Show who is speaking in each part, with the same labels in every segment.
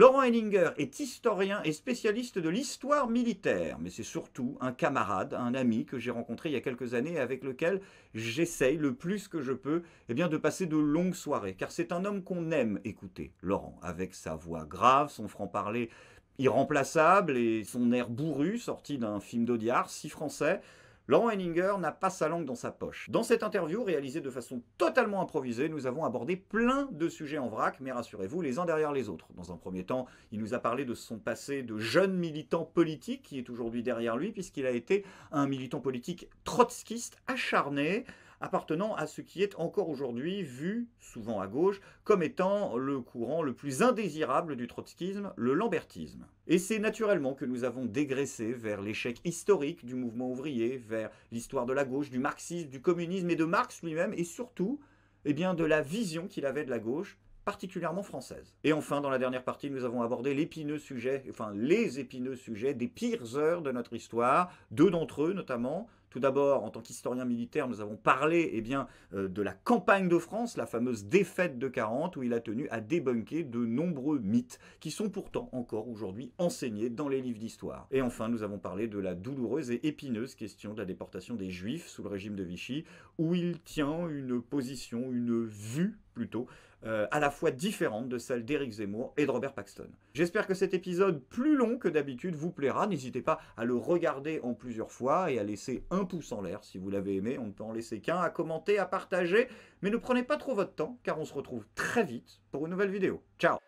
Speaker 1: Laurent Hellinger est historien et spécialiste de l'histoire militaire, mais c'est surtout un camarade, un ami que j'ai rencontré il y a quelques années et avec lequel j'essaye le plus que je peux eh bien, de passer de longues soirées, car c'est un homme qu'on aime écouter, Laurent, avec sa voix grave, son franc-parler irremplaçable et son air bourru sorti d'un film d'Audiard, si français. Laurent Henninger n'a pas sa langue dans sa poche. Dans cette interview, réalisée de façon totalement improvisée, nous avons abordé plein de sujets en vrac, mais rassurez-vous, les uns derrière les autres. Dans un premier temps, il nous a parlé de son passé de jeune militant politique qui est aujourd'hui derrière lui, puisqu'il a été un militant politique trotskiste acharné, appartenant à ce qui est encore aujourd'hui vu, souvent à gauche, comme étant le courant le plus indésirable du trotskisme, le lambertisme. Et c'est naturellement que nous avons dégraissé vers l'échec historique du mouvement ouvrier, vers l'histoire de la gauche, du marxisme, du communisme et de Marx lui-même, et surtout eh bien, de la vision qu'il avait de la gauche, particulièrement française. Et enfin, dans la dernière partie, nous avons abordé l'épineux sujet, enfin les épineux sujets des pires heures de notre histoire, deux d'entre eux notamment, tout d'abord, en tant qu'historien militaire, nous avons parlé eh bien, euh, de la campagne de France, la fameuse défaite de 40, où il a tenu à débunker de nombreux mythes qui sont pourtant encore aujourd'hui enseignés dans les livres d'histoire. Et enfin, nous avons parlé de la douloureuse et épineuse question de la déportation des Juifs sous le régime de Vichy, où il tient une position, une vue plutôt, euh, à la fois différente de celle d'Éric Zemmour et de Robert Paxton. J'espère que cet épisode plus long que d'habitude vous plaira. N'hésitez pas à le regarder en plusieurs fois et à laisser un pouce en l'air si vous l'avez aimé. On ne peut en laisser qu'un, à commenter, à partager. Mais ne prenez pas trop votre temps car on se retrouve très vite pour une nouvelle vidéo. Ciao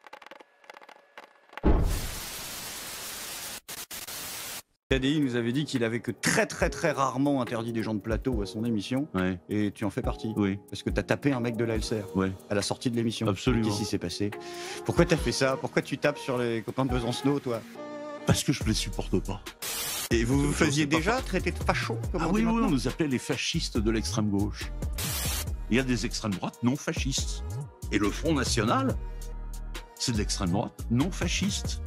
Speaker 1: KDI nous avait dit qu'il avait que très très très rarement interdit des gens de plateau à son émission. Et tu en fais partie. Parce que t'as tapé un mec de la LCR à la sortie de l'émission. Absolument. Qu'est-ce qui s'est passé Pourquoi t'as fait ça Pourquoi tu tapes sur les copains de Besancenot, toi
Speaker 2: Parce que je les supporte pas.
Speaker 1: Et vous vous faisiez déjà traiter de facho Ah oui, oui, on nous
Speaker 2: appelait les fascistes de l'extrême gauche. Il y a des extrêmes droites non fascistes. Et le Front National, c'est de l'extrême droite non fasciste.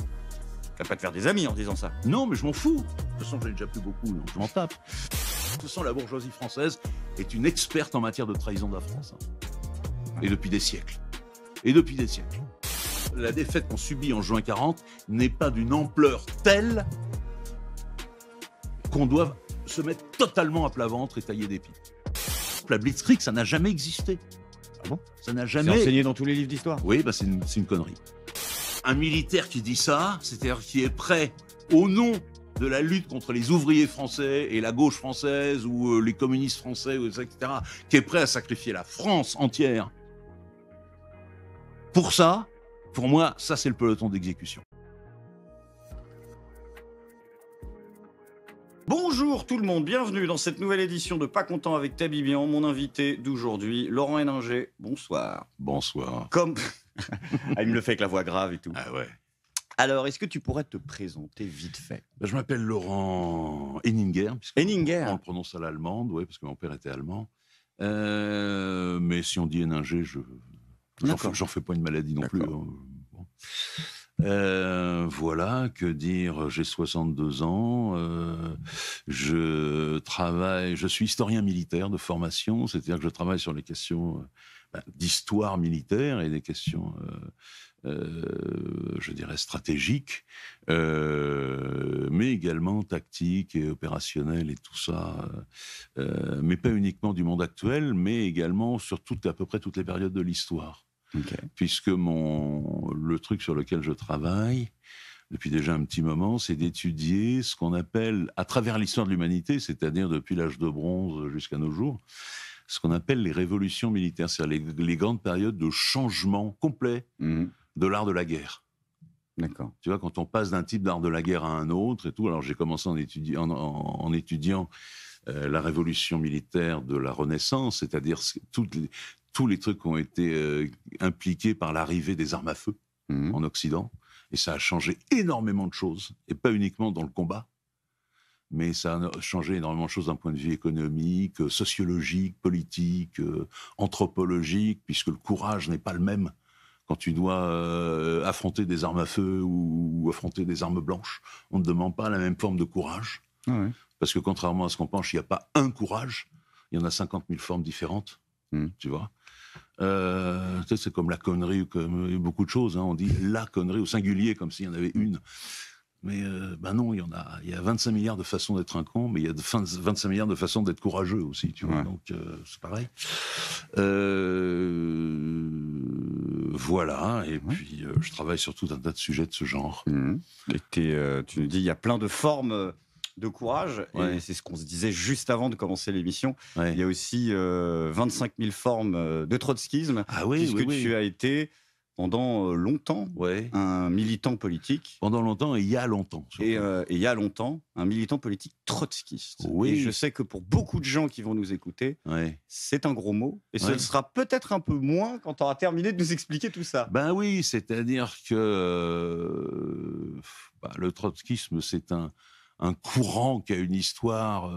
Speaker 2: Tu vas pas te faire des amis en disant ça. Non, mais je m'en fous. De toute façon, j'en ai déjà plus beaucoup, donc je m'en tape. De toute façon, la bourgeoisie française est une experte en matière de trahison de la France. Hein. Et depuis des siècles. Et depuis des siècles. La défaite qu'on subit en juin 40 n'est pas d'une ampleur telle qu'on doive se mettre totalement à plat ventre et tailler des pieds. La blitzkrieg, ça n'a jamais existé. Ah bon Ça n'a jamais. C'est enseigné dans tous les livres d'histoire. Oui, bah c'est une connerie un militaire qui dit ça, c'est-à-dire qui est prêt, au nom de la lutte contre les ouvriers français et la gauche française ou euh, les communistes français, etc., qui est prêt à sacrifier la France entière pour ça, pour moi, ça c'est le peloton d'exécution.
Speaker 3: Bonjour
Speaker 1: tout le monde, bienvenue dans cette nouvelle édition de Pas content avec Tabibian, mon invité d'aujourd'hui, Laurent Héninger. Bonsoir.
Speaker 2: Bonsoir. Comme ah, il me
Speaker 1: le fait avec la voix grave et tout. Ah ouais. Alors, est-ce que tu pourrais te présenter vite fait
Speaker 2: ben, Je m'appelle Laurent Henninger. Henninger On le prononce à l'allemande, oui, parce que mon père était allemand. Euh, mais si on dit Henninger, je j'en fais, pas une maladie non plus. Hein. Euh, voilà, que dire J'ai 62 ans. Euh, je travaille. Je suis historien militaire de formation, c'est-à-dire que je travaille sur les questions d'histoire militaire et des questions, euh, euh, je dirais, stratégiques, euh, mais également tactiques et opérationnelles et tout ça, mais pas uniquement du monde actuel, mais également sur à peu près toutes les périodes de l'histoire. Puisque mon, le truc sur lequel je travaille, depuis déjà un petit moment, c'est d'étudier ce qu'on appelle, à travers l'histoire de l'humanité, c'est-à-dire depuis l'âge de bronze jusqu'à nos jours, ce qu'on appelle les révolutions militaires, c'est-à-dire les, grandes périodes de changement complet mhm. de l'art de la guerre. D'accord. Tu vois, quand on passe d'un type d'art de la guerre à un autre et tout, alors j'ai commencé en, étudiant euh, la révolution militaire de la Renaissance, c'est-à-dire tous les trucs qui ont été euh, impliqués par l'arrivée des armes à feu mhm. en Occident. Et ça a changé énormément de choses, et pas uniquement dans le combat, mais ça a changé énormément de choses d'un point de vue économique, euh, sociologique, politique, euh, anthropologique, puisque le courage n'est pas le même quand tu dois euh, affronter des armes à feu ou, affronter des armes blanches. On ne demande pas la même forme de courage, ah parce que contrairement à ce qu'on pense, il n'y a pas un courage, il y en a 50 000 formes différentes, hmm. tu vois. c'est comme la connerie, comme beaucoup de choses. Hein. on dit la connerie au singulier, comme s'il y en avait une. Mais euh, bah non, il y en a, il y a 25 milliards de façons d'être un con, mais il y a de 25 milliards de façons d'être courageux aussi, tu vois. Donc euh, c'est pareil. Euh, voilà. Et puis je travaille surtout dans un tas de sujets de
Speaker 1: ce genre. Mmh. tu nous dis, il y a plein de formes de courage. Et c'est ce qu'on se disait juste avant de commencer l'émission. Il y a aussi euh, 25 000 formes de trotskisme, ah oui, puisque oui, que tu as été pendant euh, longtemps un militant politique. Pendant longtemps et il y a longtemps. Euh, et, il y a longtemps, un militant politique trotskiste. Oui. Et je sais que pour beaucoup de gens qui vont nous écouter, c'est un gros mot. Et ce sera peut-être un peu moins quand on aura
Speaker 2: terminé de nous expliquer tout ça. Ben oui, c'est-à-dire que euh, ben, le trotskisme, c'est un, courant qui a une histoire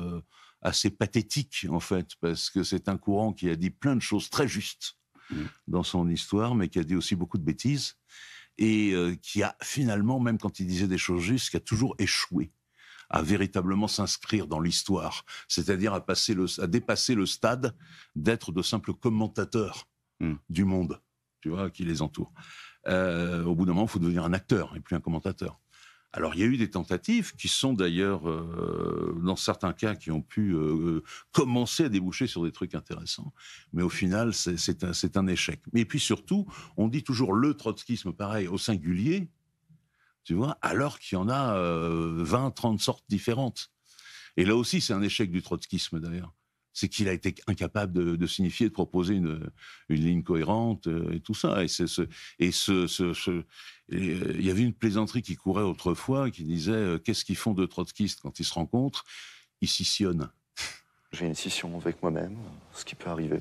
Speaker 2: assez pathétique, en fait, parce que c'est un courant qui a dit plein de choses très justes Mm. dans son histoire, mais qui a dit aussi beaucoup de bêtises et euh, qui a finalement, même quand il disait des choses justes, qui a toujours échoué à véritablement s'inscrire dans l'histoire, c'est-à-dire à, dépasser le stade d'être de simples commentateurs mm. du monde, tu vois, qui les entoure. Euh, au bout d'un moment, il faut devenir un acteur et plus un commentateur. Alors il y a eu des tentatives qui sont d'ailleurs, euh, dans certains cas, qui ont pu euh, commencer à déboucher sur des trucs intéressants. Mais au final, c'est un, échec. Mais puis surtout, on dit toujours le trotskisme, pareil, au singulier, tu vois, alors qu'il y en a 20, euh, 30 sortes différentes. Et là aussi, c'est un échec du trotskisme d'ailleurs c'est qu'il a été incapable de, signifier, de proposer une, ligne cohérente euh, et tout ça. Et, ce, et ce, euh, il y avait une plaisanterie qui courait autrefois, qui disait euh, qu'est-ce qu'ils font de trotskistes quand ils se rencontrent Ils scissionnent. J'ai une scission avec moi-même, ce qui peut arriver.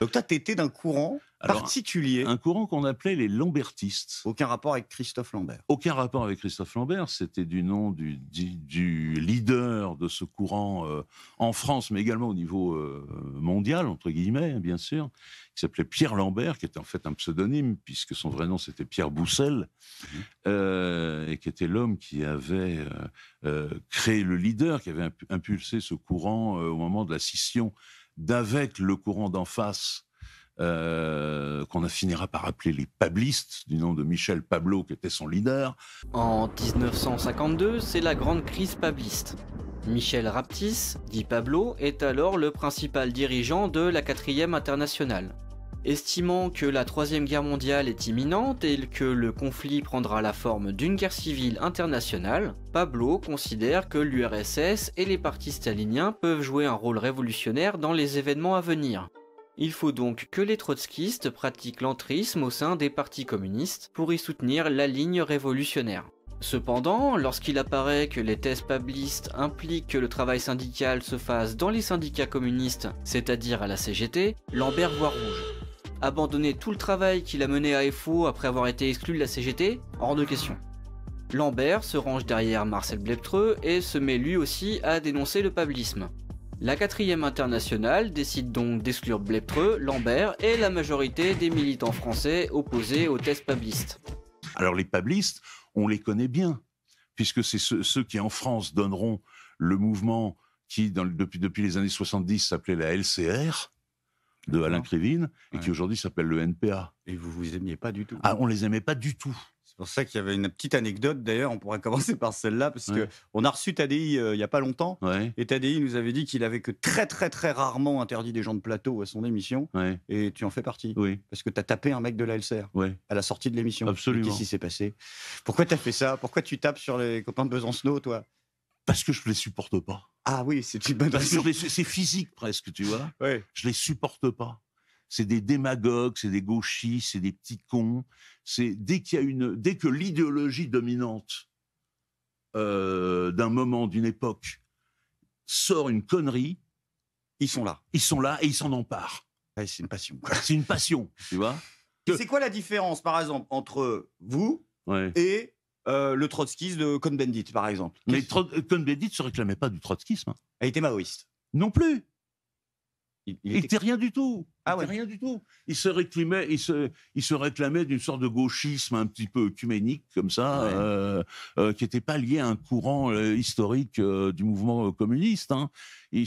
Speaker 2: Donc tu été d'un courant particulier. Un, courant qu'on appelait les Lambertistes. Aucun rapport avec Christophe Lambert. Aucun rapport avec Christophe Lambert. C'était du nom du, du, leader de ce courant euh, en France, mais également au niveau euh, mondial, entre guillemets, bien sûr, qui s'appelait Pierre Lambert, qui était en fait un pseudonyme, puisque son vrai nom c'était Pierre Boussel, mmh. euh, et qui était l'homme qui avait créé le leader, qui avait impulsé ce courant au moment de la scission d'avec le courant d'en face euh, qu'on finira par appeler les Pablistes, du nom de Michel Pablo, qui était son leader.
Speaker 4: En 1952, c'est la grande crise pabliste. Michel Raptis, dit Pablo, est alors le principal dirigeant de la 4 internationale. Estimant que la Troisième Guerre mondiale est imminente et que le conflit prendra la forme d'une guerre civile internationale, Pablo considère que l'URSS et les partis staliniens peuvent jouer un rôle révolutionnaire dans les événements à venir. Il faut donc que les trotskistes pratiquent l'entrisme au sein des partis communistes pour y soutenir la ligne révolutionnaire. Cependant, lorsqu'il apparaît que les thèses pablistes impliquent que le travail syndical se fasse dans les syndicats communistes, c'est-à-dire à la CGT, Lambert voit rouge. Abandonner tout le travail qu'il a mené à FO après avoir été exclu de la CGT Hors de question. Lambert se range derrière Marcel Bleptreux et se met lui aussi à dénoncer le pablisme. La quatrième internationale décide donc d'exclure Bleptreux, Lambert et la majorité des militants français opposés aux thèses pablistes. Alors les pablistes,
Speaker 2: on les connaît bien, puisque c'est ceux, qui en France donneront le mouvement qui, depuis, les années 70, s'appelait la LCR de Alain Krivine, et qui aujourd'hui s'appelle le NPA.
Speaker 1: Et vous vous aimiez pas du tout Ah, on les aimait pas du tout. C'est pour ça qu'il y avait une petite anecdote d'ailleurs, on pourrait commencer par celle-là, parce qu'on a reçu Tadi euh, il n'y a pas longtemps, et Tadi nous avait dit qu'il avait que très très très rarement interdit des gens de plateau à son émission, et tu en fais partie, parce que tu as tapé un mec de la LCR à la sortie de l'émission. Absolument. Qu'est-ce qui s'est passé Pourquoi tu as fait ça Pourquoi tu tapes sur les copains de Besancenot, toi
Speaker 2: Parce que je ne les supporte pas.
Speaker 1: Ah oui, c'est une bonne C'est
Speaker 2: physique presque, tu vois. Je les supporte pas c'est des démagogues, c'est des gauchistes, c'est des petits cons. C'est dès qu'il y a une, dès que l'idéologie dominante euh, d'un moment, d'une époque sort une connerie, ils sont là, ils sont là et ils s'en emparent. c'est une passion. c'est une passion, tu vois.
Speaker 1: C'est quoi la différence, par exemple, entre vous et euh, le trotskisme de Cohn-Bendit, par exemple
Speaker 2: Mais Cohn-Bendit ne se réclamait pas du trotskisme. Hein. Il était maoïste. Non plus. Il, n'était était... rien du tout. Ah ouais. rien du tout. Il se réclamait, il se réclamait d'une sorte de gauchisme un petit peu œcuménique comme ça, euh, euh, qui n'était pas lié à un courant euh, historique du mouvement communiste. Hein. Il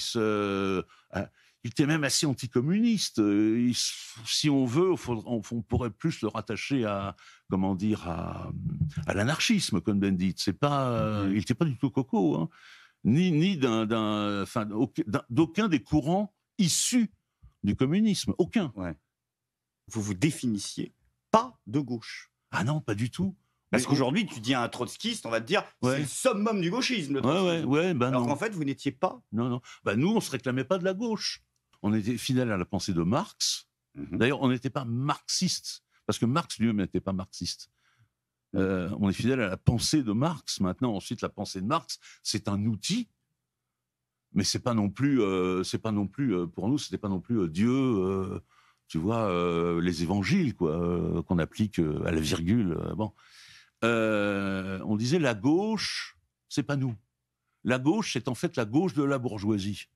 Speaker 2: il était même assez anticommuniste. si on veut, on, pourrait plus le rattacher à, comment dire, à, l'anarchisme, comme Bendit. C'est pas, il n'était pas du tout coco, hein. ni, ni d'aucun des courants issus du communisme. Aucun. Ouais. Vous vous définissiez pas de gauche. Ah non, pas du tout. Parce qu'aujourd'hui, tu dis à un trotskiste, on va te dire, c'est le summum du gauchisme. Le Ouais, bah Alors qu'en fait, vous n'étiez pas. Non, non. Bah, nous, on ne se réclamait pas de la gauche. On était fidèle à la pensée de Marx. Mhm. D'ailleurs, on n'était pas marxiste, parce que Marx lui-même n'était pas marxiste. Euh, on est fidèle à la pensée de Marx. Maintenant, ensuite, la pensée de Marx, c'est un outil mais c'est pas non plus, euh, c'est pas non plus euh, pour nous, c'était pas non plus euh, Dieu, tu vois, les évangiles quoi, qu'on applique à la virgule. bon, on disait la gauche, c'est pas nous. La gauche, c'est en fait la gauche de la bourgeoisie.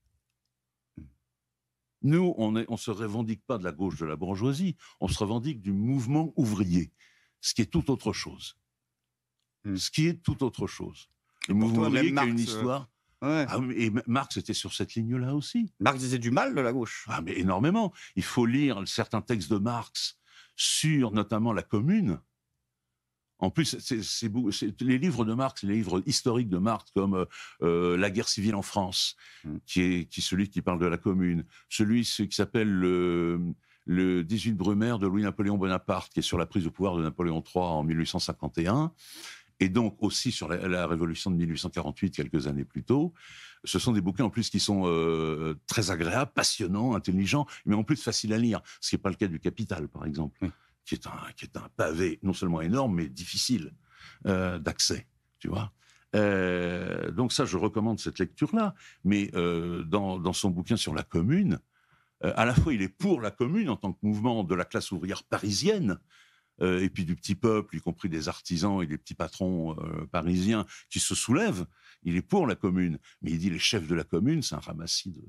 Speaker 2: Nous, on ne on se revendique pas de la gauche de la bourgeoisie, on se revendique du mouvement ouvrier, ce qui est tout autre chose. Hmm. Ce qui est tout autre chose. Le mouvement ouvrier a une histoire. Ah et Marx était sur cette ligne-là aussi. Marx disait du mal de la gauche. Ah, mais énormément. Il faut lire certains textes de Marx sur notamment la commune. En plus, c'est, les livres de Marx, les livres historiques de Marx, comme euh, euh, La guerre civile en France, hmm. qui est celui qui parle de la commune, celui qui s'appelle le, le 18 Brumaire de Louis-Napoléon Bonaparte, qui est sur la prise au pouvoir de Napoléon III en 1851 et donc aussi sur la, révolution de 1848 quelques années plus tôt. Ce sont des bouquins en plus qui sont euh, très agréables, passionnants, intelligents, mais en plus faciles à lire, ce qui n'est pas le cas du Capital par exemple, qui, est un, qui est un pavé non seulement énorme mais difficile euh, d'accès, tu vois. Euh, donc ça, je recommande cette lecture-là. Mais dans, dans, son bouquin sur la Commune, à la fois il est pour la Commune en tant que mouvement de la classe ouvrière parisienne, euh, et puis du petit peuple, y compris des artisans et des petits patrons euh, parisiens qui se soulèvent. Il est pour la commune, mais il dit les chefs de la commune, c'est un ramassis de...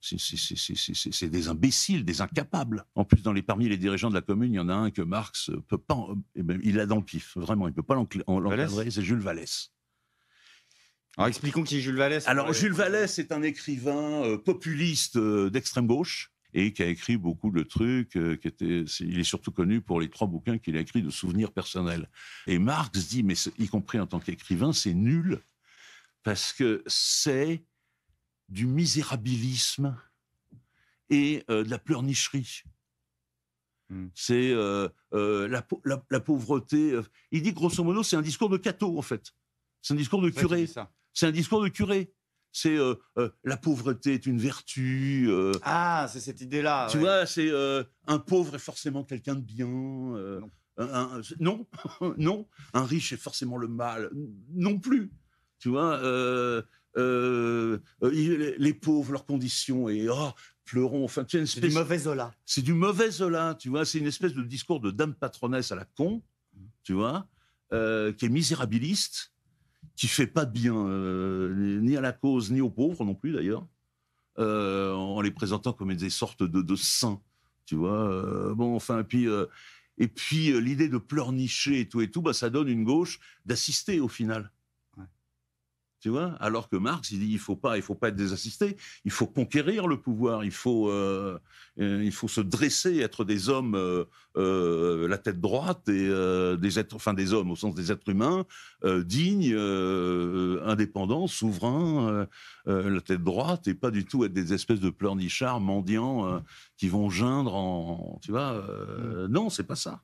Speaker 2: C'est des imbéciles, des incapables. En plus, dans les, parmi les dirigeants de la commune, il y en a un que Marx peut pas, eh ben, il a dans le pif, vraiment, il ne peut pas l'encadrer, c'est Jules Vallès. Alors expliquons qui est Jules Vallès. Alors Jules Vallès est un écrivain euh, populiste d'extrême gauche et qui a écrit beaucoup de trucs. Euh, qui était, il est surtout connu pour les trois bouquins qu'il a écrits de souvenirs personnels. Et Marx dit, mais y compris en tant qu'écrivain, c'est nul parce que c'est du misérabilisme et euh, de la pleurnicherie. Hmm. C'est euh, la, pauvreté. Il dit grosso modo, c'est un discours de cateau en fait. C'est un discours de curé. c'est un discours de curé c'est euh, euh, la pauvreté est une vertu. Euh. ah, c'est cette idée-là. Tu vois, c'est un pauvre est forcément quelqu'un de bien. non, non, non, un riche est forcément le mal, non plus. Tu vois, les, pauvres, leurs conditions et oh, pleurons. Enfin, c'est du mauvais Zola. C'est du mauvais Zola, tu vois. C'est une espèce de discours de dame patronesse à la con, mmh. tu vois, qui est misérabiliste qui fait pas de bien euh, ni à la cause ni aux pauvres non plus d'ailleurs, euh, en les présentant comme des sortes de, de saints, tu vois. Euh, bon, enfin, puis et puis l'idée de pleurnicher et tout et tout, bah ça donne une gauche d'assister au final. Alors que Marx, il dit il faut pas, il faut pas être désassisté, il faut conquérir le pouvoir, il faut, euh, euh, il faut se dresser, être des hommes euh, la tête droite et des êtres, enfin des hommes au sens des êtres humains, dignes, indépendants, souverains, la tête droite et pas du tout être des espèces de pleurnichards mendiants qui vont geindre en, tu vois mm. Non, c'est pas ça.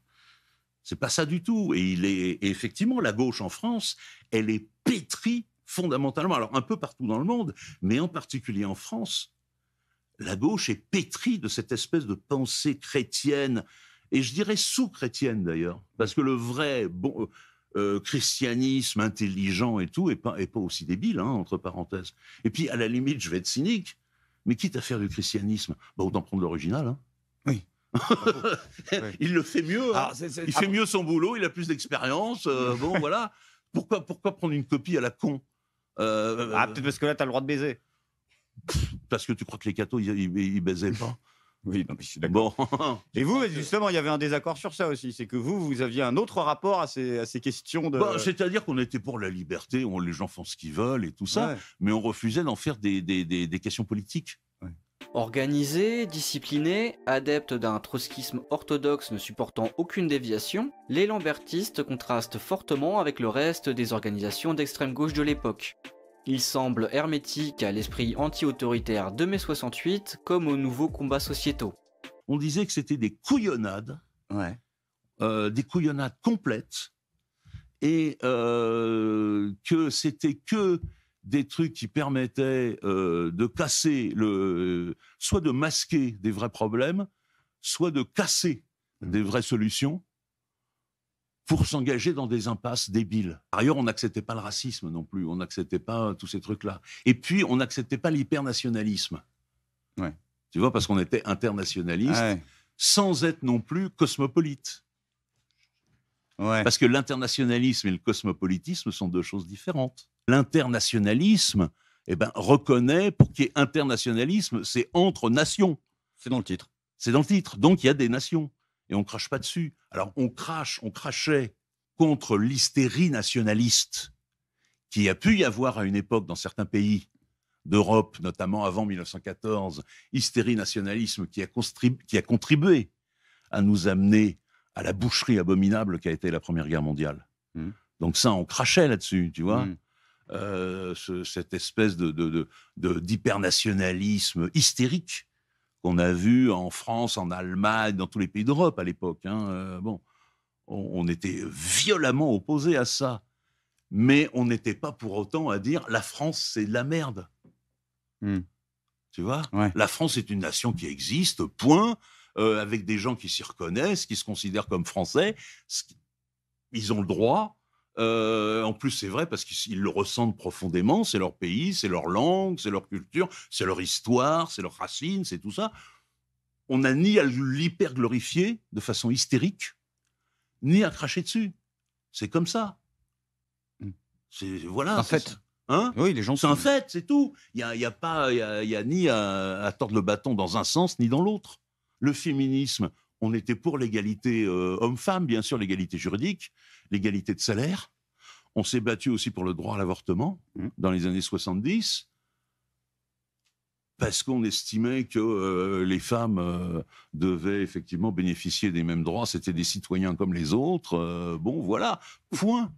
Speaker 2: C'est pas ça du tout. Et, il est, et effectivement, la gauche en France, elle est pétrie fondamentalement, alors un peu partout dans le monde, mais en particulier en France, la gauche est pétrie de cette espèce de pensée chrétienne, et je dirais sous-chrétienne d'ailleurs, parce que le vrai bon, euh, christianisme intelligent et tout n'est pas, pas aussi débile, hein, entre parenthèses. Et puis, à la limite, je vais être cynique, mais quitte à faire du christianisme, bah, autant prendre l'original. Hein. Oui. il le fait mieux. Hein. Ah, il fait ah mieux son boulot, il a plus d'expérience. Euh, bon, voilà. Pourquoi, pourquoi prendre une copie à la con euh, ah, peut-être parce que là, t'as le droit de baiser. Parce que tu crois que les cathos, ils, ils, baisaient pas. Oui, non, mais je suis d'accord. Bon. Et vous,
Speaker 1: justement, il y avait un désaccord sur ça aussi. C'est que vous, vous aviez un autre rapport à ces, à ces questions de. Bah,
Speaker 2: c'est-à-dire qu'on était pour la liberté, on, les gens font ce qu'ils veulent et tout ça, mais on refusait d'en faire des, des, des, des questions politiques.
Speaker 4: Organisés, disciplinés, adeptes d'un trotskisme orthodoxe ne supportant aucune déviation, les lambertistes contrastent fortement avec le reste des organisations d'extrême gauche de l'époque. Ils semblent hermétiques à l'esprit anti-autoritaire de mai 68 comme aux nouveaux combats sociétaux. On disait que c'était des couillonnades,
Speaker 2: ouais. Euh, des couillonnades complètes, et euh, que c'était que des trucs qui permettaient euh, de casser le, euh, soit de masquer des vrais problèmes, soit de casser mmh. des vraies solutions pour s'engager dans des impasses débiles. Par ailleurs, on n'acceptait pas le racisme non plus, on n'acceptait pas tous ces trucs-là. Et puis, on n'acceptait pas l'hypernationalisme. Tu vois, parce qu'on était internationaliste, sans être non plus cosmopolite. Parce que l'internationalisme et le cosmopolitisme sont deux choses différentes l'internationalisme eh ben, reconnaît, pour qu'il y ait internationalisme, c'est entre nations. C'est dans le titre. C'est dans le titre. Donc il y a des nations. Et on crache pas dessus. Alors on crache, on crachait contre l'hystérie nationaliste qui a pu y avoir à une époque dans certains pays d'Europe, notamment avant 1914, hystérie nationalisme qui a, contribué à nous amener à la boucherie abominable qu'a été la Première Guerre mondiale. Hmm. Donc ça, on crachait là-dessus, tu vois. Hmm. Euh, ce, cette espèce de, d'hypernationalisme hystérique qu'on a vu en France, en Allemagne, dans tous les pays d'Europe à l'époque. Hein, euh, bon, on, était violemment opposé à ça, mais on n'était pas pour autant à dire la France c'est de la merde. Hmm. Tu vois La France est une nation qui existe, point, euh, avec des gens qui s'y reconnaissent, qui se considèrent comme français. Ils ont le droit, euh, en plus, c'est vrai parce qu'ils le ressentent profondément. C'est leur pays, c'est leur langue, c'est leur culture, c'est leur histoire, c'est leur racine, c'est tout ça. On n'a ni à l'hyperglorifier de façon hystérique, ni à cracher dessus. C'est comme ça. Hmm. C'est voilà. En fait. Hein oui, les gens. C'est un fait, c'est tout. Il n'y a, pas, il a, ni à tordre le bâton dans un sens ni dans l'autre. Le féminisme, on était pour l'égalité euh, homme-femme, bien sûr, l'égalité juridique, l'égalité de salaire. On s'est battu aussi pour le droit à l'avortement mmh. dans les années 70, parce qu'on estimait que euh, les femmes euh, devaient effectivement bénéficier des mêmes droits, c'était des citoyens comme les autres. bon, voilà, point.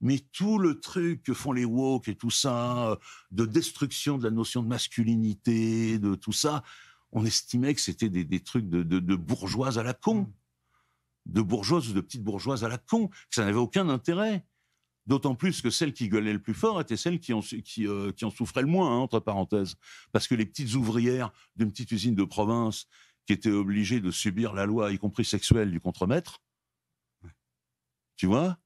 Speaker 2: Mais tout le truc que font les woke et tout ça, de destruction de la notion de masculinité, de tout ça, on estimait que c'était des, trucs de, bourgeoises à la con, mm. de bourgeoises ou de petites bourgeoises à la con, que ça n'avait aucun intérêt. D'autant plus que celles qui gueulaient le plus fort étaient celles qui en, euh, souffraient le moins, hein, entre parenthèses. Parce que les petites ouvrières d'une petite usine de province qui étaient obligées de subir la loi, y compris sexuelle, du contremaître, tu vois,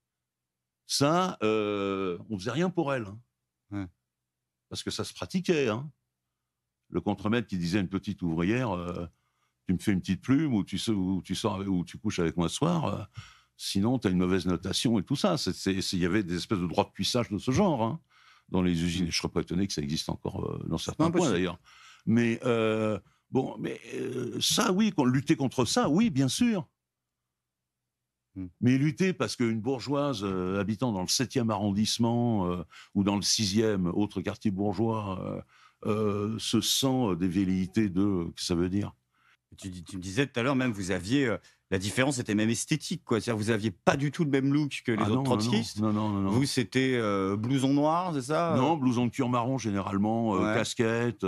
Speaker 2: ça, on euh, on faisait rien pour elles. Hein. Parce que ça se pratiquait. Hein le contremaître qui disait à une petite ouvrière euh, Tu me fais une petite plume ou tu, tu sors ou tu couches avec moi ce soir, euh, sinon tu as une mauvaise notation et tout ça. Il y avait des espèces de droits de puissage de ce genre hein, dans les usines. je ne serais pas étonné que ça existe encore euh, dans certains points d'ailleurs. Mais bon, mais ça, oui, qu'on lutter contre ça, oui, bien sûr. Hmm. Mais lutter parce qu'une bourgeoise habitant dans le 7e arrondissement ou dans le 6e, autre quartier bourgeois, ce euh, se sent euh, des velléités de euh, que ça veut dire.
Speaker 1: Tu, tu, me disais tout à l'heure même, vous aviez la différence était même esthétique, quoi. C'est-à-dire vous aviez pas du tout le même look que les ah autres non,
Speaker 2: Non, non, non Vous c'était blouson noir, c'est ça Non, blouson de cuir marron généralement, casquette,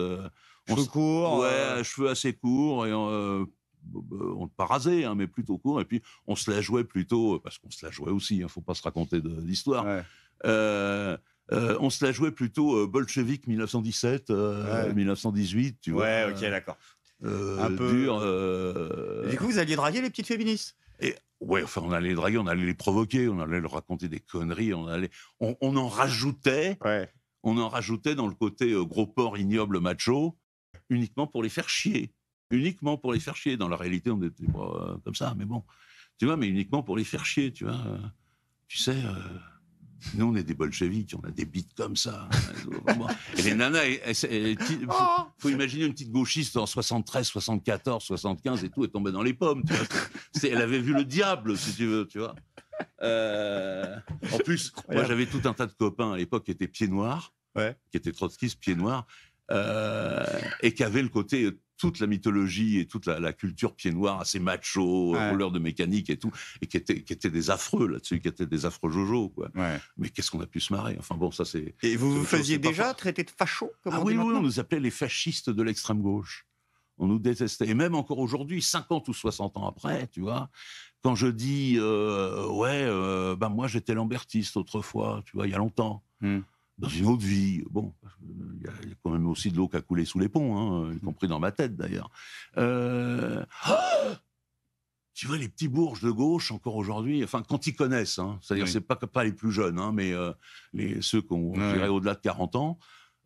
Speaker 2: cheveux courts, ouais, cheveux assez courts et on pas rasé, hein, mais plutôt court. Et puis on se la jouait plutôt parce qu'on se la jouait aussi. Il hein, ne faut pas se raconter de l'histoire. Euh, on se la jouait plutôt euh, bolchevique 1917, 1918, euh, tu vois. Ouais, ok, d'accord. un peu Du coup, vous alliez draguer les
Speaker 1: petites féministes
Speaker 2: et, Ouais, enfin, on allait les draguer, on allait les provoquer, on allait leur raconter des conneries, on allait, on, en rajoutait. Ouais. On en rajoutait dans le côté gros porc ignoble macho, uniquement pour les faire chier, uniquement pour les faire chier. Dans la réalité, on était pas comme ça, mais bon, tu vois, mais uniquement pour les faire chier, tu vois. Tu sais. Nous, on est des bolcheviques, on a des bites comme ça. Hein. et les nanas, oh. faut, imaginer une petite gauchiste en 73, 74, 75 et tout, est tombé dans les pommes. Elle avait vu le diable, si tu veux, tu vois. Euh, en plus, moi, j'avais tout un tas de copains à l'époque qui étaient pieds noirs, qui étaient trotskistes, pieds noirs, euh, et qui avaient le côté toute la mythologie et toute la, culture pied noir assez macho, euh, ouais. rouleur de mécanique et tout, et qui étaient des affreux là-dessus, qui étaient des affreux jojo. Quoi. Mais qu'est-ce qu'on a pu se marrer Enfin bon, ça c'est. Et vous vous faisiez déjà
Speaker 1: traiter de facho ah on oui, on
Speaker 2: nous appelait les fascistes de l'extrême gauche. On nous détestait. Et même encore aujourd'hui, 50 ou 60 ans après, tu vois, quand je dis euh, ouais, ben moi j'étais lambertiste autrefois, tu vois, il y a longtemps. Hmm dans une autre vie. Bon, euh, il y, a quand même aussi de l'eau qui a coulé sous les ponts, hein, y mm. compris dans ma tête d'ailleurs. Euh, tu vois, les petits bourges de gauche, encore aujourd'hui, enfin, quand ils connaissent, hein, c'est-à-dire, c'est pas, pas les plus jeunes, hein, mais euh, les, ceux qui ont, au-delà de 40 ans,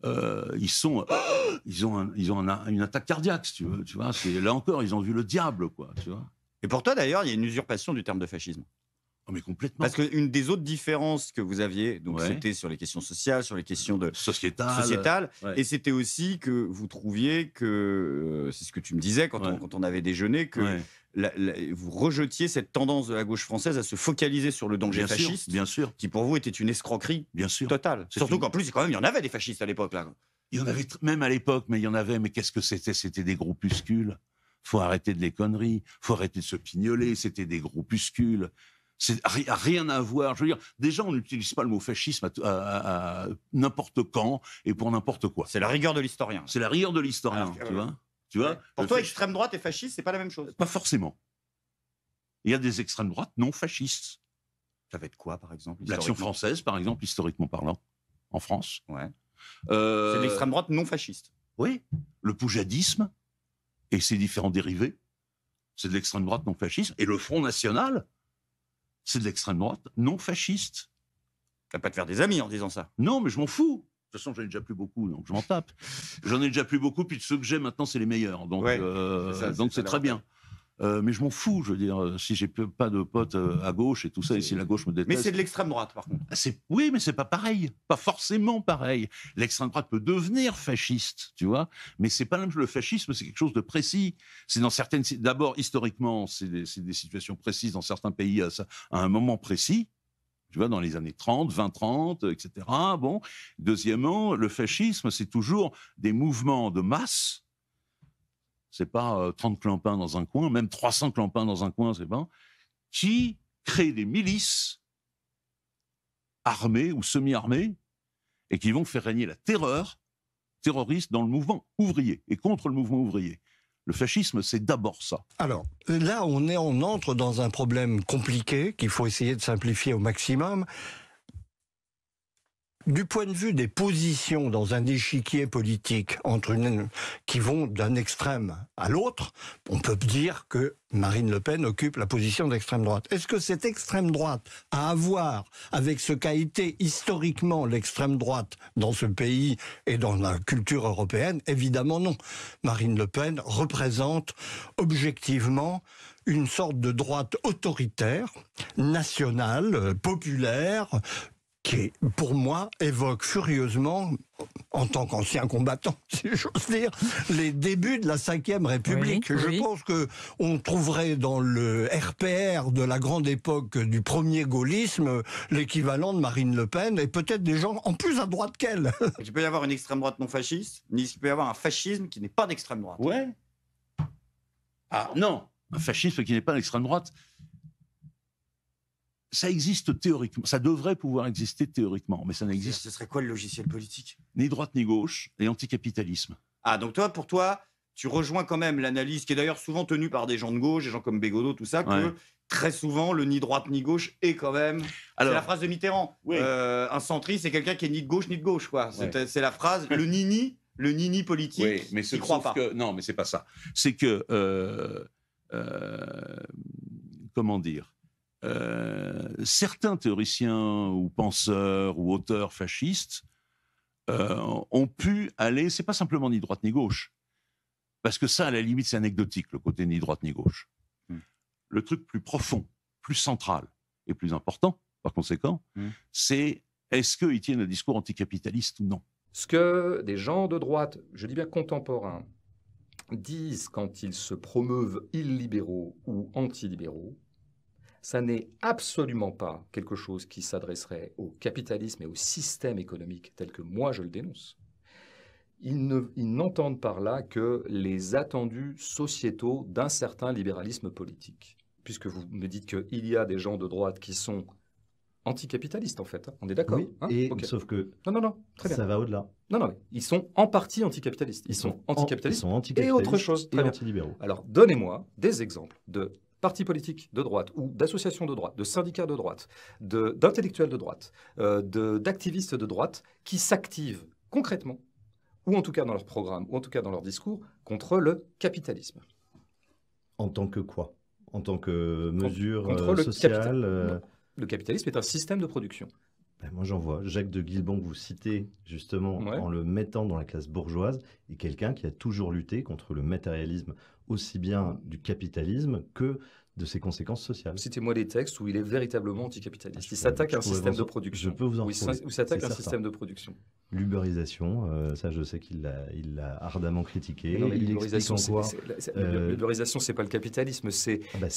Speaker 2: ils sont, ils ont, ils ont une attaque cardiaque, si tu veux, tu vois. Là encore, ils ont vu le diable, quoi, tu vois. Et pour
Speaker 1: toi, d'ailleurs, il y a une usurpation du terme de fascisme. Oh, mais complètement. Parce qu'une des autres différences que vous aviez, donc c'était sur les questions sociales, sur les questions de sociétales, et c'était aussi que vous trouviez que euh, c'est ce que tu me disais quand, on, quand on avait déjeuné que vous rejetiez cette tendance de la gauche française à se focaliser sur le danger fasciste, bien sûr, qui pour vous était une escroquerie, bien sûr, totale. Surtout qu'en plus, quand même, il y en avait des fascistes à l'époque là.
Speaker 2: Il y en avait même à l'époque, mais il y en avait. Mais qu'est-ce que c'était C'était des groupuscules. Faut arrêter de les conneries. Faut arrêter de se pignoler. C'était des groupuscules. C'est rien à voir. Je veux dire, déjà, on n'utilise pas le mot fascisme à, n'importe quand et pour n'importe quoi. C'est la rigueur de l'historien. C'est la rigueur de l'historien, tu vois. Euh, tu vois Pour toi, extrême
Speaker 1: droite et fasciste, c'est pas la même chose.
Speaker 2: Pas forcément. Il y a des extrêmes droites non fascistes. Ça va être quoi, par exemple L'action française, par exemple, historiquement parlant, en France. Ouais. Euh... C'est l'extrême
Speaker 1: droite non fasciste.
Speaker 2: Oui. Le poujadisme et ses différents dérivés, c'est de l'extrême droite non fasciste. Et le Front National, c'est de l'extrême droite non fasciste. Tu vas pas te faire des amis en disant ça. Non, mais je m'en fous. De toute façon, j'en ai déjà plus beaucoup, donc je m'en tape. j'en ai déjà plus beaucoup, puis de ceux que j'ai maintenant, c'est les meilleurs. Donc, euh, c'est très bien. Euh, mais je m'en fous, je veux dire, euh, si j'ai pas de potes euh, à gauche et tout ça, et si la gauche me déteste. Mais c'est de l'extrême droite, par contre. oui, mais c'est pas pareil, pas forcément pareil. L'extrême droite peut devenir fasciste, tu vois, mais c'est pas même le fascisme, c'est quelque chose de précis. C'est dans certaines, d'abord historiquement, c'est des, situations précises dans certains pays à, à un moment précis tu vois, dans les années 30, 20, 30, etc. Bon. Deuxièmement, le fascisme, c'est toujours des mouvements de masse c'est pas 30 euh, clampins dans un coin, même 300 clampins dans un coin, c'est pas, qui créent des milices armées ou semi-armées et qui vont faire régner la terreur terroriste dans le mouvement ouvrier et contre le mouvement ouvrier. Le fascisme, c'est d'abord ça.
Speaker 1: Alors, là, on, est, on entre dans un problème compliqué qu'il faut essayer de simplifier au maximum du point de vue des positions dans un échiquier politique entre qui vont d'un extrême à l'autre, on peut dire que Marine Le Pen occupe la position d'extrême droite. Est-ce que cette extrême droite a à voir avec ce qu'a été historiquement l'extrême droite dans ce pays et dans la culture européenne Évidemment non. Marine Le Pen représente objectivement une sorte de droite autoritaire, nationale, populaire, qui, pour moi, évoque furieusement, en tant qu'ancien combattant, si j'ose dire, les débuts de la Ve République. Je pense que on trouverait dans le RPR de la grande époque du premier gaullisme l'équivalent de Marine Le Pen et peut-être des gens en plus à droite qu'elle. Il peut y avoir une extrême droite non fasciste, ni il peut y avoir un fascisme
Speaker 2: qui n'est pas d'extrême droite. Ouais. Ah non, un fascisme qui n'est pas d'extrême droite, ça existe théoriquement, ça devrait pouvoir exister théoriquement, mais ça n'existe. Ce serait quoi le logiciel politique Ni droite ni gauche, et anticapitalisme. Ah,
Speaker 1: donc toi, pour toi, tu rejoins quand même l'analyse qui est d'ailleurs souvent tenue par des gens de gauche, des gens comme Bégodeau, tout ça, que très souvent, le ni droite ni gauche est quand même. C'est la phrase de Mitterrand. Euh, un centriste, c'est quelqu'un qui est ni de gauche ni de gauche, quoi. C'est la phrase, le nini, le nini politique. Oui,
Speaker 2: mais croit pas. Que, non, mais c'est pas ça. C'est que. Euh, euh, comment dire euh, certains théoriciens ou penseurs ou auteurs fascistes euh, ont pu aller, c'est pas simplement ni droite ni gauche, parce que ça, à la limite, c'est anecdotique, le côté ni droite ni gauche. Hmm. Le truc plus profond, plus central et plus important, par conséquent, hmm. c'est est-ce qu'ils tiennent le discours anticapitaliste ou non
Speaker 3: Ce que des gens de droite, je dis bien contemporains, disent quand ils se promeuvent illibéraux ou antilibéraux, ça n'est absolument pas quelque chose qui s'adresserait au capitalisme et au système économique tel que moi je le dénonce. Ils n'entendent par là que les attendus sociétaux d'un certain libéralisme politique. Puisque vous me dites qu'il y a des gens de droite qui sont anticapitalistes, en fait. Hein. On est d'accord oui, hein et Sauf que non, non, non, très bien. ça va au-delà. Non, non, ils sont en partie anticapitalistes. Ils, sont, sont anticapitalistes, anti et autre chose. Très antilibéraux. Alors, donnez-moi des exemples de partis politiques de droite ou d'associations de droite, de syndicats de droite, d'intellectuels de, droite, euh, d'activistes de, droite qui s'activent concrètement, ou en tout cas dans leur programme, ou en tout cas dans leur discours, contre le capitalisme.
Speaker 1: En tant que quoi En tant que mesure euh, le sociale euh
Speaker 3: Le capitalisme est un système de production.
Speaker 1: Ben, moi, j'en vois. Jacques de Guilbon, vous citez justement en le mettant dans la classe bourgeoise, et quelqu'un qui a
Speaker 3: toujours lutté contre le matérialisme aussi bien du capitalisme que de ses conséquences sociales. Citez-moi les textes où il est véritablement anticapitaliste. il s'attaque à un système de production. Je peux vous en Où il s'attaque à un système de production.
Speaker 1: L'uberisation, euh, ça je sais qu'il l'a il ardemment critiqué. L'uberisation,
Speaker 3: c'est pas le capitalisme, c'est ah bah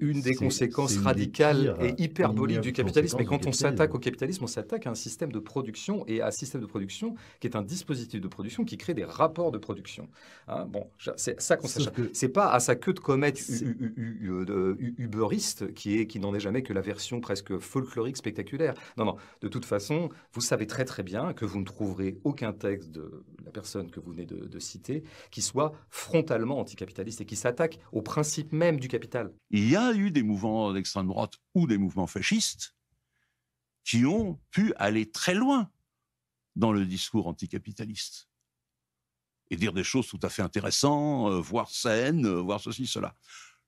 Speaker 3: une des conséquences radicales et hyperboliques du capitalisme. Mais quand on s'attaque au capitalisme, on s'attaque à un système de production et à un système de production qui est un dispositif de production qui crée des rapports de production. Hein, bon, c'est ça qu'on s'achète. C'est pas à sa queue de comète euh, euh, uberiste qui est qui n'en est jamais que la version presque folklorique spectaculaire. Non, non. De toute façon, vous savez très très bien que vous ne trouverez aucun texte de la personne que vous venez de, citer qui soit frontalement anticapitaliste et qui s'attaque au principe même du capital. Il y a eu des mouvements d'extrême droite ou des mouvements fascistes qui ont pu
Speaker 2: aller très loin dans le discours anticapitaliste et dire des choses tout à fait intéressantes, euh, voir voire saines, voire ceci, cela.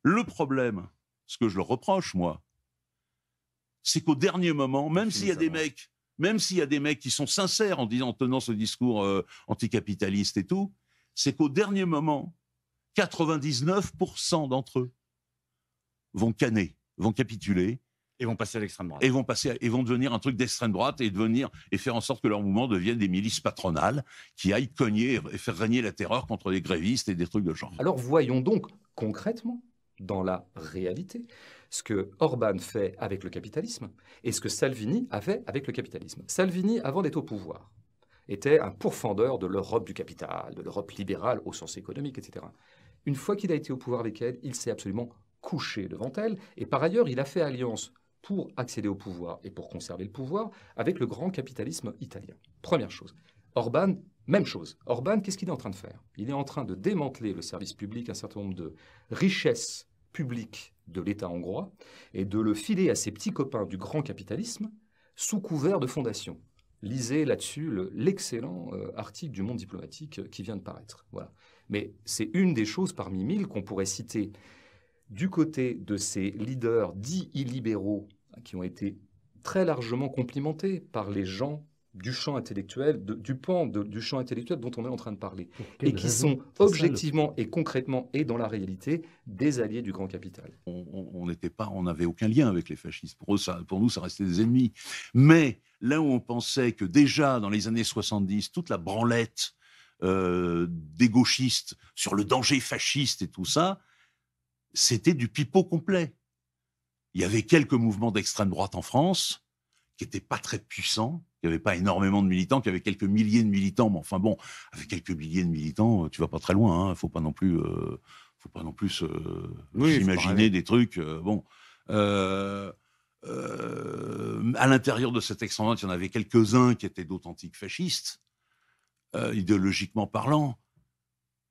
Speaker 2: Le problème, ce que je leur reproche, moi, c'est qu'au dernier moment, même s'il y a des mecs, même s'il y a des mecs qui sont sincères en, disant, tenant ce discours euh, anticapitaliste et tout, c'est qu'au dernier moment, 99% d'entre eux vont canner, vont capituler.
Speaker 1: Et vont passer à l'extrême
Speaker 2: droite. Et vont, devenir un truc d'extrême droite et, devenir, et faire en sorte que leur mouvement devienne des milices patronales qui aillent cogner et faire régner la terreur contre les grévistes et des trucs de genre.
Speaker 3: Alors voyons donc concrètement dans la réalité ce que Orban fait avec le capitalisme et ce que Salvini avait avec le capitalisme. Salvini, avant d'être au pouvoir, était un pourfendeur de l'Europe du capital, de l'Europe libérale au sens économique, etc. Une fois qu'il a été au pouvoir avec elle, il s'est absolument couché devant elle, et par ailleurs, il a fait alliance pour accéder au pouvoir et pour conserver le pouvoir avec le grand capitalisme italien. Première chose. Orban, même chose. Orban, qu'est-ce qu'il est en train de faire Il est en train de démanteler le service public, un certain nombre de richesses public de l'État hongrois et de le filer à ses petits copains du grand capitalisme sous couvert de fondation. Lisez là-dessus l'excellent euh, article du Monde diplomatique euh, qui vient de paraître. Voilà. Mais c'est une des choses parmi mille qu'on pourrait citer du côté de ces leaders dits illibéraux hein, qui ont été très largement complimentés par les gens du champ intellectuel, du pan du champ intellectuel dont on est en train de parler, et qui sont objectivement et concrètement et dans la réalité des alliés du grand capital. On
Speaker 2: n'était pas, on n'avait aucun lien avec les fascistes. Pour ça, pour nous, ça restait des ennemis. Mais là où on pensait que déjà dans les années 70, toute la branlette euh, des gauchistes sur le danger fasciste et tout ça, c'était du pipeau complet. Il y avait quelques mouvements d'extrême droite en France qui n'étaient pas très puissants il n'y avait pas énormément de militants, qu'il y avait quelques milliers de militants, mais enfin bon, avec quelques milliers de militants, tu vas pas très loin. Il hein, ne faut pas non plus, euh, euh imaginer des trucs. Euh, bon, euh, à l'intérieur de cette extrême il y en avait quelques uns qui étaient d'authentiques fascistes, idéologiquement parlant.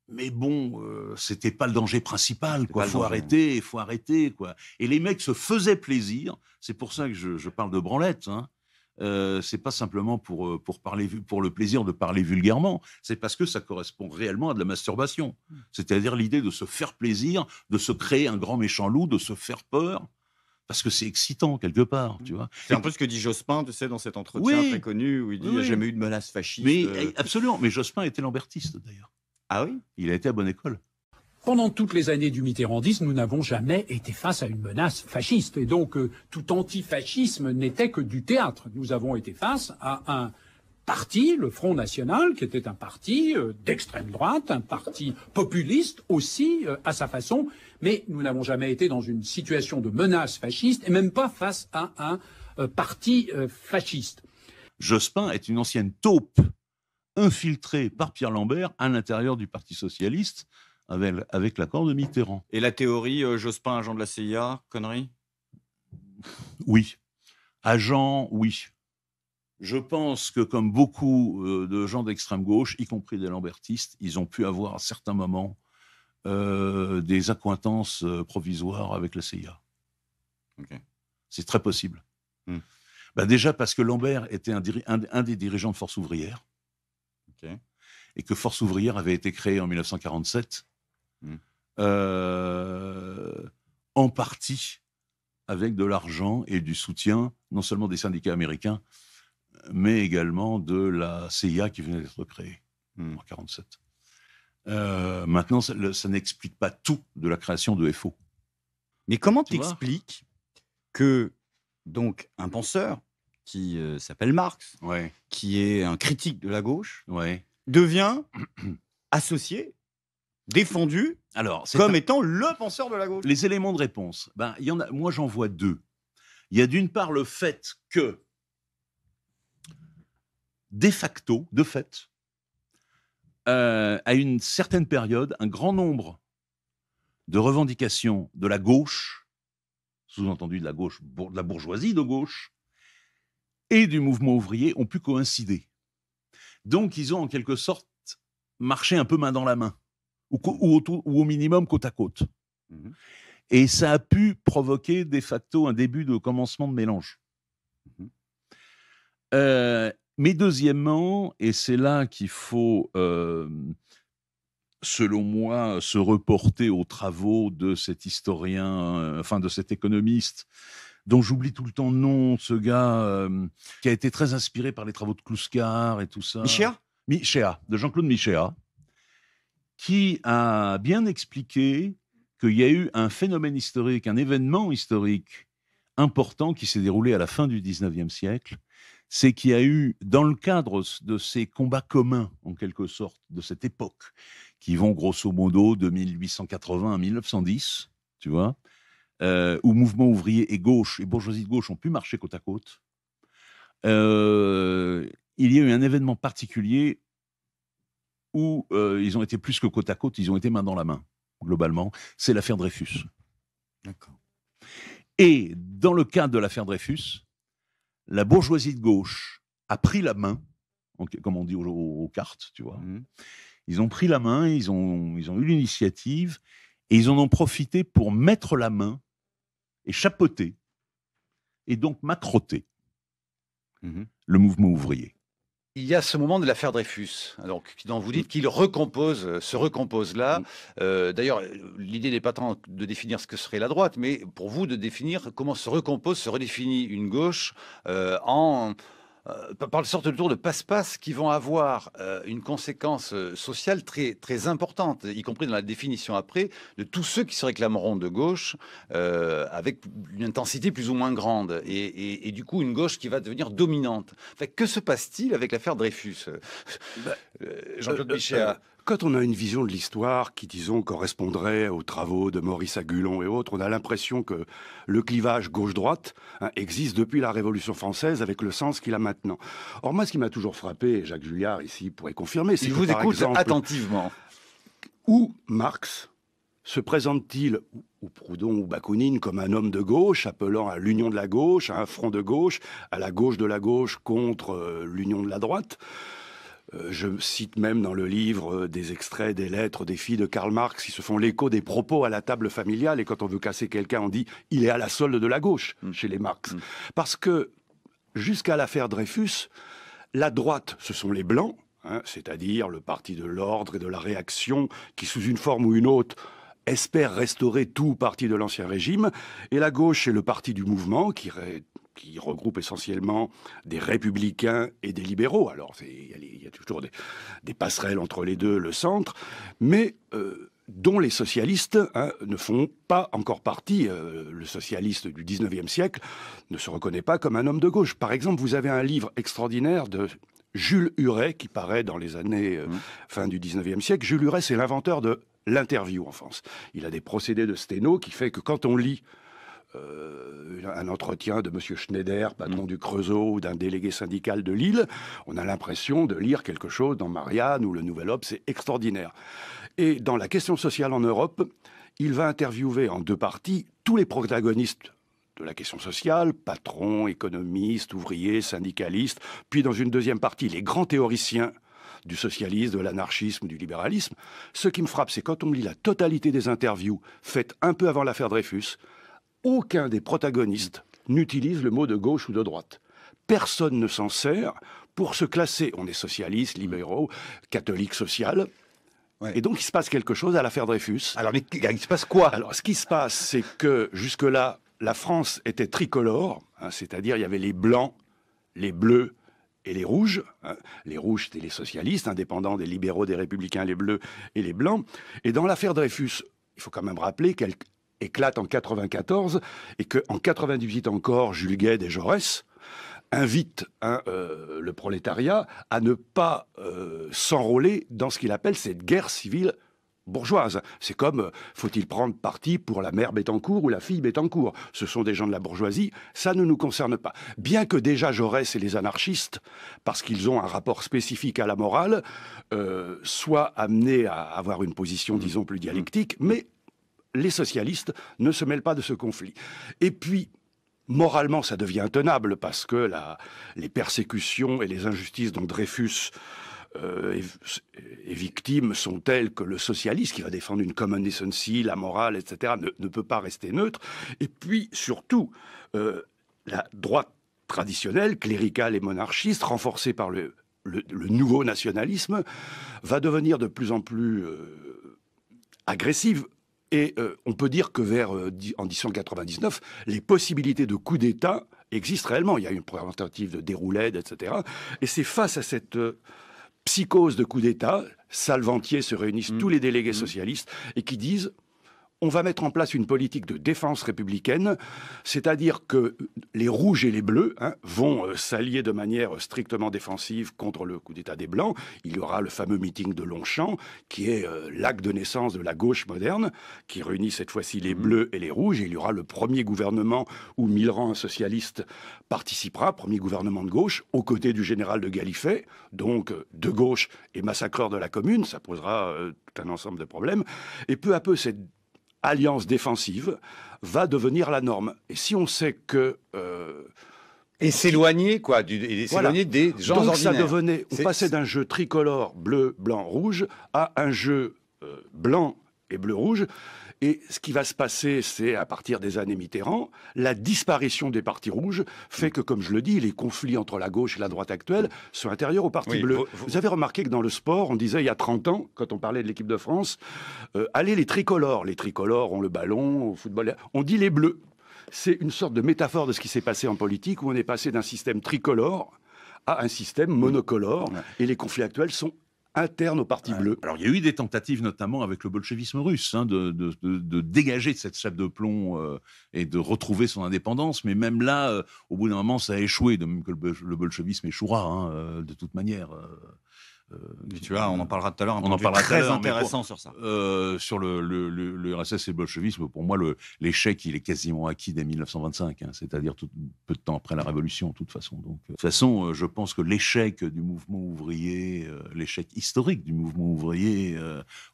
Speaker 2: Mais bon, c'était pas le danger principal, quoi. Faut arrêter, arrêter, faut arrêter, quoi. Et les mecs se faisaient plaisir. C'est pour ça que je, parle de branlette. Hein. Euh, c'est pas simplement pour, euh, pour, parler, pour le plaisir de parler vulgairement, c'est parce que ça correspond réellement à de la masturbation. Hmm. C'est-à-dire l'idée de se faire plaisir, de se créer un grand méchant loup, de se faire peur. Parce que c'est excitant quelque part, hmm. tu vois. C'est un peu ce que dit Jospin, tu sais, dans cet entretien très connu où il dit il n'y a jamais eu de menace fasciste. Mais euh. eh, absolument. Mais Jospin était lambertiste d'ailleurs. Ah oui Il a été à bonne école.
Speaker 5: Pendant toutes les années du mitterrandisme, nous n'avons jamais été face à une menace fasciste. Et donc, euh, tout antifascisme n'était que du théâtre. Nous avons été face à un parti, le Front National, qui était un parti euh, d'extrême droite, un parti populiste aussi, euh, à sa façon. Mais nous n'avons jamais été dans une situation
Speaker 2: de menace fasciste, et même pas face à un parti fasciste. Jospin est une ancienne taupe infiltrée par Pierre Lambert à l'intérieur du Parti socialiste avec, l'accord de Mitterrand.
Speaker 1: Et la théorie, euh, Jospin, agent de la CIA,
Speaker 2: connerie Oui. Agent, oui. Je pense que, comme beaucoup euh, de gens d'extrême gauche, y compris des lambertistes, ils ont pu avoir à certains moments euh, des accointances provisoires avec la CIA. C'est très possible. Hmm. Bah, déjà parce que Lambert était un, des dirigeants de Force ouvrière. Et que Force ouvrière avait été créée en 1947 Mm. Euh, en partie avec de l'argent et du soutien, non seulement des syndicats américains, mais également de la CIA qui venait d'être créée mm. en 1947. Euh, maintenant, ça, n'explique pas tout de la création de FO. Mais comment t'expliques que donc un penseur qui euh, s'appelle
Speaker 1: Marx, qui est un critique de la gauche, devient associé
Speaker 2: défendu Alors, comme étant le penseur de la gauche. Les éléments de réponse, ben, y en a, moi j'en vois deux. Il y a d'une part le fait que, de facto, de fait, euh, à une certaine période, un grand nombre de revendications de la gauche, sous-entendu de la gauche, de la bourgeoisie de gauche, et du mouvement ouvrier ont pu coïncider. Donc, ils ont en quelque sorte marché un peu main dans la main ou, ou au minimum côte à côte. Mhm. Et ça a pu provoquer de facto un début de commencement de mélange. Mhm. Euh, mais deuxièmement, et c'est là qu'il faut, euh, selon moi, se reporter aux travaux de cet historien, euh, enfin de cet économiste, dont j'oublie tout le temps le nom, ce gars qui a été très inspiré par les travaux de Kluskar et tout ça. Michéa Michéa, de Jean-Claude Michéa qui a bien expliqué qu'il y a eu un phénomène historique, un événement historique important qui s'est déroulé à la fin du 19e siècle, c'est qu'il y a eu, dans le cadre de ces combats communs, en quelque sorte, de cette époque, qui vont grosso modo de 1880 à 1910, tu vois, euh, où mouvement ouvrier et gauche et bourgeoisie de gauche ont pu marcher côte à côte, euh, il y a eu un événement particulier où euh, ils ont été plus que côte à côte, ils ont été main dans la main, globalement, c'est l'affaire Dreyfus. D'accord. Et dans le cadre de l'affaire Dreyfus, la bourgeoisie de gauche a pris la main, comme on dit aux, aux cartes, tu vois. Mhm. Ils ont pris la main, ils ont, ils ont eu l'initiative, et ils en ont profité pour mettre la main et chapeauter, et donc macroter mhm. le mouvement ouvrier.
Speaker 6: Il y a ce moment de l'affaire Dreyfus, hein, donc dont vous dites mm. qu'il recompose, euh, se recompose là. Mm. Euh, d'ailleurs, l'idée n'est pas tant de définir ce que serait la droite, mais pour vous de définir comment se recompose, se redéfinit une gauche euh, en euh, par le sorte de tour de passe-passe qui vont avoir euh, une conséquence euh, sociale très, très importante, y compris dans la définition après de tous ceux qui se réclameront de gauche avec une intensité plus ou moins grande et, du coup une gauche qui va devenir dominante. que se passe-t-il avec l'affaire Dreyfus bah, Jean-Claude Michéa quand on a une vision de l'histoire qui, disons, correspondrait aux travaux de Maurice Agulon et autres, on a l'impression que le clivage gauche-droite hein, existe depuis la Révolution française avec le sens qu'il a maintenant. Or, moi, ce qui m'a toujours frappé, et Jacques Julliard ici pourrait confirmer, si que. vous écoute attentivement. Où Marx se présente-t-il ou Proudhon ou Bakounine comme un homme de gauche, appelant à l'union de la gauche, à un front de gauche, à la gauche de la gauche contre euh, l'union de la droite euh, je cite même dans le livre euh, des extraits des lettres des filles de Karl Marx qui se font l'écho des propos à la table familiale. Et quand on veut casser quelqu'un, on dit il est à la solde de la gauche mm. chez les Marx. Mm. Parce que jusqu'à l'affaire Dreyfus, la droite, ce sont les blancs, hein, c'est-à-dire le parti de l'ordre et de la réaction qui, sous une forme ou une autre, espère restaurer tout parti de l'ancien régime, et la gauche est le parti du mouvement qui qui regroupe essentiellement des républicains et des libéraux. Alors, il y, a toujours des, passerelles entre les deux, le centre, mais euh, dont les socialistes hein, ne font pas encore partie. Euh, le socialiste du 19e siècle ne se reconnaît pas comme un homme de gauche. Par exemple, vous avez un livre extraordinaire de Jules Huret, qui paraît dans les années euh, mmh. fin du 19e siècle. Jules Huret, c'est l'inventeur de l'interview en France. Il a des procédés de sténo qui fait que quand on lit euh, un entretien de M. Schneider, patron mm. du Creusot, ou d'un délégué syndical de Lille, on a l'impression de lire quelque chose dans Marianne ou le Nouvel Obs, c'est extraordinaire. Et dans la question sociale en Europe, il va interviewer en deux parties tous les protagonistes de la question sociale, patrons, économistes, ouvriers, syndicalistes, puis dans une deuxième partie, les grands théoriciens du socialisme, de l'anarchisme, du libéralisme. Ce qui me frappe, c'est quand on lit la totalité des interviews faites un peu avant l'affaire Dreyfus, aucun des protagonistes n'utilise le mot de gauche ou de droite. Personne ne s'en sert pour se classer. On est socialiste, libéraux, catholique, social. Et donc il se passe quelque chose à l'affaire Dreyfus. Alors mais il se passe quoi Alors ce qui se passe, c'est que jusque-là, la France était tricolore, hein, c'est-à-dire il y avait les blancs, les bleus et les rouges. Hein. Les rouges, c'était les socialistes, indépendants des libéraux, des républicains, les bleus et les blancs. Et dans l'affaire Dreyfus, il faut quand même rappeler qu'elle éclate en 94 et que en 98 encore, Jules Gued et Jaurès invitent euh, le prolétariat à ne pas euh, s'enrôler dans ce qu'il appelle cette guerre civile bourgeoise. C'est comme euh, faut-il prendre parti pour la mère Bettencourt ou la fille Bettencourt Ce sont des gens de la bourgeoisie, ça ne nous concerne pas. Bien que déjà Jaurès et les anarchistes, parce qu'ils ont un rapport spécifique à la morale, soient amenés à avoir une position, disons, plus dialectique, mais les socialistes ne se mêlent pas de ce conflit. Et puis, moralement, ça devient intenable parce que les persécutions et les injustices dont Dreyfus euh, est victime sont telles que le socialiste qui va défendre une common decency, la morale, etc., ne, peut pas rester neutre. Et puis, surtout, euh, la droite traditionnelle, cléricale et monarchiste, renforcée par le, nouveau nationalisme, va devenir de plus en plus euh, agressive, et euh, on peut dire que vers euh, en 1999, les possibilités de coup d'État existent réellement. Il y a une première tentative de déroulade, etc. Et c'est face à cette euh, psychose de coup d'État, Salventier se réunissent mmh. tous les délégués mmh. socialistes et qui disent on va mettre en place une politique de défense républicaine, c'est-à-dire que les rouges et les bleus hein, vont euh, s'allier de manière strictement défensive contre le coup d'État des Blancs. Il y aura le fameux meeting de Longchamp, qui est euh, l'acte de naissance de la gauche moderne, qui réunit cette fois-ci les mmh. bleus et les rouges. il y aura le premier gouvernement où Millerand, un socialiste, participera, premier gouvernement de gauche, aux côtés du général de Gallifet, donc euh, de gauche et massacreur de la commune. Ça posera tout un ensemble de problèmes. Et peu à peu, cette alliance défensive va devenir la norme. Et si on sait que euh, et s'éloigner, quoi, du, et s'éloigner des gens Donc ordinaires. ça devenait, on passait d'un jeu tricolore bleu, blanc, rouge à un jeu euh, blanc et bleu, rouge. Et ce qui va se passer, c'est à partir des années Mitterrand, la disparition des partis rouges fait mm. que, comme je le dis, les conflits entre la gauche et la droite actuelle sont intérieurs aux partis bleus. Vous, avez remarqué que dans le sport, on disait il y a 30 ans, quand on parlait de l'équipe de France, euh, allez les tricolores. Les tricolores ont le ballon, au football, on dit les bleus. C'est une sorte de métaphore de ce qui s'est passé en politique, où on est passé d'un système tricolore à un
Speaker 2: système monocolore, et les conflits actuels sont interne au Parti bleu. Alors il y a eu des tentatives, notamment avec le bolchevisme russe, hein, de, dégager de cette chape de plomb euh, et de retrouver son indépendance, mais même là, euh, au bout d'un moment, ça a échoué, de même que le, bolchevisme échouera, hein, euh, de toute manière. Euh, on en parlera tout à l'heure. On en parlera très intéressant sur ça. Euh, sur le, RSS et le bolchevisme, pour moi, l'échec, il est quasiment acquis dès 1925, hein, c'est-à-dire peu de temps après la Révolution, de toute façon. Donc, euh, de toute façon, je pense que l'échec du mouvement ouvrier, l'échec historique du mouvement ouvrier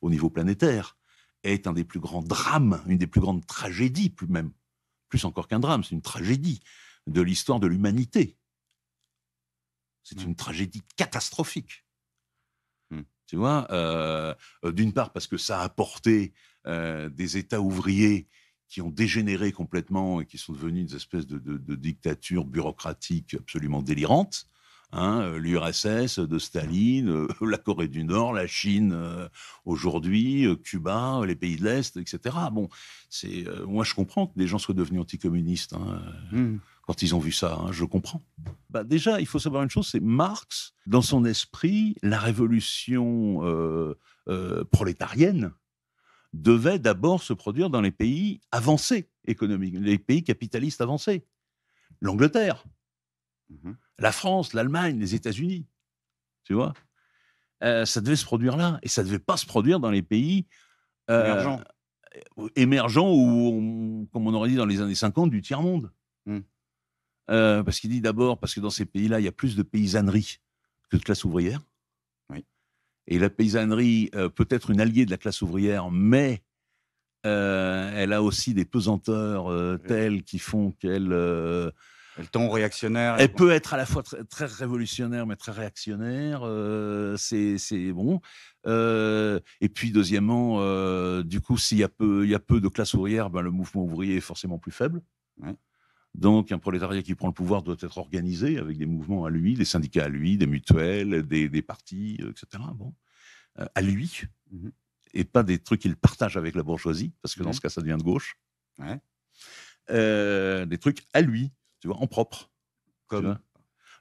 Speaker 2: au niveau planétaire, est un des plus grands drames, une des plus grandes tragédies, plus même, plus encore qu'un drame, c'est une tragédie de l'histoire de l'humanité. C'est mm. une tragédie catastrophique tu vois. Euh, euh, d'une part parce que ça a apporté euh, des États ouvriers qui ont dégénéré complètement et qui sont devenus des espèces de, dictature bureaucratique dictatures bureaucratiques absolument délirantes. Hein, l'URSS de Staline, la Corée du Nord, la Chine aujourd'hui, Cuba, les pays de l'Est, etc. Bon, c'est moi je comprends que des gens soient devenus anticommunistes. Hein. Hmm quand ils ont vu ça, hein, je comprends. Bah, déjà, il faut savoir une chose, c'est Marx, dans son esprit, la révolution euh, euh, prolétarienne devait d'abord se produire dans les pays avancés économiques, les pays capitalistes avancés. L'Angleterre, mhm. la France, l'Allemagne, les États-Unis, tu vois. Euh, ça devait se produire là, et ça devait pas se produire dans les pays émergents. ou, comme on aurait dit dans les années 50, du tiers-monde. Euh, parce qu'il dit d'abord, parce que dans ces pays-là, il y a plus de paysannerie que de classe ouvrière. Oui. Et la paysannerie euh, peut être une alliée de la classe ouvrière, mais euh, elle a aussi des pesanteurs telles qui font qu'elle. elle tombe réactionnaire. Elle, peut être à la fois très, révolutionnaire, mais très réactionnaire. c'est bon. et puis, deuxièmement, du coup, s'il y, a peu, il y a peu de classe ouvrière, ben, le mouvement ouvrier est forcément plus faible. Donc, un prolétariat qui prend le pouvoir doit être organisé avec des mouvements à lui, des syndicats à lui, des mutuelles, des, partis, euh, etc. Bon. Euh, à lui, mhm. et pas des trucs qu'il partage avec la bourgeoisie, parce que dans mhm. ce cas, ça devient de gauche. Euh, des trucs à lui, tu vois, en propre. Comme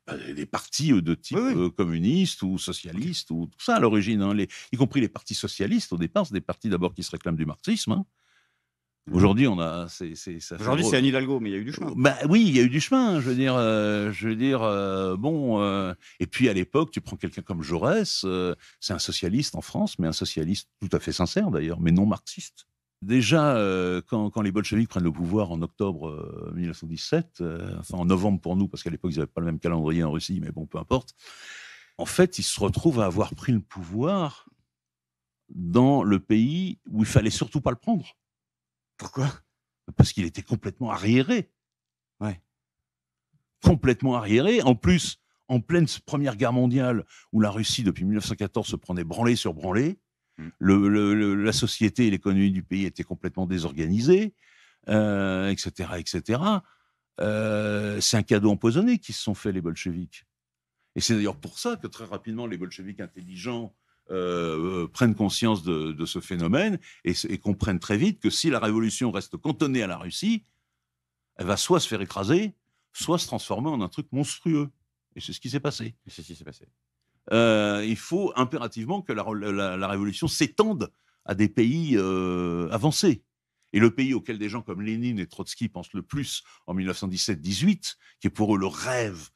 Speaker 2: bah, des partis de type communiste ou socialiste ou tout ça à l'origine, hein. y compris les partis socialistes au départ, c'est des partis d'abord qui se réclament du marxisme, hein. Mmh. Aujourd'hui, on a. Aujourd'hui, c'est Anne
Speaker 1: Hidalgo, mais il y a eu du chemin.
Speaker 2: Bah oui, il y a eu du chemin. Je veux dire, euh, je veux dire, euh, bon. Euh, et puis à l'époque, tu prends quelqu'un comme Jaurès. c'est un socialiste en France, mais un socialiste tout à fait sincère d'ailleurs, mais non marxiste. Déjà, quand, les bolcheviks prennent le pouvoir en octobre 1917, enfin en novembre pour nous, parce qu'à l'époque ils n'avaient pas le même calendrier en Russie, mais bon, peu importe. En fait, ils se retrouvent à avoir pris le pouvoir dans le pays où il fallait surtout pas le prendre. Pourquoi Parce qu'il était complètement arriéré. Ouais. Complètement arriéré. En plus, en pleine Première Guerre mondiale, où la Russie, depuis 1914, se prenait branlée sur branlée, hmm. la société et l'économie du pays étaient complètement désorganisées, etc., euh, etc. Euh, c'est un cadeau empoisonné qui se sont fait les bolcheviks. Et c'est d'ailleurs pour ça que très rapidement, les bolcheviques intelligents euh, euh, prennent conscience de, ce phénomène et, comprennent très vite que si la révolution reste cantonnée à la Russie, elle va soit se faire écraser, soit se transformer en un truc monstrueux. Et c'est ce qui s'est passé. C'est passé. Euh, il faut impérativement que la, révolution s'étende à des pays avancés. Et le pays auquel des gens comme Lénine et Trotsky pensent le plus en 1917-18, qui est pour eux le rêve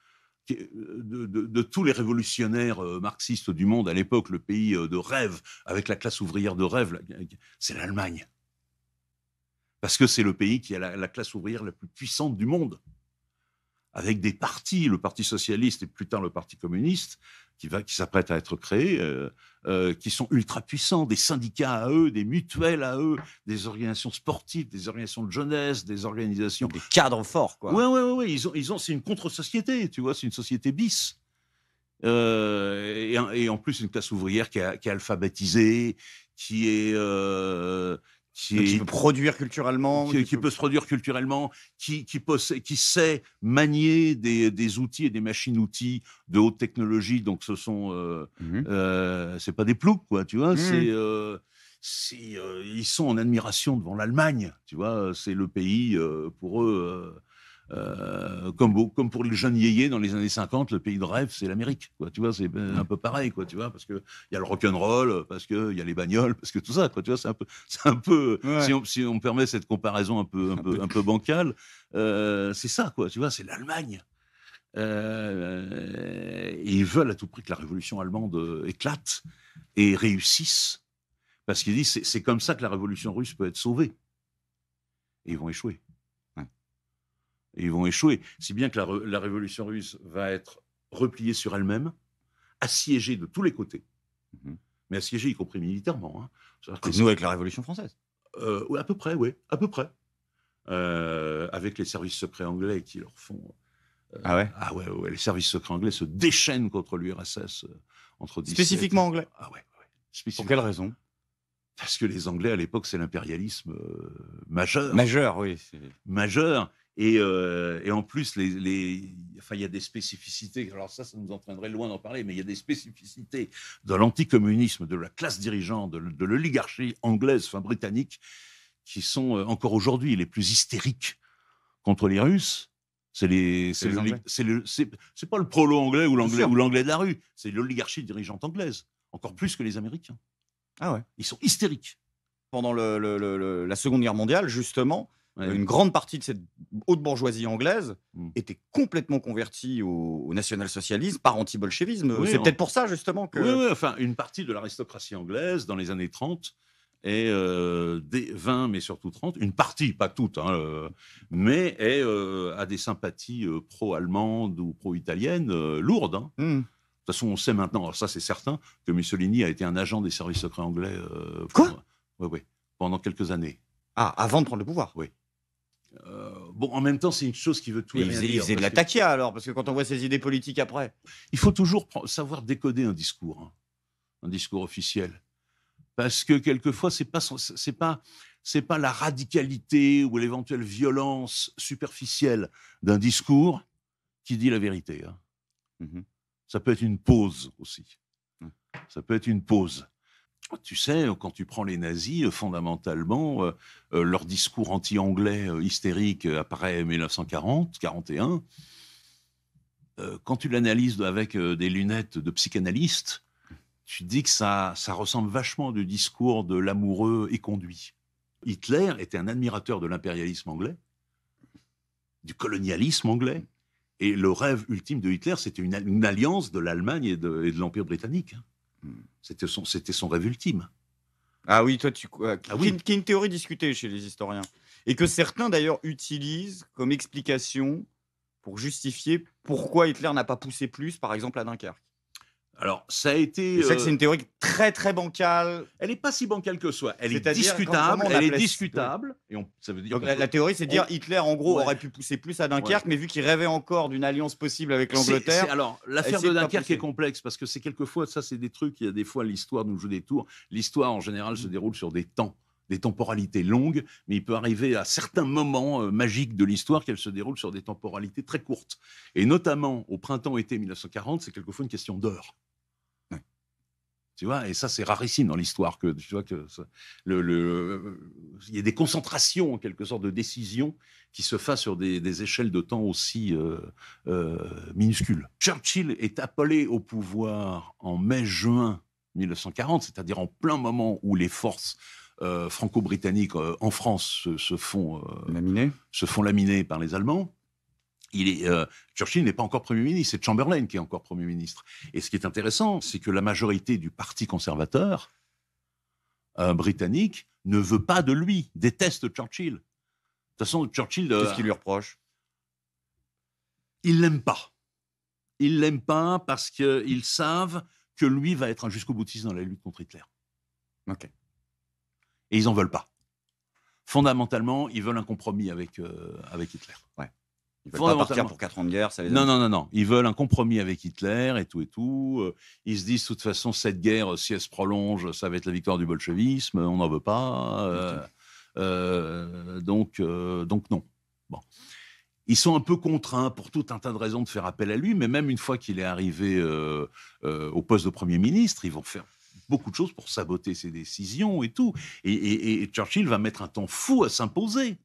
Speaker 2: euh, de, tous les révolutionnaires euh, marxistes du monde à l'époque, le pays euh, de rêve, avec la classe ouvrière de rêve, c'est l'Allemagne. Parce que c'est le pays qui a la, classe ouvrière la plus puissante du monde, avec des partis, le Parti socialiste et plus tard le Parti communiste, qui, va, qui s'apprête à être créé, euh, euh, qui sont ultra puissants, des syndicats à eux, des mutuelles à eux, des organisations sportives, des organisations de jeunesse, des organisations. Des cadres forts, quoi. Oui, oui, oui. Ouais. Ils ont, ils ont, c'est une contre-société, tu vois, c'est une société bis. Euh, et, et, en plus, une classe ouvrière qui, qui est alphabétisée, qui est, qui, peut produire culturellement, qui, peut... se produire culturellement, qui, sait manier des, outils et des machines-outils de haute technologie. Donc, ce sont, euh, mhm. euh, c'est pas des ploucs, quoi, tu vois. Mhm. C'est, euh, ils sont en admiration devant l'Allemagne, tu vois. C'est le pays pour eux euh, comme, pour les jeunes yéyés dans les années 50, le pays de rêve, c'est l'Amérique. Quoi, tu vois, c'est euh, un peu pareil, quoi, tu vois, parce que il y a le rock'n'roll, parce que il y a les bagnoles, parce que tout ça, quoi, tu vois, c'est un peu. C'est un peu si, on, permet cette comparaison un peu, bancale, euh, c'est ça, quoi, tu vois, c'est l'Allemagne. ils veulent à tout prix que la révolution allemande éclate et réussisse, parce qu'ils disent c'est, c'est comme ça que la révolution russe peut être sauvée. Et ils vont échouer. Et ils vont échouer. Si bien que la, révolution russe va être repliée sur elle-même, assiégée de tous les côtés, mhm. mais assiégée y compris militairement. Hein. Nous avec la Révolution française. Euh, à peu près, oui, à peu près. Euh, avec les services secrets anglais qui leur font. Euh, ah ouais Ah ouais, ouais, les services secrets anglais se déchaînent contre l'URSS entre Spécifiquement anglais Ah ouais, ouais. Pour quelle raison Parce que les Anglais, à l'époque, c'est l'impérialisme majeur. Majeur, oui. Majeur. Euh, et, en plus, les, enfin, il y a des spécificités, alors ça, ça nous entraînerait loin d'en parler, mais il y a des spécificités de l'anticommunisme, de la classe dirigeante, de, l'oligarchie anglaise, enfin britannique, qui sont euh, encore aujourd'hui les plus hystériques contre les Russes. C'est les, c'est pas le prolo anglais ou l'anglais ou l'anglais de la rue, c'est l'oligarchie dirigeante anglaise, encore plus que les Américains. Ah ouais. Ils sont hystériques.
Speaker 1: Pendant la Seconde Guerre mondiale, justement, une grande partie de cette haute bourgeoisie anglaise hmm. était complètement convertie au, national-socialisme par anti-bolchevisme. c'est peut-être pour ça, justement, que. Oui,
Speaker 2: oui, enfin, une partie de l'aristocratie anglaise, dans les années 30, et euh, des 20, mais surtout 30, une partie, pas toute, hein, euh, mais a euh, des sympathies pro-allemandes ou pro italienne lourdes. Hein. Hmm. De toute façon, on sait maintenant, ça c'est certain, que Mussolini a été un agent des services secrets anglais. Quoi Oui, oui, pendant quelques années. Ah, avant de prendre le pouvoir Oui. Euh, bon,
Speaker 1: en même temps, c'est une chose qui veut tout et dire. de la taquia alors, parce que quand on voit ses idées politiques après.
Speaker 2: Il faut toujours savoir décoder un discours, hein. un discours officiel. Parce que quelquefois, c'est pas, c'est pas, c'est pas la radicalité ou l'éventuelle violence superficielle d'un discours qui dit la vérité. Hein. Mhm. Ça peut être une pause aussi. Ça peut être une pause tu sais, euh, quand tu prends les nazis, euh, fondamentalement, euh, leur discours anti-anglais hystérique après 1940-41, quand tu l'analyses avec des lunettes de psychanalyste, tu dis que ça, ressemble vachement au discours de l'amoureux éconduit. Hitler était un admirateur de l'impérialisme anglais, du colonialisme anglais, et le rêve ultime de Hitler, c'était une, alliance de l'Allemagne et de l'Empire britannique. Hein. C'était son, rêve ultime. Ah oui,
Speaker 1: toi, tu, ah oui. qui, est une théorie discutée chez les historiens. Et que certains, d'ailleurs, utilisent comme explication pour justifier pourquoi Hitler n'a pas poussé plus, par exemple, à Dunkerque.
Speaker 2: Alors, ça a été. C'est c'est euh, une théorie très, très bancale. Elle n'est pas si bancale que soit. Elle est, discutable. Elle est discutable. Et la, théorie, c'est dire Hitler, en gros, aurait
Speaker 1: pu pousser plus à Dunkerque, mais vu qu'il rêvait encore d'une alliance possible avec l'Angleterre. Alors, l'affaire de Dunkerque est
Speaker 2: complexe parce que c'est quelquefois, ça, c'est des trucs, il y a des fois, l'histoire nous joue des tours. L'histoire, en général, se mm. déroule sur des temps des temporalités longues, mais il peut arriver à certains moments euh, magiques de l'histoire qu'elle se déroule sur des temporalités très courtes. Et notamment au printemps-été 1940, c'est quelquefois une question d'heure et ça, c'est rarissime dans l'histoire que tu vois que le, il y a des concentrations en quelque sorte de décisions qui se fassent sur des, échelles de temps aussi euh, euh, minuscules. Churchill est appelé au pouvoir en mai-juin 1940, c'est-à-dire en plein moment où les forces euh, franco-britanniques en France se, font laminer, se font laminer par les Allemands est, euh, Churchill n'est pas encore Premier ministre, c'est Chamberlain qui est encore Premier ministre. Et ce qui est intéressant, c'est que la majorité du Parti conservateur euh, britannique ne veut pas de lui, déteste Churchill. De toute façon, Churchill... Euh, Qu'est-ce qu'il lui reproche Il l'aime pas. Il l'aime pas parce qu'ils savent que lui va être un jusqu'au boutiste dans la lutte contre Hitler. OK. Et ils n'en veulent pas fondamentalement, ils veulent un compromis avec, avec Hitler. Ouais. Ils veulent pas partir pour 4 ans de guerre, Non, non, non, non. Ils veulent un compromis avec Hitler et tout et tout. Euh, ils se disent, de toute façon, cette guerre, euh, si elle se prolonge, ça va être la victoire du bolchevisme, on n'en veut pas. Euh, donc, donc, non. Bon. Ils sont un peu contraints pour tout un tas de raisons de faire appel à lui, mais même une fois qu'il est arrivé au poste de Premier ministre, ils vont faire beaucoup de choses pour saboter ses décisions et tout. et, et Churchill va mettre un temps fou à s'imposer.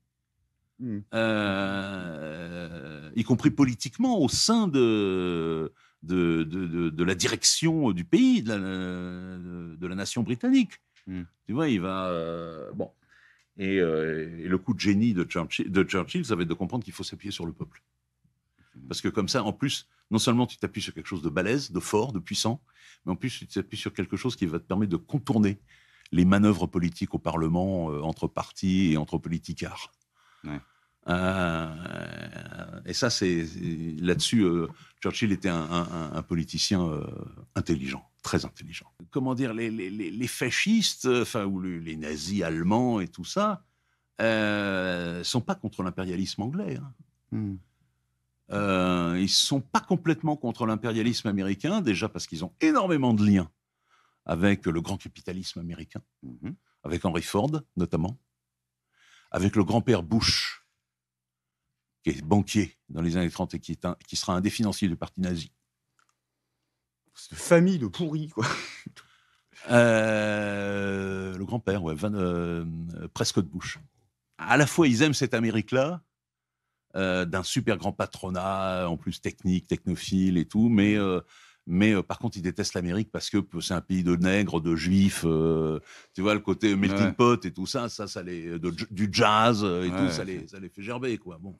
Speaker 2: Hmm. Euh, y compris politiquement au sein de, de, de, la direction du pays, de la, nation britannique. Hmm. Tu vois, il va. Euh, bon. Euh, et, le coup de génie de Churchill, de Churchill ça va être de comprendre qu'il faut s'appuyer sur le peuple. Hmm. Parce que comme ça, en plus, non seulement tu t'appuies sur quelque chose de balèze, de fort, de puissant, mais en plus tu t'appuies sur quelque chose qui va te permettre de contourner les manœuvres politiques au Parlement, entre partis et entre politicards. Euh, et ça, c'est là-dessus, euh, Churchill était un, politicien euh, intelligent, très intelligent. Comment dire, les, fascistes, enfin ou les, nazis allemands et tout ça, sont pas contre l'impérialisme anglais. Hein. ne hmm. ils sont pas complètement contre l'impérialisme américain, déjà parce qu'ils ont énormément de liens avec le grand capitalisme américain, hmm. avec Henry Ford notamment, avec le grand-père Bush, qui est banquier dans les années 30 et qui, sera un des financiers du parti nazi. Cette famille de pourris, quoi. Euh, le grand-père, ouais, Van, de euh, Prescott Bush. À la fois, ils aiment cette Amérique-là, euh, d'un super grand patronat, en plus technique, technophile et tout, mais mais euh, par contre, ils détestent l'Amérique parce que c'est un pays de nègres, de juifs. Euh, tu vois, le côté melting pot et tout ça, ça, ça les, euh, du jazz et tout, ça les, fait gerber, quoi. Bon.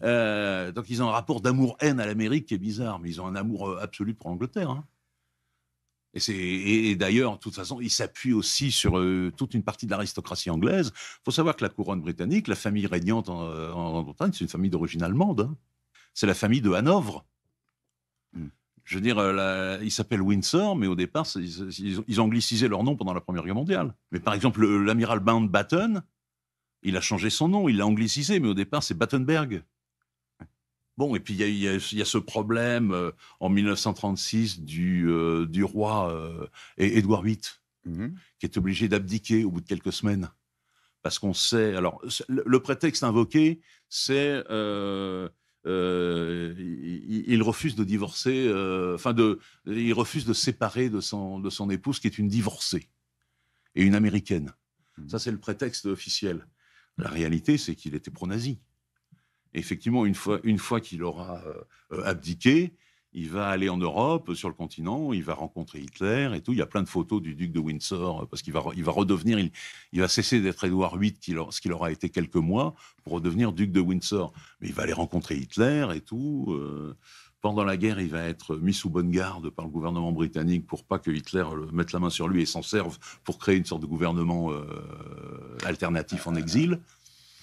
Speaker 2: donc ils ont un rapport d'amour-haine à l'Amérique qui est bizarre, mais ils ont un amour absolu pour l'Angleterre. Hein. Et, d'ailleurs, de toute façon, ils s'appuient aussi sur toute une partie de l'aristocratie anglaise. Il faut savoir que la couronne britannique, la famille régnante en, en, Bretagne, c'est une famille d'origine allemande. Hein. C'est la famille de Hanovre. Je veux dire, ils euh, il s'appelle Windsor, mais au départ, ils, ils, anglicisaient leur nom pendant la Première Guerre mondiale. Mais par exemple, l'amiral Batten, il a changé son nom, il l'a anglicisé, mais au départ, c'est Battenberg. Bon, et puis il y, a, ce problème euh, en 1936 du, euh, du roi euh, Édouard VIII, mhm. qui est obligé d'abdiquer au bout de quelques semaines. Parce qu'on sait. Alors, le, le prétexte invoqué, c'est euh, il, refuse de divorcer, euh, enfin de, il refuse de séparer de son, de son épouse qui est une divorcée et une américaine. Hmm. Ça c'est le prétexte officiel. La réalité c'est qu'il était pro-nazi. Effectivement, une fois, une fois qu'il aura euh, abdiqué, il va aller en Europe, sur le continent, il va rencontrer Hitler et tout. Il y a plein de photos du duc de Windsor euh, parce qu'il va, il va redevenir, il, va cesser d'être Édouard VIII, ce qu'il aura été quelques mois, pour redevenir duc de Windsor. Mais il va aller rencontrer Hitler et tout. Euh. pendant la guerre, il va être mis sous bonne garde par le gouvernement britannique pour pas que Hitler mette la main sur lui et s'en serve pour créer une sorte de gouvernement euh, alternatif en exil.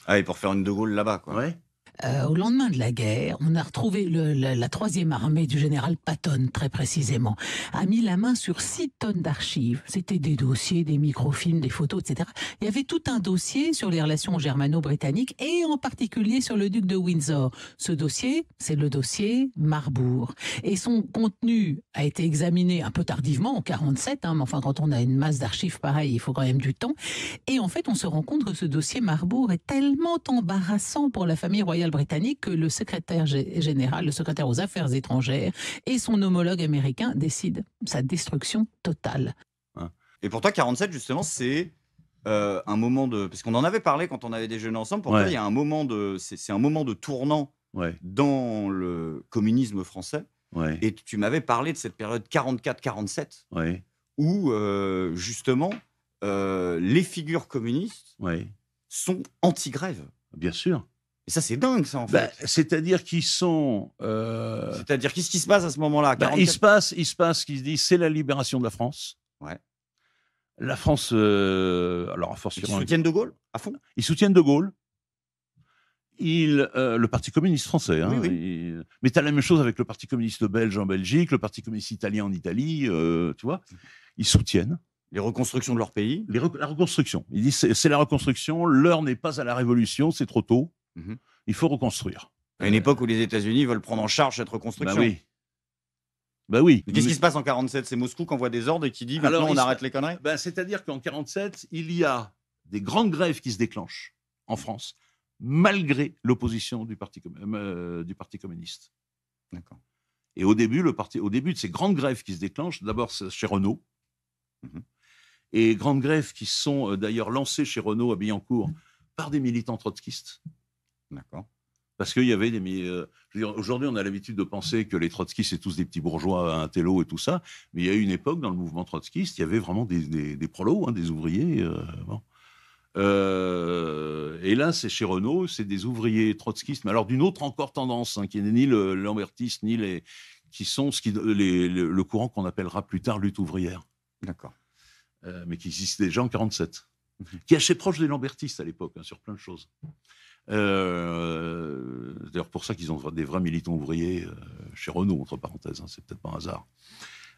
Speaker 2: Ah, et pour faire une De Gaulle là-bas, quoi. Ouais.
Speaker 7: Euh,
Speaker 5: au lendemain de la guerre, on a retrouvé la, troisième armée du général Patton, très précisément, a mis la main sur six tonnes d'archives. C'était des dossiers, des microfilms, des photos, etc. Il y avait tout un dossier sur les relations germano-britanniques et en particulier sur le duc de Windsor. Ce dossier, c'est le dossier Marbourg. Et son contenu a été examiné un peu tardivement, en 47, hein, mais enfin quand on a une masse d'archives pareille, il faut quand même du temps. Et en fait, on se rend compte que ce dossier Marbourg est tellement embarrassant pour la famille royale britannique que le secrétaire général, le secrétaire aux affaires étrangères et son homologue américain décident sa destruction totale.
Speaker 1: Et pour toi, 47, justement, c'est euh, un moment de... Parce qu'on en avait parlé quand on avait déjeuné ensemble, pour il y a un moment de... C'est un moment de tournant dans le communisme français. Et tu m'avais parlé de cette période 44-47, où, euh, justement, euh, les figures communistes sont anti-grève. Bien sûr. Et ça, c'est dingue, ça, en bah,
Speaker 2: fait. c'est-à-dire qu'ils sont. Euh, c'est-à-dire, qu'est-ce qui se passe à ce moment-là bah, Il se passe, il se passe, qu'ils se disent, c'est la libération de la France. Ouais. La France, euh, alors forcément Ils soutiennent De Gaulle à fond. Ils soutiennent De Gaulle. Il, euh, le Parti communiste français. Hein, mais tu as la même chose avec le Parti communiste belge en Belgique, le Parti communiste italien en Italie, tu vois. Mhm. Ils soutiennent. Les reconstructions de leur pays La reconstruction. Ils disent c'est la reconstruction, l'heure n'est pas à la révolution, c'est trop tôt. Mhm. Il faut reconstruire.
Speaker 1: À une époque où les États-Unis veulent prendre en charge cette reconstruction. Bah oui. Bah oui. Qu'est-ce qui se
Speaker 2: passe en 47 C'est Moscou qui envoie des ordres et qui dit maintenant on arrête les conneries Ben C'est-à-dire qu'en 47, il y a des grandes grèves qui se déclenchent en France, malgré l'opposition euh, euh, du, parti, communiste. D'accord. Et au début, le parti, au début de ces grandes grèves qui se déclenchent, d'abord chez Renault, mhm. et grandes grèves qui sont euh, d'ailleurs lancées chez Renault à Billancourt par des militants trotskistes. D'accord. Parce qu'il y avait des. Euh, aujourd'hui, on a l'habitude de penser que les trotskistes, c'est tous des petits bourgeois, à euh, un télo et tout ça. Mais il y a eu une époque dans le mouvement trotskiste, il y avait vraiment des, prolos, hein, des ouvriers. Euh, bon. et là, c'est chez Renault, c'est des ouvriers trotskistes, mais alors d'une autre encore tendance, hein, qui n'est ni le lambertiste, ni les. qui sont ce qui, le, courant qu'on appellera plus tard lutte ouvrière. D'accord. mais qui existe déjà en 1947, qui est assez proche des lambertistes à l'époque, hein, sur plein de choses. Euh, c'est d'ailleurs pour ça qu'ils ont des vrais militants ouvriers euh, chez Renault, entre parenthèses, hein, c'est peut-être pas un hasard.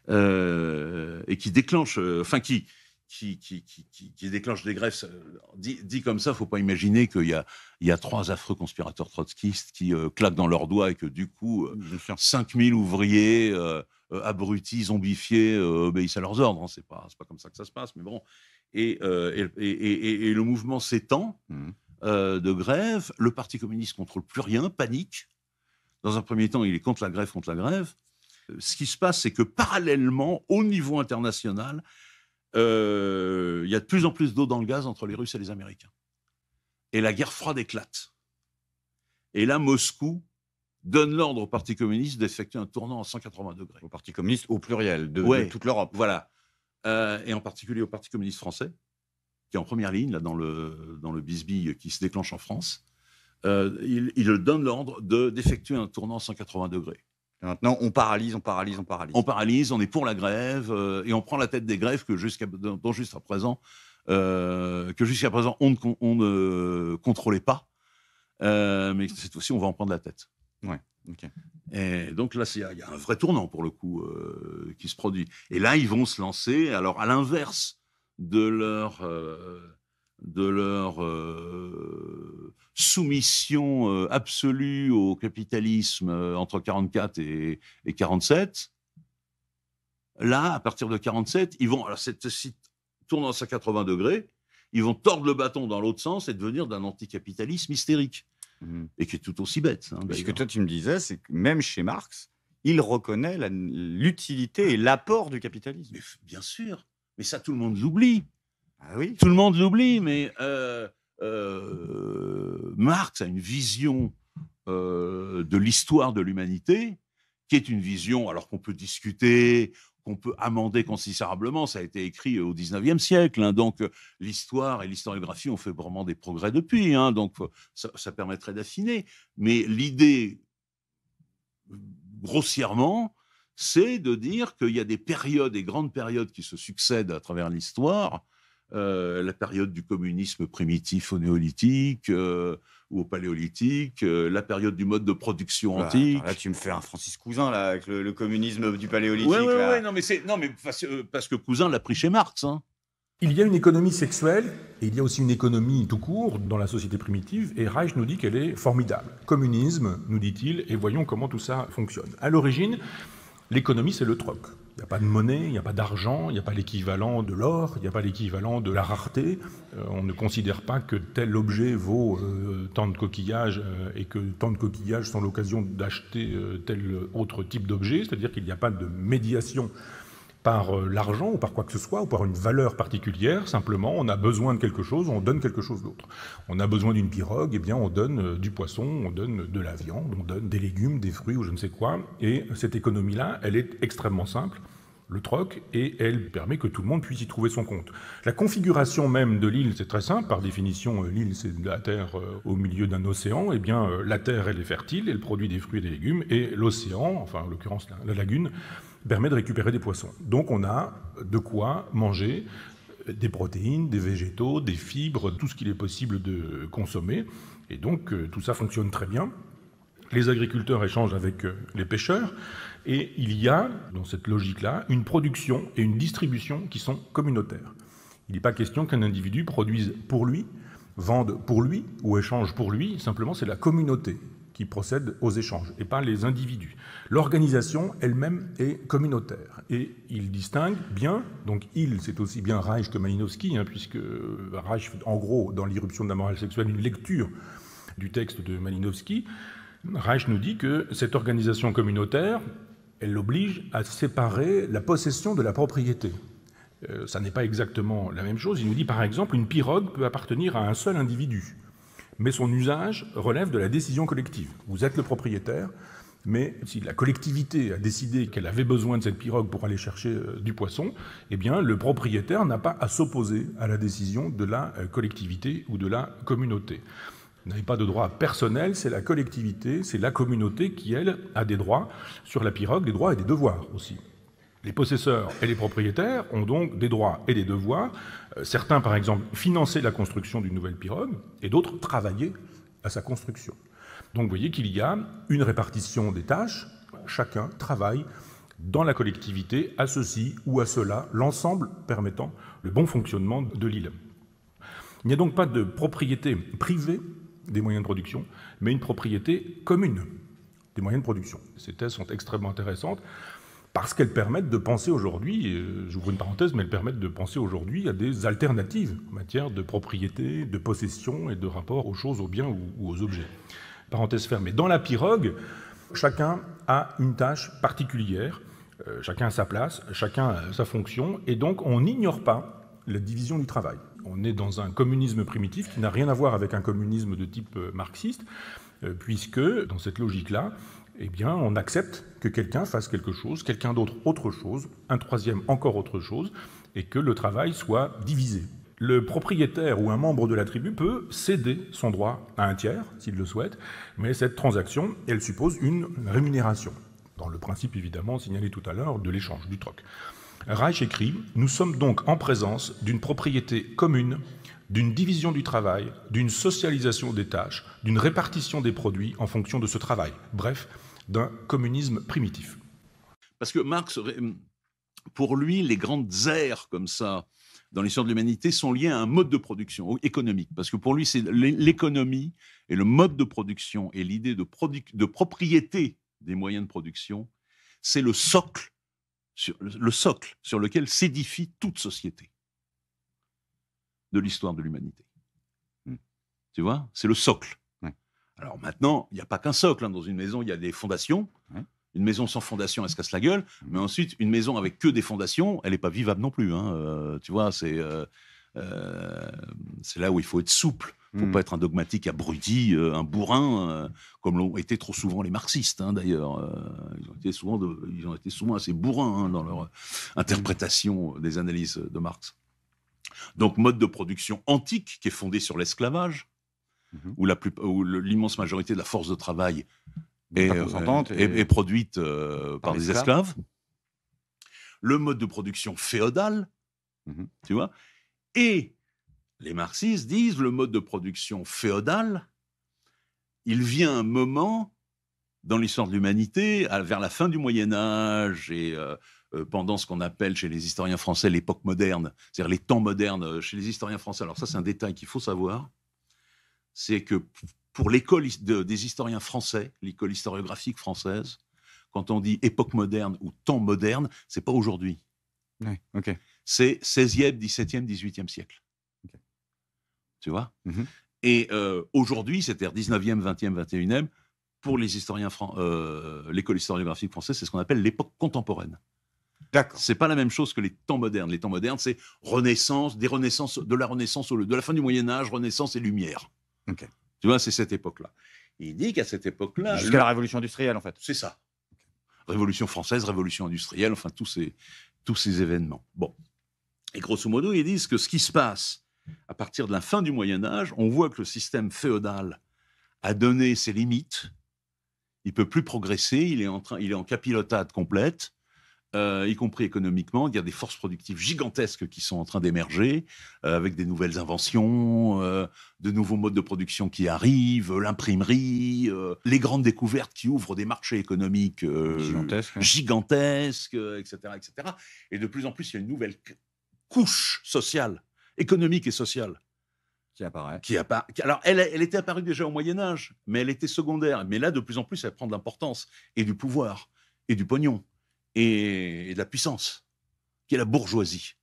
Speaker 2: Euh, et qui déclenche enfin qui, qui, qui, qui, déclenche des grèves Dit, comme ça, faut pas imaginer qu'il y a, il y a trois affreux conspirateurs trotskistes qui claquent dans leurs doigts et que du coup, euh, 5000 ouvriers abrutis, zombifiés, obéissent à leurs ordres. Hein. C'est pas, pas comme ça que ça se passe, mais bon. Et, et, et, le mouvement s'étend. Mmh. Euh, de grève. Le Parti communiste contrôle plus rien, panique. Dans un premier temps, il est contre la grève, contre la grève. Euh, ce qui se passe, c'est que parallèlement, au niveau international, euh, il y a de plus en plus d'eau dans le gaz entre les Russes et les Américains. Et la guerre froide éclate. Et là, Moscou donne l'ordre au Parti communiste d'effectuer un tournant en 180 degrés. Au Parti communiste au pluriel, de, toute l'Europe. Voilà. et en particulier au Parti communiste français, en première ligne là, dans, le, dans le bisbille qui se déclenche en France, euh, il, donne l'ordre d'effectuer un tournant 180 degrés. maintenant, on paralyse, on paralyse, on paralyse. On paralyse, on est pour la grève euh, et on prend la tête des grèves que jusqu'à, présent, euh, que présent on ne, on contrôlait pas. mais c'est aussi on va en prendre la tête. Ouais. Et donc là, il y, a un vrai tournant pour le coup qui se produit. Et là, ils vont se lancer. Alors à l'inverse de leur, euh, de leur euh, soumission euh, absolue au capitalisme entre 44 et, et, 47. Là, à partir de 47, ils vont, alors cette tourne à 180 degrés, ils vont tordre le bâton dans l'autre sens et devenir d'un anticapitalisme hystérique. Mmh. Et qui est tout aussi bête.
Speaker 1: Hein, Ce que toi, tu me disais, c'est que même chez Marx, il reconnaît l'utilité ah. et
Speaker 2: l'apport du capitalisme. bien sûr. Mais ça, tout le monde l'oublie. Ah tout le monde l'oublie, mais euh, euh, Marx a une vision euh, de l'histoire de l'humanité qui est une vision, alors qu'on peut discuter, qu'on peut amender considérablement, ça a été écrit au 19e siècle, hein. donc l'histoire et l'historiographie ont fait vraiment des progrès depuis, hein. donc ça permettrait d'affiner, mais l'idée, grossièrement, c'est de dire qu'il y a des périodes, des grandes périodes qui se succèdent à travers l'histoire, euh, la période du communisme primitif au néolithique euh, ou au paléolithique, euh, la période du mode de production bah, antique. Là, tu me fais un Francis Cousin là, avec le, communisme du paléolithique. Oui, oui, non, mais, non, mais parce, que Cousin l'a pris chez Marx. Hein.
Speaker 8: Il y a une économie sexuelle et il y a aussi une économie tout court dans la société primitive et Reich nous dit qu'elle est formidable. Communisme, nous dit-il, et voyons comment tout ça fonctionne. À l'origine, L'économie, c'est le troc. Il n'y a pas de monnaie, il n'y a pas d'argent, il n'y a pas l'équivalent de l'or, il n'y a pas l'équivalent de la rareté. Euh, on ne considère pas que tel objet vaut euh, tant de coquillages euh, et que tant de coquillages sont l'occasion d'acheter tel autre type d'objet. C'est-à-dire qu'il n'y a pas de médiation par euh, l'argent ou par quoi que ce soit ou par une valeur particulière. Simplement, on a besoin de quelque chose, on donne quelque chose d'autre. On a besoin d'une pirogue, eh bien, on donne euh, du poisson, on donne de la viande, on donne des légumes, des fruits ou je ne sais quoi. Et cette économie-là, elle est extrêmement simple le troc et elle permet que tout le monde puisse y trouver son compte. La configuration même de l'île, c'est très simple. Par définition, euh, l'île, c'est la terre au milieu d'un océan. Eh bien, la terre, elle est fertile, elle produit des fruits et des légumes, et l'océan, enfin en l'occurrence la lagune, permet de récupérer des poissons. Donc on a de quoi manger euh, des protéines, des végétaux, des fibres, tout ce qu'il est possible de consommer. Et donc euh, tout ça fonctionne très bien. Les agriculteurs échangent avec euh, les pêcheurs. Et il y a, dans cette logique-là, une production et une distribution qui sont communautaires. Il n'est pas question qu'un individu produise pour lui, vende pour lui ou échange pour lui, simplement c'est la communauté qui procède aux échanges et pas les individus. L'organisation elle-même est communautaire et il distingue bien, donc il, c'est aussi bien Reich que Malinowski, hein, puisque euh, Reich, en gros, dans l'irruption de la morale sexuelle, une lecture du texte de Malinowski, Reich nous dit que cette organisation communautaire, elle l'oblige à séparer la possession de la propriété. Euh, ça n'est pas exactement la même chose. Il nous dit par exemple, une pirogue peut appartenir à un seul individu mais son usage relève de la décision collective. Vous êtes le propriétaire, mais si la collectivité a décidé qu'elle avait besoin de cette pirogue pour aller chercher euh, du poisson, eh bien le propriétaire n'a pas à s'opposer à la décision de la euh, collectivité ou de la communauté. Vous n'avez pas de droit personnel, c'est la collectivité, c'est la communauté qui, elle, a des droits sur la pirogue, des droits et des devoirs aussi. Les possesseurs et les propriétaires ont donc des droits et des devoirs. Euh, certains, par exemple, financer la construction d'une nouvelle pirogue et d'autres travailler à sa construction. Donc vous voyez qu'il y a une répartition des tâches. Chacun travaille dans la collectivité à ceci ou à cela, l'ensemble permettant le bon fonctionnement de l'île. Il n'y a donc pas de propriété privée des moyens de production, mais une propriété commune des moyens de production. Ces thèses sont extrêmement intéressantes parce qu'elles permettent de penser aujourd'hui, euh, j'ouvre une parenthèse, mais elles permettent de penser aujourd'hui à des alternatives en matière de propriété, de possession et de rapport aux choses, aux biens ou, aux objets. Parenthèse fermée. Dans la pirogue, chacun a une tâche particulière, euh, chacun a sa place, chacun a sa fonction, et donc on n'ignore pas la division du travail. On est dans un communisme primitif qui n'a rien à voir avec un communisme de type euh, marxiste, puisque dans cette logique-là, eh bien, on accepte que quelqu'un fasse quelque chose, quelqu'un d'autre autre chose, un troisième encore autre chose, et que le travail soit divisé. Le propriétaire ou un membre de la tribu peut céder son droit à un tiers, s'il le souhaite, mais cette transaction, elle suppose une rémunération, dans le principe évidemment signalé tout à l'heure de l'échange, du troc. Reich écrit Nous sommes donc en présence d'une propriété commune, d'une division du travail, d'une socialisation des tâches, d'une répartition des produits en fonction de ce travail. Bref, d'un communisme primitif.
Speaker 2: Parce que Marx, pour lui, les grandes aires comme ça dans l'histoire de l'humanité sont liées à un mode de production économique. Parce que pour lui, c'est l'économie et le mode de production et l'idée de, de propriété des moyens de production, c'est le socle, le socle sur lequel s'édifie toute société de l'histoire de l'humanité. Hmm. Tu vois C'est le socle. Alors maintenant, il n'y a pas qu'un socle. Hein. Dans une maison, il y a des fondations. Une maison sans fondation, elle se casse la gueule. Mm. Mais ensuite, une maison avec que des fondations, elle n'est pas vivable non plus. Hein. Euh, tu vois, euh, euh, c'est là où il faut être souple. pour ne faut mm. pas être un dogmatique abruti, un bourrin, comme l'ont été trop souvent les marxistes, hein, d'ailleurs. ils, souvent ils ont été souvent assez bourrins dans leur interprétation des analyses de Marx. Donc, mode de production antique qui est fondé sur l'esclavage, Mhm. où, l'immense majorité de la force de travail euh, est, produite euh, par, des esclaves. Le mode de production féodal, mhm. tu vois. Et les marxistes disent le mode de production féodal, il vient un moment dans l'histoire de l'humanité, vers la fin du Moyen Âge et euh, pendant ce qu'on appelle chez les historiens français l'époque moderne, c'est-à-dire les temps modernes chez les historiens français. Alors ça, c'est un détail qu'il faut savoir c'est que pour l'école des historiens français, l'école historiographique française, quand on dit époque moderne ou temps moderne, c'est pas aujourd'hui. C'est 16e, 17e, 18e siècle. Tu vois mm-hmm. Et euh, aujourd'hui, c'est-à-dire 19e, 20e, 21e, pour les historiens euh, l'école historiographique française, c'est ce qu'on appelle l'époque contemporaine. D'accord. C'est pas la même chose que les temps modernes. Les temps modernes, c'est Renaissance, des Renaissances, de la Renaissance au, de la fin du Moyen Âge, Renaissance et Lumière. Tu vois, c'est cette époque-là. Il dit qu'à cette époque-là. Jusqu'à la révolution industrielle, en fait. C'est ça. Révolution française, révolution industrielle, enfin, tous ces, tous ces événements. Bon. Et grosso modo, ils disent que ce qui se passe à partir de la fin du Moyen-Âge, on voit que le système féodal a donné ses limites. Il peut plus progresser, il est en, train, il est en capilotade complète. Euh, y compris économiquement. Il y a des forces productives gigantesques qui sont en train d'émerger, euh, avec des nouvelles inventions, euh, de nouveaux modes de production qui arrivent, l'imprimerie, les grandes découvertes qui ouvrent des marchés économiques gigantesques, etc., etc. Et de plus en plus, il y a une nouvelle couche sociale, économique et sociale. Qui apparaît. Qui Alors, elle, elle était apparue déjà au Moyen Âge, mais elle était secondaire. Mais là, de plus en plus, elle prend de l'importance et du pouvoir et du pognon et, de la puissance, qui est la bourgeoisie.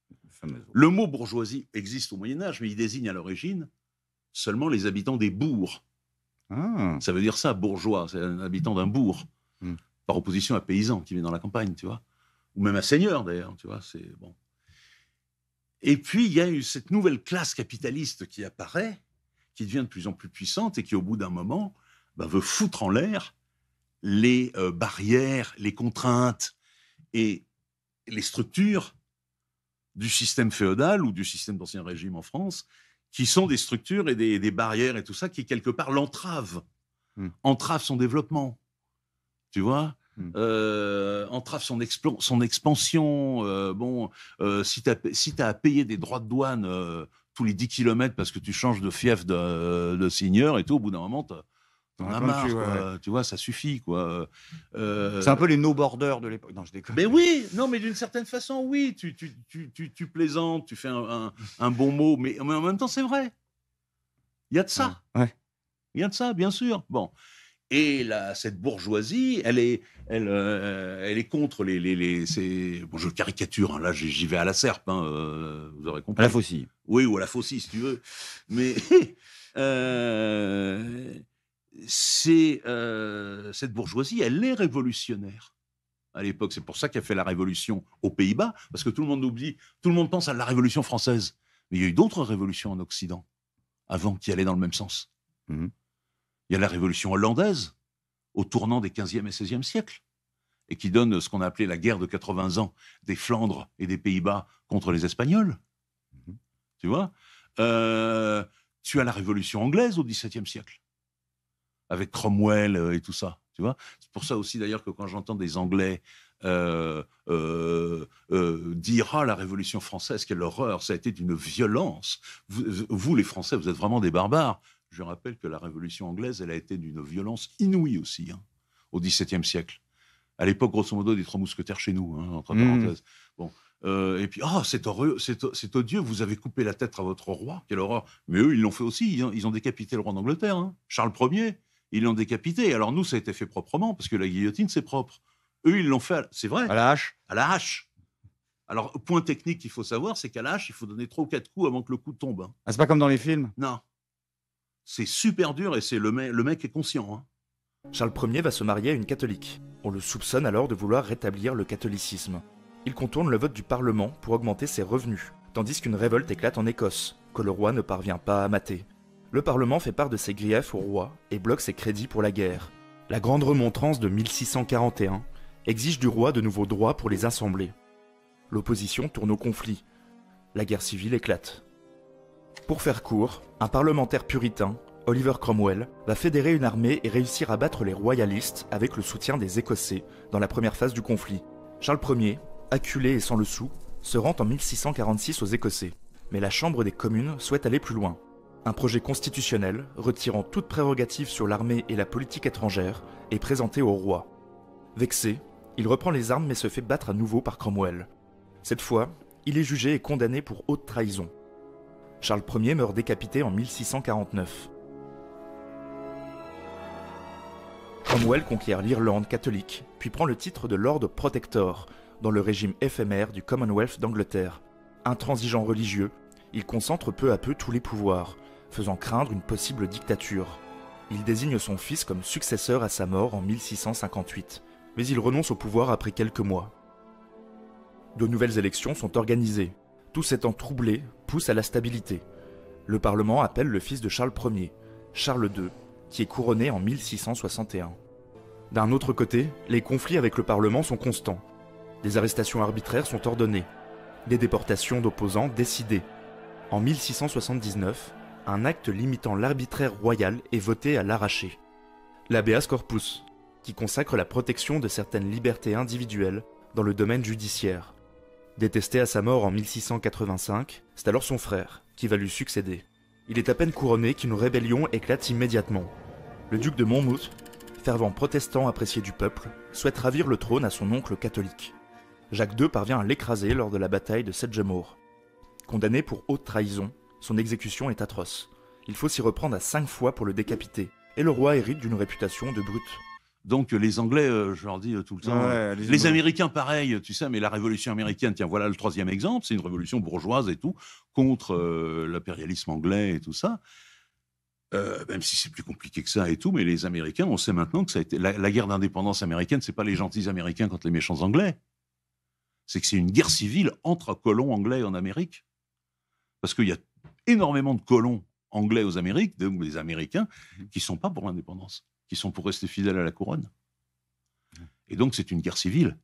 Speaker 2: Le mot bourgeoisie existe au Moyen Âge, mais il désigne à l'origine seulement les habitants des bourgs. Ah. Ça veut dire ça, bourgeois, c'est un habitant d'un bourg, hmm. par opposition à paysan qui vit dans la campagne, tu vois, ou même à seigneur d'ailleurs, tu vois, c'est bon. Et puis il y a eu cette nouvelle classe capitaliste qui apparaît, qui devient de plus en plus puissante et qui, au bout d'un moment, bah, veut foutre en l'air les euh, barrières, les contraintes, et les structures du système féodal ou du système d'ancien régime en France, qui sont des structures et des, barrières et tout ça, qui quelque part l'entravent, entrave hmm. entravent son développement, tu vois hmm. euh, entravent son, expansion. Euh, bon, euh, si tu as, à payer des droits de douane tous les 10 km parce que tu changes de fief de, de seigneur et tout, au bout d'un moment, tu tu vois, ça suffit, quoi. Euh, c'est un peu les no-borders de l'époque. Non, je déconne. Mais oui, non, mais d'une certaine façon, oui, tu, tu, tu, tu, plaisantes, tu fais un, un, bon mot, mais, en même temps, c'est vrai. Il y a de ça. Ah, Il y a de ça, bien sûr. Bon. Et là, cette bourgeoisie, elle est, elle, euh, elle est contre les. les, les bon, je caricature, hein. là j'y vais à la serpe, hein, euh, vous aurez compris. À la faucille. Oui, ou à la faucille si tu veux. Mais. euh, cette bourgeoisie, elle est révolutionnaire à l'époque. C'est pour ça qu'elle fait la révolution aux Pays-Bas, parce que tout le monde oublie, tout le monde pense à la révolution française. Mais il y a eu d'autres révolutions en Occident avant qui allaient dans le même sens. Mmh. Il y a la révolution hollandaise au tournant des 15e et 16e siècles et qui donne ce qu'on a appelé la guerre de 80 ans des Flandres et des Pays-Bas contre les Espagnols. Mmh. Tu vois euh, Tu as la révolution anglaise au 17e siècle avec Cromwell euh, et tout ça. Tu vois C'est pour ça aussi d'ailleurs que quand j'entends des Anglais euh, euh, euh dire ah la Révolution française quelle horreur, ça a été d'une violence. Vous, les Français vous êtes vraiment des barbares. Je rappelle que la Révolution anglaise elle a été d'une violence inouïe aussi hein, au XVIIe siècle. À l'époque grosso modo des trois mousquetaires chez nous hein, entre mmh. parenthèses. Bon. et puis, ah, oh, c'est odieux, vous avez coupé la tête à votre roi, quelle horreur. Mais eux, ils l'ont fait aussi, hein, ils ont, décapité le roi d'Angleterre, Charles Ier, ils l'ont décapité. Alors nous, ça a été fait proprement, parce que la guillotine, c'est propre. Eux, ils l'ont fait, à... c'est vrai. À la hache À la hache. Alors, point technique qu'il faut savoir, c'est qu'à la hache, il faut donner trois ou quatre coups avant que le coup tombe. Hein. Ah, c'est pas comme dans les films
Speaker 9: Non. C'est super dur et c'est le, le, mec est conscient. Hein. Charles Ier va se marier à une catholique. On le soupçonne alors de vouloir rétablir le catholicisme. Il contourne le vote du Parlement pour augmenter ses revenus, tandis qu'une révolte éclate en Écosse, que le roi ne parvient pas à mater le Parlement fait part de ses griefs au roi et bloque ses crédits pour la guerre. La Grande Remontrance de 1641 exige du roi de nouveaux droits pour les assemblées. L'opposition tourne au conflit. La guerre civile éclate. Pour faire court, un parlementaire puritain, Oliver Cromwell, va fédérer une armée et réussir à battre les royalistes avec le soutien des Écossais dans la première phase du conflit. Charles Ier, acculé et sans le sou, se rend en 1646 aux Écossais. Mais la Chambre des communes souhaite aller plus loin. Un projet constitutionnel retirant toute prérogative sur l'armée et la politique étrangère est présenté au roi. Vexé, il reprend les armes mais se fait battre à nouveau par Cromwell. Cette fois, il est jugé et condamné pour haute trahison. Charles Ier meurt décapité en 1649. Cromwell conquiert l'Irlande catholique, puis prend le titre de Lord Protector dans le régime éphémère du Commonwealth d'Angleterre. Intransigeant religieux, il concentre peu à peu tous les pouvoirs faisant craindre une possible dictature. Il désigne son fils comme successeur à sa mort en 1658, mais il renonce au pouvoir après quelques mois. De nouvelles élections sont organisées. Tout s'étant troublé, pousse à la stabilité. Le Parlement appelle le fils de Charles Ier, Charles II, qui est couronné en 1661. D'un autre côté, les conflits avec le Parlement sont constants. Des arrestations arbitraires sont ordonnées, des déportations d'opposants décidées. En 1679, un acte limitant l'arbitraire royal est voté à l'arraché. L'Abbé corpus, qui consacre la protection de certaines libertés individuelles dans le domaine judiciaire. Détesté à sa mort en 1685, c'est alors son frère qui va lui succéder. Il est à peine couronné qu'une rébellion éclate immédiatement. Le duc de Monmouth, fervent protestant apprécié du peuple, souhaite ravir le trône à son oncle catholique. Jacques II parvient à l'écraser lors de la bataille de Sedgemoor. Condamné pour haute trahison, son exécution est atroce. Il faut s'y reprendre à cinq fois pour le décapiter. Et le roi hérite d'une réputation de brut. Donc euh, les Anglais, euh, je leur dis euh, tout le temps, les,
Speaker 2: Américains pareil, tu sais, mais la révolution américaine, tiens, voilà le troisième exemple, c'est une révolution bourgeoise et tout, contre l'impérialisme anglais et tout ça. même si c'est plus compliqué que ça et tout, mais les Américains, on sait maintenant que ça a été la, guerre d'indépendance américaine, c'est pas les gentils Américains contre les méchants Anglais, c'est que c'est une guerre civile entre colons anglais en Amérique, parce qu'il y a énormément de colons anglais aux Amériques, donc les Américains, mmh. qui ne sont pas pour l'indépendance, qui sont pour rester fidèles à la couronne. Mmh. Et donc c'est une guerre civile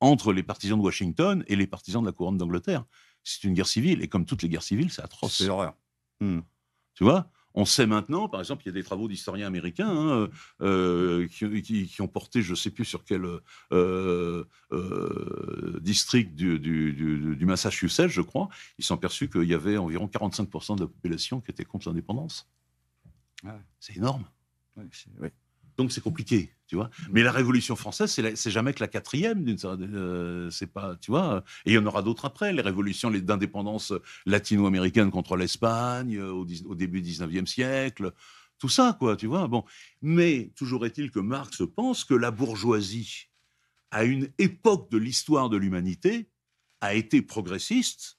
Speaker 2: entre les partisans de Washington et les partisans de la couronne d'Angleterre. C'est une guerre civile, et comme toutes les guerres civiles, c'est atroce. C'est horreur. Mmh. Tu vois on sait maintenant, par exemple, il y a des travaux d'historiens américains hein, euh, qui, ont porté, je ne sais plus sur quel euh, euh, district du, Massachusetts, je crois, ils sont perçus qu'il y avait environ 45% de la population qui était contre l'indépendance. Ah c'est énorme. Donc c'est compliqué, tu vois. Mm. Mais la Révolution française, c'est jamais que la quatrième, euh, c'est pas, tu vois. Et il y en aura d'autres après, les révolutions d'indépendance latino-américaine contre l'Espagne euh, au, début du 19e siècle, tout ça, quoi, tu vois. Bon, mais toujours est-il que Marx pense que la bourgeoisie, à une époque de l'histoire de l'humanité, a été progressiste,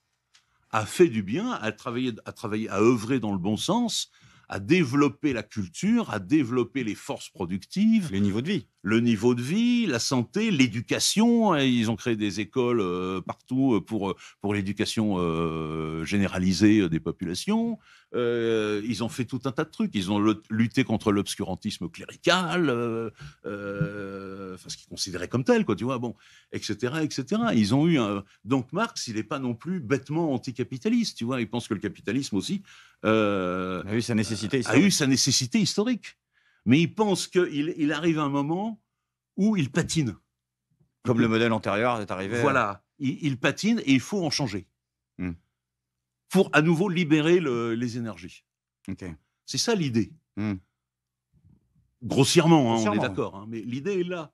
Speaker 2: a fait du bien, a travaillé, a travaillé, a œuvré dans le bon sens à développer la culture, à développer les forces productives. le niveau de vie le niveau de vie, la santé, l'éducation. Hein, ils ont créé des écoles euh, partout euh, pour, euh, pour l'éducation généralisée des populations. ils ont fait tout un tas de trucs. Ils ont lutté contre l'obscurantisme clérical, enfin, ce qu'ils considéraient comme tel, quoi, tu vois, bon, etc., etc. Ils ont eu un... Donc Marx, il n'est pas non plus bêtement anticapitaliste, tu vois. Il pense que le capitalisme aussi a eu sa nécessité A eu sa nécessité historique mais il pense qu'il il arrive un moment où il patine. Comme le modèle antérieur est arrivé. Euh. Voilà, il, patine et il faut en changer. Hmm. Pour à nouveau libérer les énergies. C'est ça l'idée. Hmm. Grossièrement, hein, on est d'accord, hein, mais l'idée est là.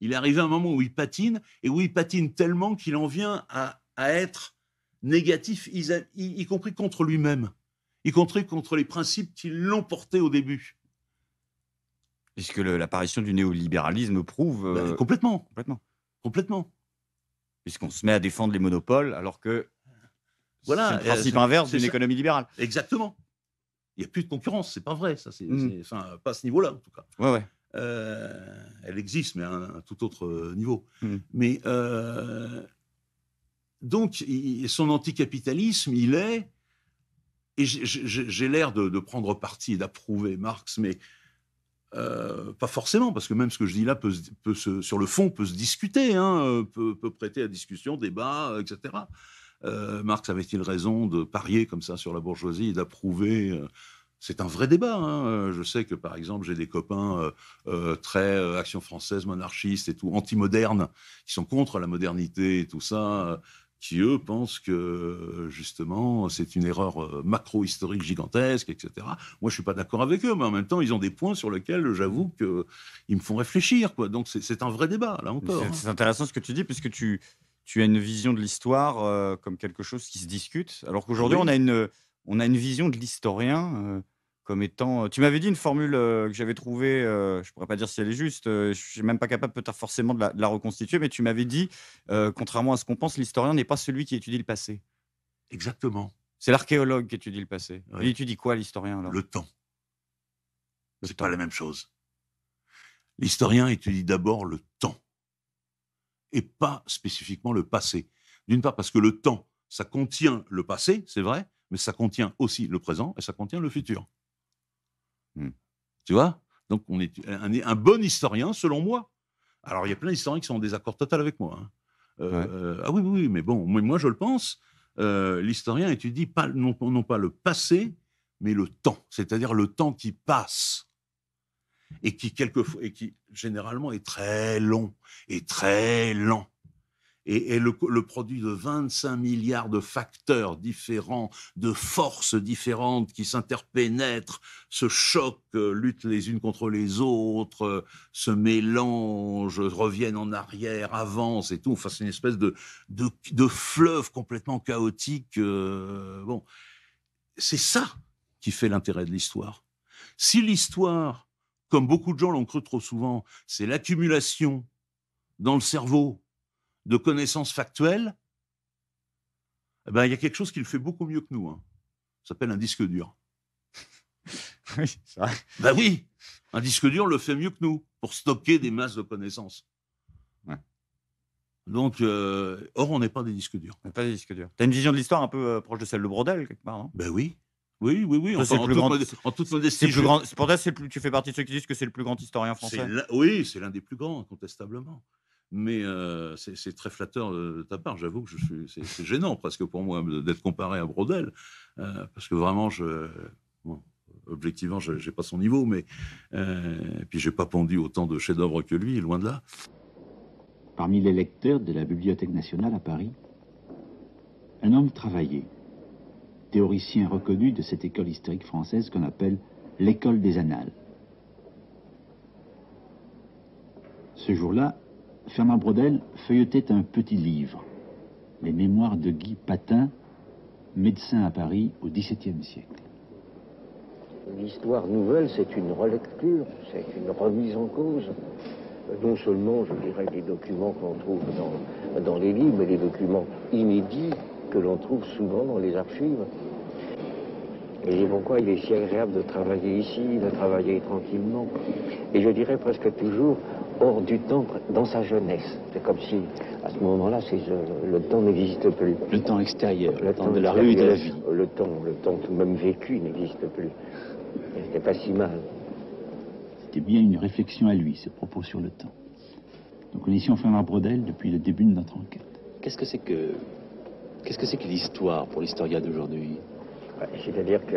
Speaker 2: Il est arrivé un moment où il patine et où il patine tellement qu'il en vient à, être négatif, y, compris contre lui-même, y compris contre les principes qui l'ont porté au début.
Speaker 1: Puisque l'apparition du néolibéralisme prouve. Bah, euh, complètement. Complètement. Complètement. Puisqu'on se met à défendre les monopoles alors que.
Speaker 4: Voilà. C'est le euh, principe inverse d'une économie
Speaker 1: libérale. Exactement.
Speaker 2: Il n'y a plus de concurrence, c'est pas vrai, ça. C'est, mm. pas à ce niveau-là, en tout cas. Euh, elle existe, mais à un, tout autre niveau. Mm. Mais donc, son anticapitalisme, il est. Et j'ai l'air de, prendre parti et d'approuver Marx, mais euh, pas forcément, parce que même ce que je dis là, peut, se, sur le fond, peut se discuter, hein, euh, peut, peut, prêter à discussion, débat, euh, etc. Marx avait-il raison de parier comme ça sur la bourgeoisie et d'approuver c'est un vrai débat. Hein, je sais que, par exemple, j'ai des copains très action française, monarchistes et tout, anti-modernes, qui sont contre la modernité et tout ça, qui, eux, pensent que, euh, justement, c'est une erreur euh, macro-historique gigantesque, etc. Moi, je ne suis pas d'accord avec eux, mais en même temps, ils ont des points sur lesquels, j'avoue, qu'ils me font réfléchir. Quoi. Donc, c'est un vrai débat, là encore. Hein. C'est intéressant ce que tu dis, puisque tu, tu as une vision
Speaker 1: de l'histoire euh, comme quelque chose qui se discute, alors qu'aujourd'hui, ah on, a une, on a une vision de l'historien comme étant. Tu m'avais dit une formule que j'avais trouvée, je ne pourrais pas dire si elle est juste, je ne suis même pas capable peut-être forcément de la, reconstituer, mais tu m'avais dit, contrairement à ce qu'on pense, l'historien n'est pas celui qui étudie le passé. Exactement. C'est l'archéologue qui étudie le passé. Il étudie
Speaker 2: quoi l'historien Le temps. C'est pas la même chose. L'historien étudie d'abord le temps et pas spécifiquement le passé. D'une part parce que le temps, ça contient le passé, c'est vrai, mais ça contient aussi le présent et ça contient le futur. Hmm. Tu vois Donc, on est un, bon historien, selon moi. Alors, il y a plein d'historiens qui sont en désaccord total avec moi. Hein. Euh, euh, ah oui, oui, mais bon, moi, moi je le pense. Euh, l'historien étudie pas, non, non, pas le passé, mais le temps, c'est-à-dire le temps qui passe et qui quelquefois et qui généralement est très long et très lent et, le, produit de 25 milliards de facteurs différents, de forces différentes qui s'interpénètrent, se choquent, euh, luttent les unes contre les autres, euh, se mélangent, reviennent en arrière, avancent et tout. Enfin, c'est une espèce de, de, fleuve complètement chaotique. Euh, bon, c'est ça qui fait l'intérêt de l'histoire. Si l'histoire, comme beaucoup de gens l'ont cru trop souvent, c'est l'accumulation dans le cerveau de connaissances factuelles, eh ben, il y a quelque chose qui le fait beaucoup mieux que nous. Hein. Ça s'appelle un disque dur. oui, Ben oui, un disque dur le fait mieux que nous pour stocker des masses de connaissances. Donc, euh, or, on n'est pas des
Speaker 1: disques durs. On n'est pas des disques durs. Tu as une vision de l'histoire un peu euh, proche de celle de Brodel, quelque part, Ben oui. Oui, oui, oui. en, toute modestie. pour tu fais partie de ceux qui disent que c'est le plus grand historien français. oui,
Speaker 2: c'est l'un des plus grands, incontestablement. Mais euh, c'est très flatteur de, ta part. J'avoue que je suis, c'est gênant presque pour moi d'être comparé à Brodel, euh, parce que vraiment, je, objectivement, je n'ai pas son niveau, mais euh, et puis j'ai pas pondu autant de chefs-d'œuvre que lui, loin de là. Parmi les lecteurs de la Bibliothèque nationale à Paris,
Speaker 5: un homme travaillé, théoricien reconnu de cette école historique française qu'on appelle l'école des annales. Ce jour-là, Fernand Brodel feuilletait un petit livre, Les mémoires de Guy Patin, médecin à Paris au XVIIe siècle.
Speaker 7: L'histoire nouvelle, c'est une relecture, c'est une remise en cause. Non seulement, je dirais, des documents qu'on trouve dans, dans les livres, mais des documents inédits que l'on trouve souvent dans les archives. Et c'est pourquoi il est si agréable de travailler ici, de travailler tranquillement. Et je dirais presque toujours, hors du temps dans sa jeunesse. C'est comme si, à ce moment-là, euh, le temps n'existe plus. Le temps extérieur, le, temps, de la rue de la vie. Le temps, le temps tout même vécu n'existe plus. C'était pas si mal.
Speaker 5: C'était bien une réflexion à lui, ce propos sur le temps. Nous connaissions Fernand Brodel depuis le début de notre enquête. Qu'est-ce que c'est que...
Speaker 7: Qu'est-ce que c'est que l'histoire pour l'historien d'aujourd'hui C'est-à-dire que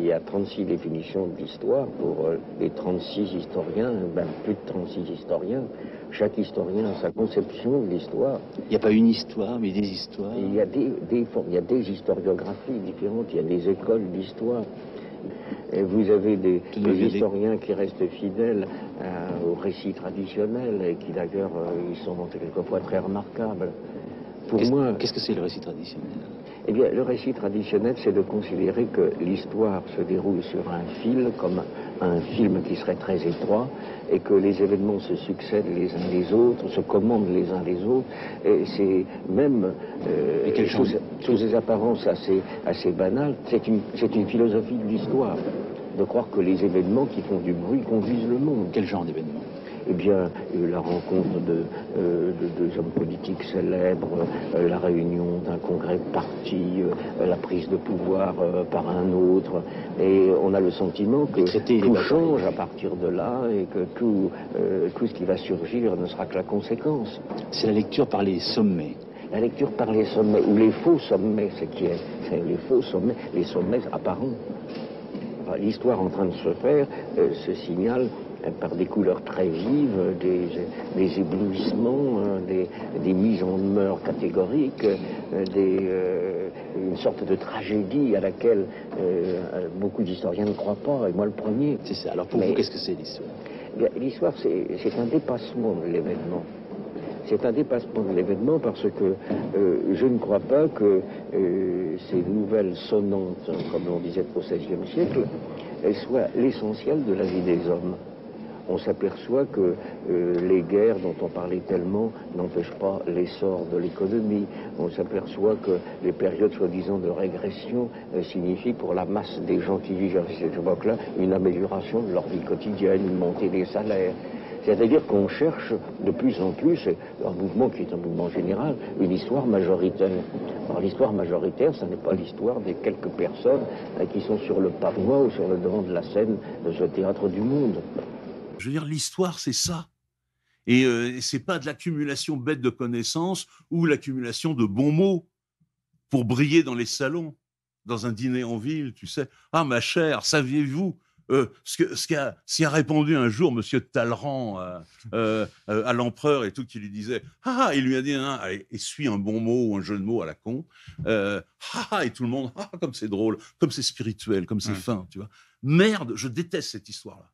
Speaker 7: il y a 36 définitions de l'histoire pour les euh, 36 historiens, même ben, plus de 36 historiens. Chaque historien a sa conception de l'histoire. Il n'y a pas une histoire, mais des histoires. Il y a des, il y a des historiographies différentes, il y a des écoles d'histoire. Et vous avez des, historiens qui restent fidèles euh, au récit traditionnel et qui d'ailleurs euh, ils sont quelquefois très remarquables. Pour moi, qu'est-ce que c'est le récit traditionnel eh bien, le récit traditionnel, c'est de considérer que l'histoire se déroule sur un fil, comme un film qui serait très étroit, et que les événements se succèdent les uns les autres, se commandent les uns les autres, et c'est même, euh, sous, des apparences assez, assez banales, c'est une, une philosophie de l'histoire, de croire que les événements qui font du bruit conduisent le monde. Quel genre d'événements eh bien, euh, la rencontre euh, de, deux hommes politiques célèbres, euh, la réunion d'un congrès de parti, la prise de pouvoir par un autre. Et on a le sentiment que tout change à partir de là et que tout, tout ce qui va surgir ne sera que la conséquence. C'est la lecture par les sommets la lecture par les sommets, ou les faux sommets, c'est qui est, les faux sommets, les sommets apparents. L'histoire en train de se faire se signale par des couleurs très vives, des, éblouissements, euh, des, mises en demeure catégoriques, euh, euh, une sorte de tragédie à laquelle beaucoup d'historiens ne croient pas, et moi le premier. C'est ça. Alors pour vous, qu'est-ce que c'est l'histoire eh L'histoire, c'est un dépassement de l'événement c'est un dépassement de l'événement parce que je ne crois pas que ces nouvelles sonnantes, comme on disait au XVIe siècle, soient l'essentiel de la vie des hommes on s'aperçoit que euh, les guerres dont on parlait tellement n'empêchent pas l'essor de l'économie. On s'aperçoit que les périodes soi-disant de régression euh, signifient pour la masse des gens qui vivent à cette époque-là une amélioration de leur vie quotidienne, une montée des salaires. C'est-à-dire qu'on cherche de plus en plus, un mouvement qui est un mouvement général, une histoire majoritaire. l'histoire majoritaire, ce n'est pas l'histoire des quelques personnes euh, qui sont sur le pavois ou sur le devant de la scène de ce théâtre du monde.
Speaker 2: Je veux dire, l'histoire, c'est ça. Et euh, ce n'est pas de l'accumulation bête de connaissances ou l'accumulation de bons mots pour briller dans les salons, dans un dîner en ville, tu sais. Ah, ma chère, saviez-vous euh, ce qu'a a, répondu un jour Monsieur Talleyrand euh, à, l'empereur et tout, qui lui disait ah, ah il lui a dit ah, ah, essuie un bon mot ou un jeune mot à la con, ah, et tout le monde ah comme c'est drôle, comme c'est spirituel, comme c'est mmh. fin, tu vois. Merde, je déteste cette histoire-là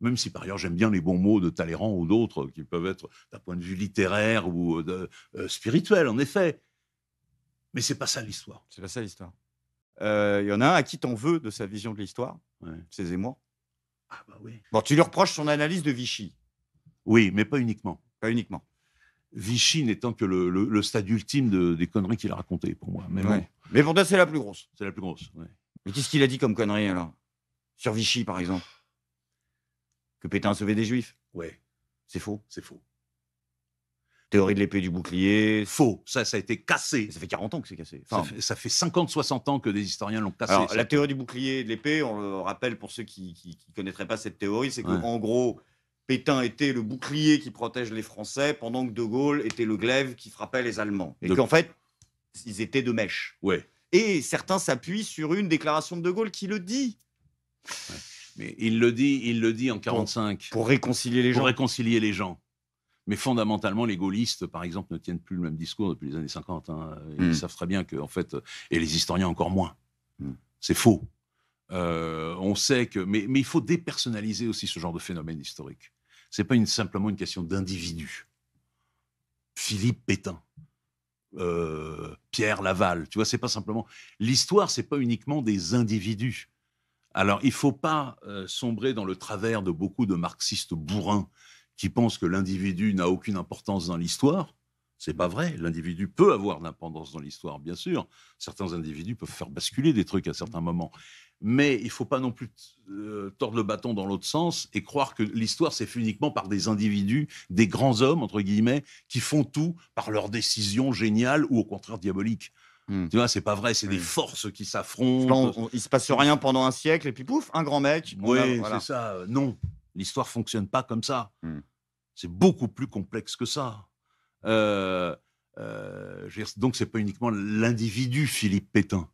Speaker 2: même si par ailleurs j'aime bien les bons mots de Talleyrand ou d'autres qui peuvent être d'un point de vue littéraire ou euh, de, euh, spirituel, en effet. Mais c'est pas ça l'histoire. C'est pas ça l'histoire. Euh, il y en
Speaker 1: a un à qui t'en veux de sa vision de l'histoire, ouais. c'est Ah bah oui. Bon, tu lui reproches son analyse
Speaker 2: de Vichy. Oui, mais pas uniquement. Pas uniquement. Vichy n'étant que le, stade ultime des conneries qu'il a racontées, pour moi. Mais, bon.
Speaker 1: pour toi, c'est la plus grosse. C'est la plus grosse, Mais qu'est-ce qu'il a dit comme connerie, alors Sur Vichy, par exemple que Pétain a sauvé des juifs. Ouais. C'est faux.
Speaker 2: C'est faux. Théorie de l'épée du bouclier. Faux. Ça, ça a été cassé. Ça fait 40 ans que c'est cassé. ça fait, 50-60 ans que des historiens l'ont cassé. Alors, la
Speaker 1: théorie du bouclier de l'épée, on le rappelle pour ceux qui ne connaîtraient pas cette théorie, c'est qu'en en gros, Pétain était le bouclier qui protège les Français, pendant que De Gaulle était le glaive qui frappait les Allemands. Et qu'en fait, ils étaient de mèche. Ouais. Et certains s'appuient sur une déclaration de De Gaulle qui le dit.
Speaker 2: Mais il le dit, il le dit en 45. Pour, réconcilier les gens. Pour réconcilier les gens. Mais fondamentalement, les gaullistes, par exemple, ne tiennent plus le même discours depuis les années 50. Hein. Ils hmm. savent très bien que, en fait, et les historiens encore moins. Hmm. C'est faux. Euh, on sait que, mais, il faut dépersonnaliser aussi ce genre de phénomène historique. C'est pas simplement une question d'individus. Philippe Pétain, euh, Pierre Laval, tu vois, c'est pas simplement. L'histoire, c'est pas uniquement des individus. Alors, il ne faut pas euh, sombrer dans le travers de beaucoup de marxistes bourrins qui pensent que l'individu n'a aucune importance dans l'histoire. C'est pas vrai. L'individu peut avoir d'importance dans l'histoire, bien sûr. Certains individus peuvent faire basculer des trucs à certains moments. Mais il ne faut pas non plus euh, tordre le bâton dans l'autre sens et croire que l'histoire, s'est fait uniquement par des individus, des grands hommes, entre guillemets, qui font tout par leurs décisions géniales ou au contraire diaboliques. Hmm. Tu vois, c'est pas vrai, c'est des forces qui s'affrontent. Il se passe rien pendant un siècle et puis pouf, un grand mec. Oui, c'est ça. Euh, non, l'histoire fonctionne pas comme ça. Hmm. C'est beaucoup plus complexe que ça. Euh, euh, donc, c'est pas uniquement l'individu Philippe Pétain.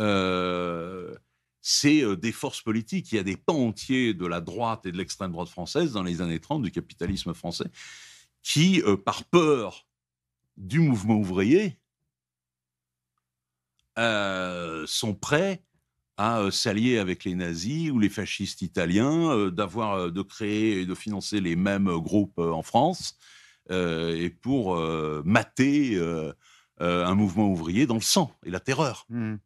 Speaker 2: Euh, c'est euh, des forces politiques. Il y a des pans entiers de la droite et de l'extrême droite française dans les années 30 du capitalisme français qui, par peur du mouvement ouvrier, euh, sont prêts à euh, s'allier avec les nazis ou les fascistes italiens, euh, d'avoir de créer et de financer les mêmes groupes en France, et pour mater un mouvement ouvrier dans le sang et la terreur. Mmh.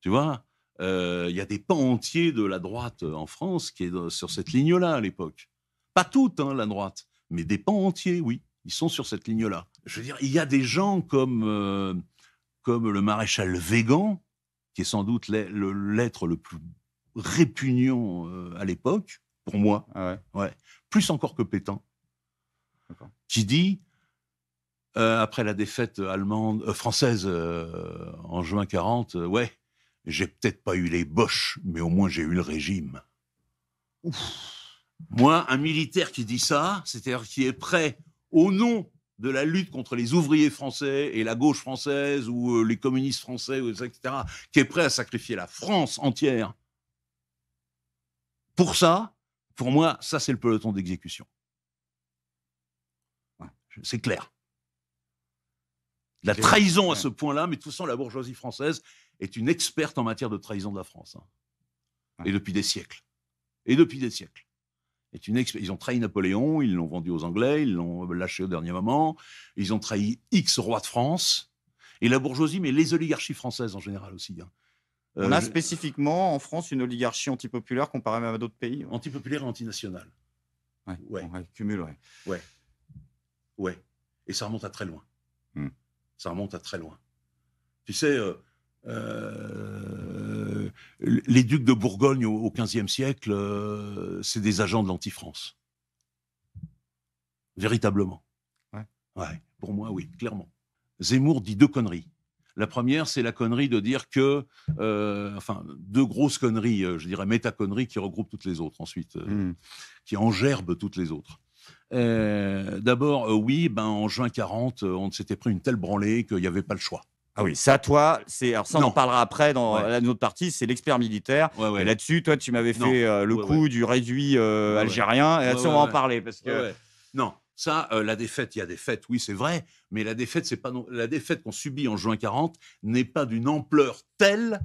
Speaker 2: Tu vois Il y a des pans entiers de la droite en France qui est sur cette ligne-là à l'époque. Pas toute hein, la droite, mais des pans entiers, oui. Ils sont sur cette ligne-là. Je veux dire, il y a des gens comme comme le maréchal Végan, qui est sans doute l'être le plus répugnant euh, à l'époque, pour moi, ah ouais. plus encore que Pétain, qui dit, euh, après la défaite allemande, euh, française en juin 40, ouais, j'ai peut-être pas eu les boches, mais au moins j'ai eu le régime. Moi, un militaire qui dit ça, c'est-à-dire qui est prêt, au nom de la lutte contre les ouvriers français et la gauche française ou euh, les communistes français, etc., qui est prêt à sacrifier la France entière pour ça, pour moi, ça, c'est le peloton d'exécution. C'est clair. La trahison à ce point-là, mais de toute façon, la bourgeoisie française est une experte en matière de trahison de la France. Hein. Et depuis des siècles. Et depuis des siècles. Ils ont trahi Napoléon, ils l'ont vendu aux Anglais, ils l'ont lâché au dernier moment, ils ont trahi X roi de France, et la bourgeoisie, mais les oligarchies françaises en général aussi. Hein. Euh, on a spécifiquement en France une oligarchie antipopulaire comparée même à d'autres pays. Antipopulaire et
Speaker 1: antinationale.
Speaker 2: Ouais, ouais. On ouais. ouais. Et ça remonte à très loin. Hmm. Ça remonte à très loin. Tu sais, euh, euh, les ducs de Bourgogne au XVe siècle, euh, c'est des agents de l'anti-France. Véritablement. Ouais. Pour moi, oui, clairement. Zemmour dit deux conneries. La première, c'est la connerie de dire que, euh, enfin, deux grosses conneries, euh, je dirais méta-conneries, qui regroupent toutes les autres ensuite, hmm. qui engerbent toutes les autres. D'abord, oui, ben, en juin 40, on s'était pris une telle branlée qu'il n'y avait pas le choix. Ah oui, ça, toi, c'est. Alors, ça, on en parlera après dans la, notre partie, c'est l'expert militaire. Ouais, Là-dessus,
Speaker 1: toi, tu m'avais fait euh, le coup du réduit euh, algérien. Et là-dessus, on va en parler.
Speaker 2: Parce que... Non, ça, euh, la défaite, il y a des fêtes, oui, c'est vrai, mais la défaite, c'est pas la défaite qu'on subit en juin 40 n'est pas d'une ampleur telle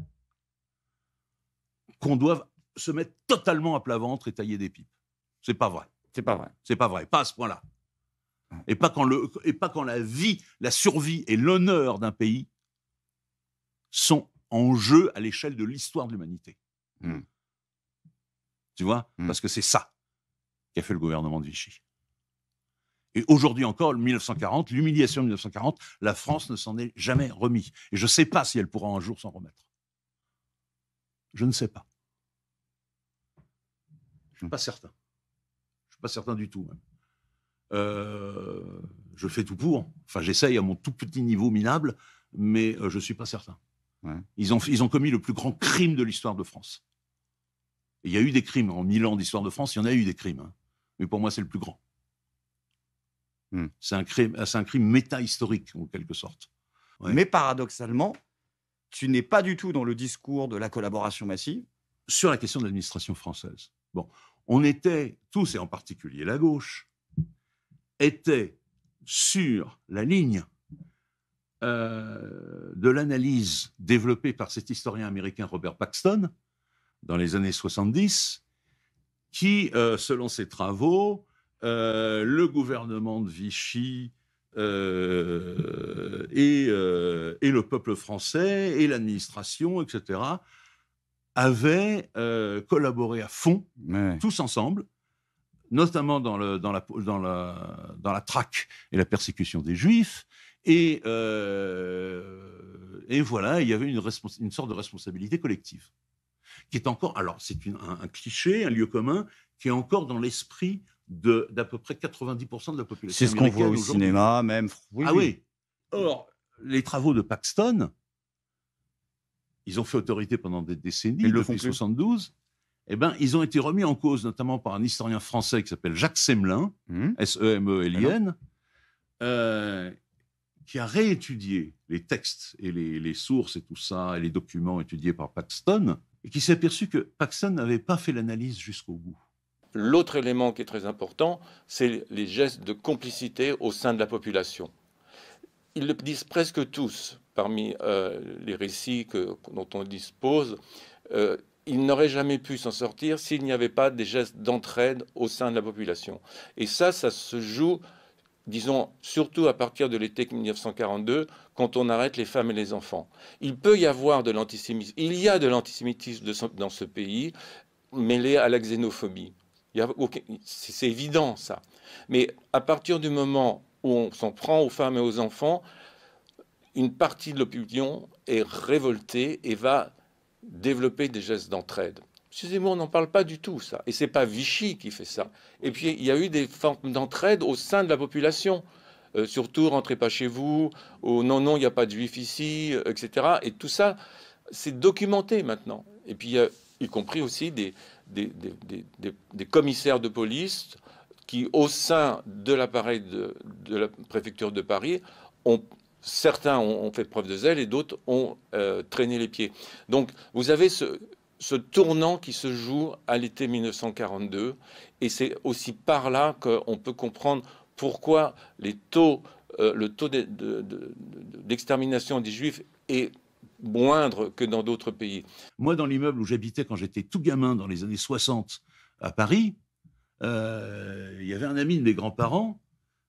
Speaker 2: qu'on doive se mettre totalement à plat ventre et tailler des pipes. C'est pas vrai. C'est pas vrai. C'est pas vrai. Pas à ce point-là. Et pas, quand le, et pas quand la vie, la survie et l'honneur d'un pays sont en jeu à l'échelle de l'histoire de l'humanité. Hmm. Tu vois hmm. Parce que c'est ça qu'a fait le gouvernement de Vichy. Et aujourd'hui encore, 1940, l'humiliation de 1940, la France ne s'en est jamais remis. Et je ne sais pas si elle pourra un jour s'en remettre. Je ne sais pas. Je ne suis hmm. pas certain. Je ne suis pas certain du tout. Même. Euh, je fais tout pour. Enfin, j'essaye à mon tout petit niveau minable, mais euh, je ne suis pas certain. Ils, ont, ils ont commis le plus grand crime de l'histoire de France. il y a eu des crimes. En mille ans d'histoire de France, il y en a eu des crimes. Hein. Mais pour moi, c'est le plus grand. Hmm. C'est un crime, un crime méta-historique, en quelque sorte. Mais paradoxalement, tu n'es pas du tout dans le discours de la collaboration massive. Sur la question de l'administration française. Bon, on était tous, et en particulier la gauche, était sur la ligne euh, de l'analyse développée par cet historien américain Robert Paxton dans les années 70, qui, euh, selon ses travaux, euh, le gouvernement de Vichy et, le peuple français et l'administration, etc., avaient collaboré à fond, tous ensemble, notamment dans la traque et la persécution des Juifs, et, euh, et voilà, il y avait une, une, sorte de responsabilité collective, qui est encore, alors c'est un, cliché, un lieu commun, qui est encore dans l'esprit d'à peu près 90% de la population. C'est ce qu'on voit au cinéma, même. ah oui. Or, les travaux de Paxton, ils ont fait autorité pendant des décennies, ils le font 72. Eh ben, ils ont été remis en cause, notamment par un historien français qui s'appelle Jacques Semelin, mmh. S-E-M-E-L-I-N, euh, qui a réétudié les textes et les, sources et tout ça, et les documents étudiés par Paxton, et qui s'est aperçu que Paxton n'avait pas fait l'analyse jusqu'au bout. L'autre
Speaker 10: élément qui est très important, c'est les gestes de complicité au sein de la population. Ils le disent presque tous parmi euh, les récits que, dont on dispose. Euh, ils n'auraient jamais pu s'en sortir s'il n'y avait pas des gestes d'entraide au sein de la population. Et ça, ça se joue disons surtout à partir de l'été 1942, quand on arrête les femmes et les enfants. Il peut y avoir de l'antisémitisme, il y a de l'antisémitisme dans ce pays, mêlé à la xénophobie. c'est évident ça. Mais à partir du moment où on s'en prend aux femmes et aux enfants, une partie de l'opinion est révoltée et va développer des gestes d'entraide. Excusez-moi, on n'en parle pas du tout, ça. Et c'est pas Vichy qui fait ça. Et puis, il y a eu des formes d'entraide au sein de la population. Euh, surtout, rentrez pas chez vous. Oh, non, non, il n'y a pas de juifs ici, euh, etc. Et tout ça, c'est documenté maintenant. Et puis, y compris aussi des, des, des, des, commissaires de police qui, au sein de l'appareil de, la préfecture de Paris, ont, certains ont fait preuve de zèle et d'autres ont euh, traîné les pieds. Donc, vous avez ce, ce tournant qui se joue à l'été 1942. Et c'est aussi par là qu'on peut comprendre pourquoi les taux, euh, le taux d'extermination des Juifs est moindre que dans d'autres pays.
Speaker 2: Moi, dans l'immeuble où j'habitais quand j'étais tout gamin dans les années 60 à Paris, euh, il y avait un ami de mes grands-parents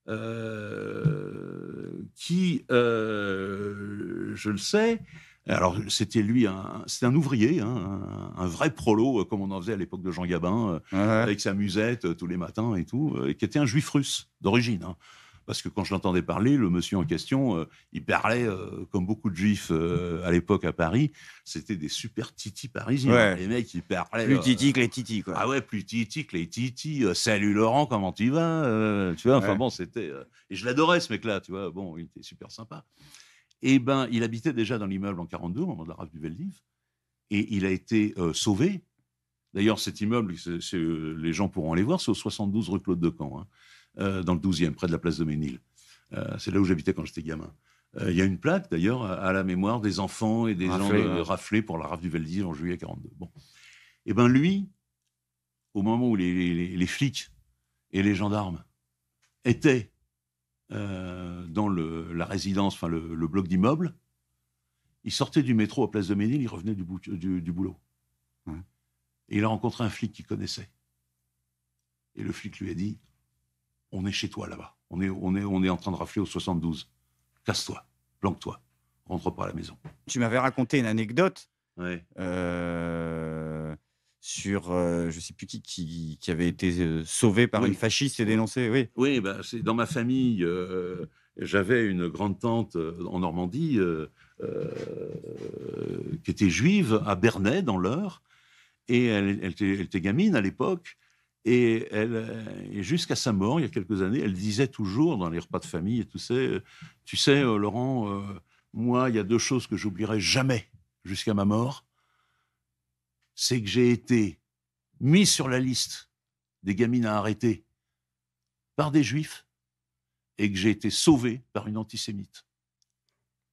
Speaker 2: euh, qui, je le sais, alors, c'était lui, c'était un ouvrier, hein, un, vrai prolo, euh, comme on en faisait à l'époque de Jean Gabin, euh, avec sa musette euh, tous les matins et tout, et qui était un juif russe d'origine. Hein. parce que quand je l'entendais parler, le monsieur en question, il parlait comme beaucoup de juifs à l'époque à Paris. C'était des super titis parisiens. Les mecs, ils parlaient. Plus titi que les titis, Ah ouais, plus titi que les titis. Salut Laurent, comment tu vas Tu vois, enfin bon, c'était. et je l'adorais, ce mec-là, tu vois. Bon, il était super sympa eh ben, il habitait déjà dans l'immeuble en 42, au moment de la rafle du Veldiv, et il a été euh, sauvé. D'ailleurs, cet immeuble, euh, les gens pourront aller voir, c'est au 72 rue Claude de camp hein, euh, dans le 12e, près de la place de Ménil. c'est là où j'habitais quand j'étais gamin. Il y a une plaque, d'ailleurs, à, la mémoire des enfants et des gens raflés pour la rafle du Veldiv en juillet 42. Bon. Eh ben lui, au moment où les flics et les gendarmes étaient euh, dans la résidence, enfin le, bloc d'immeuble. Il sortait du métro à Place de Ménil, il revenait du, du boulot. Hein. Et il a rencontré un flic qu'il connaissait. Et le flic lui a dit On est chez toi là-bas. On est, on, est, on est en train de rafler au 72. Casse-toi, planque-toi, rentre pas à la maison. Tu m'avais raconté une anecdote. Ouais.
Speaker 1: Euh, sur je euh, je sais plus qui, qui, avait été euh,
Speaker 2: sauvé par une fasciste et dénoncé. Oui, oui bah, c'est dans ma famille. Euh, j'avais une grande tante en Normandie qui était juive à Bernay dans l'Eure, et elle, était, gamine à l'époque. Et, jusqu'à sa mort, il y a quelques années, elle disait toujours dans les repas de famille et tout ça, tu sais, Laurent, moi, il y a deux choses que j'oublierai jamais jusqu'à ma mort c'est que j'ai été mis sur la liste des gamines à arrêter par des juifs et que j'ai été sauvé par une antisémite.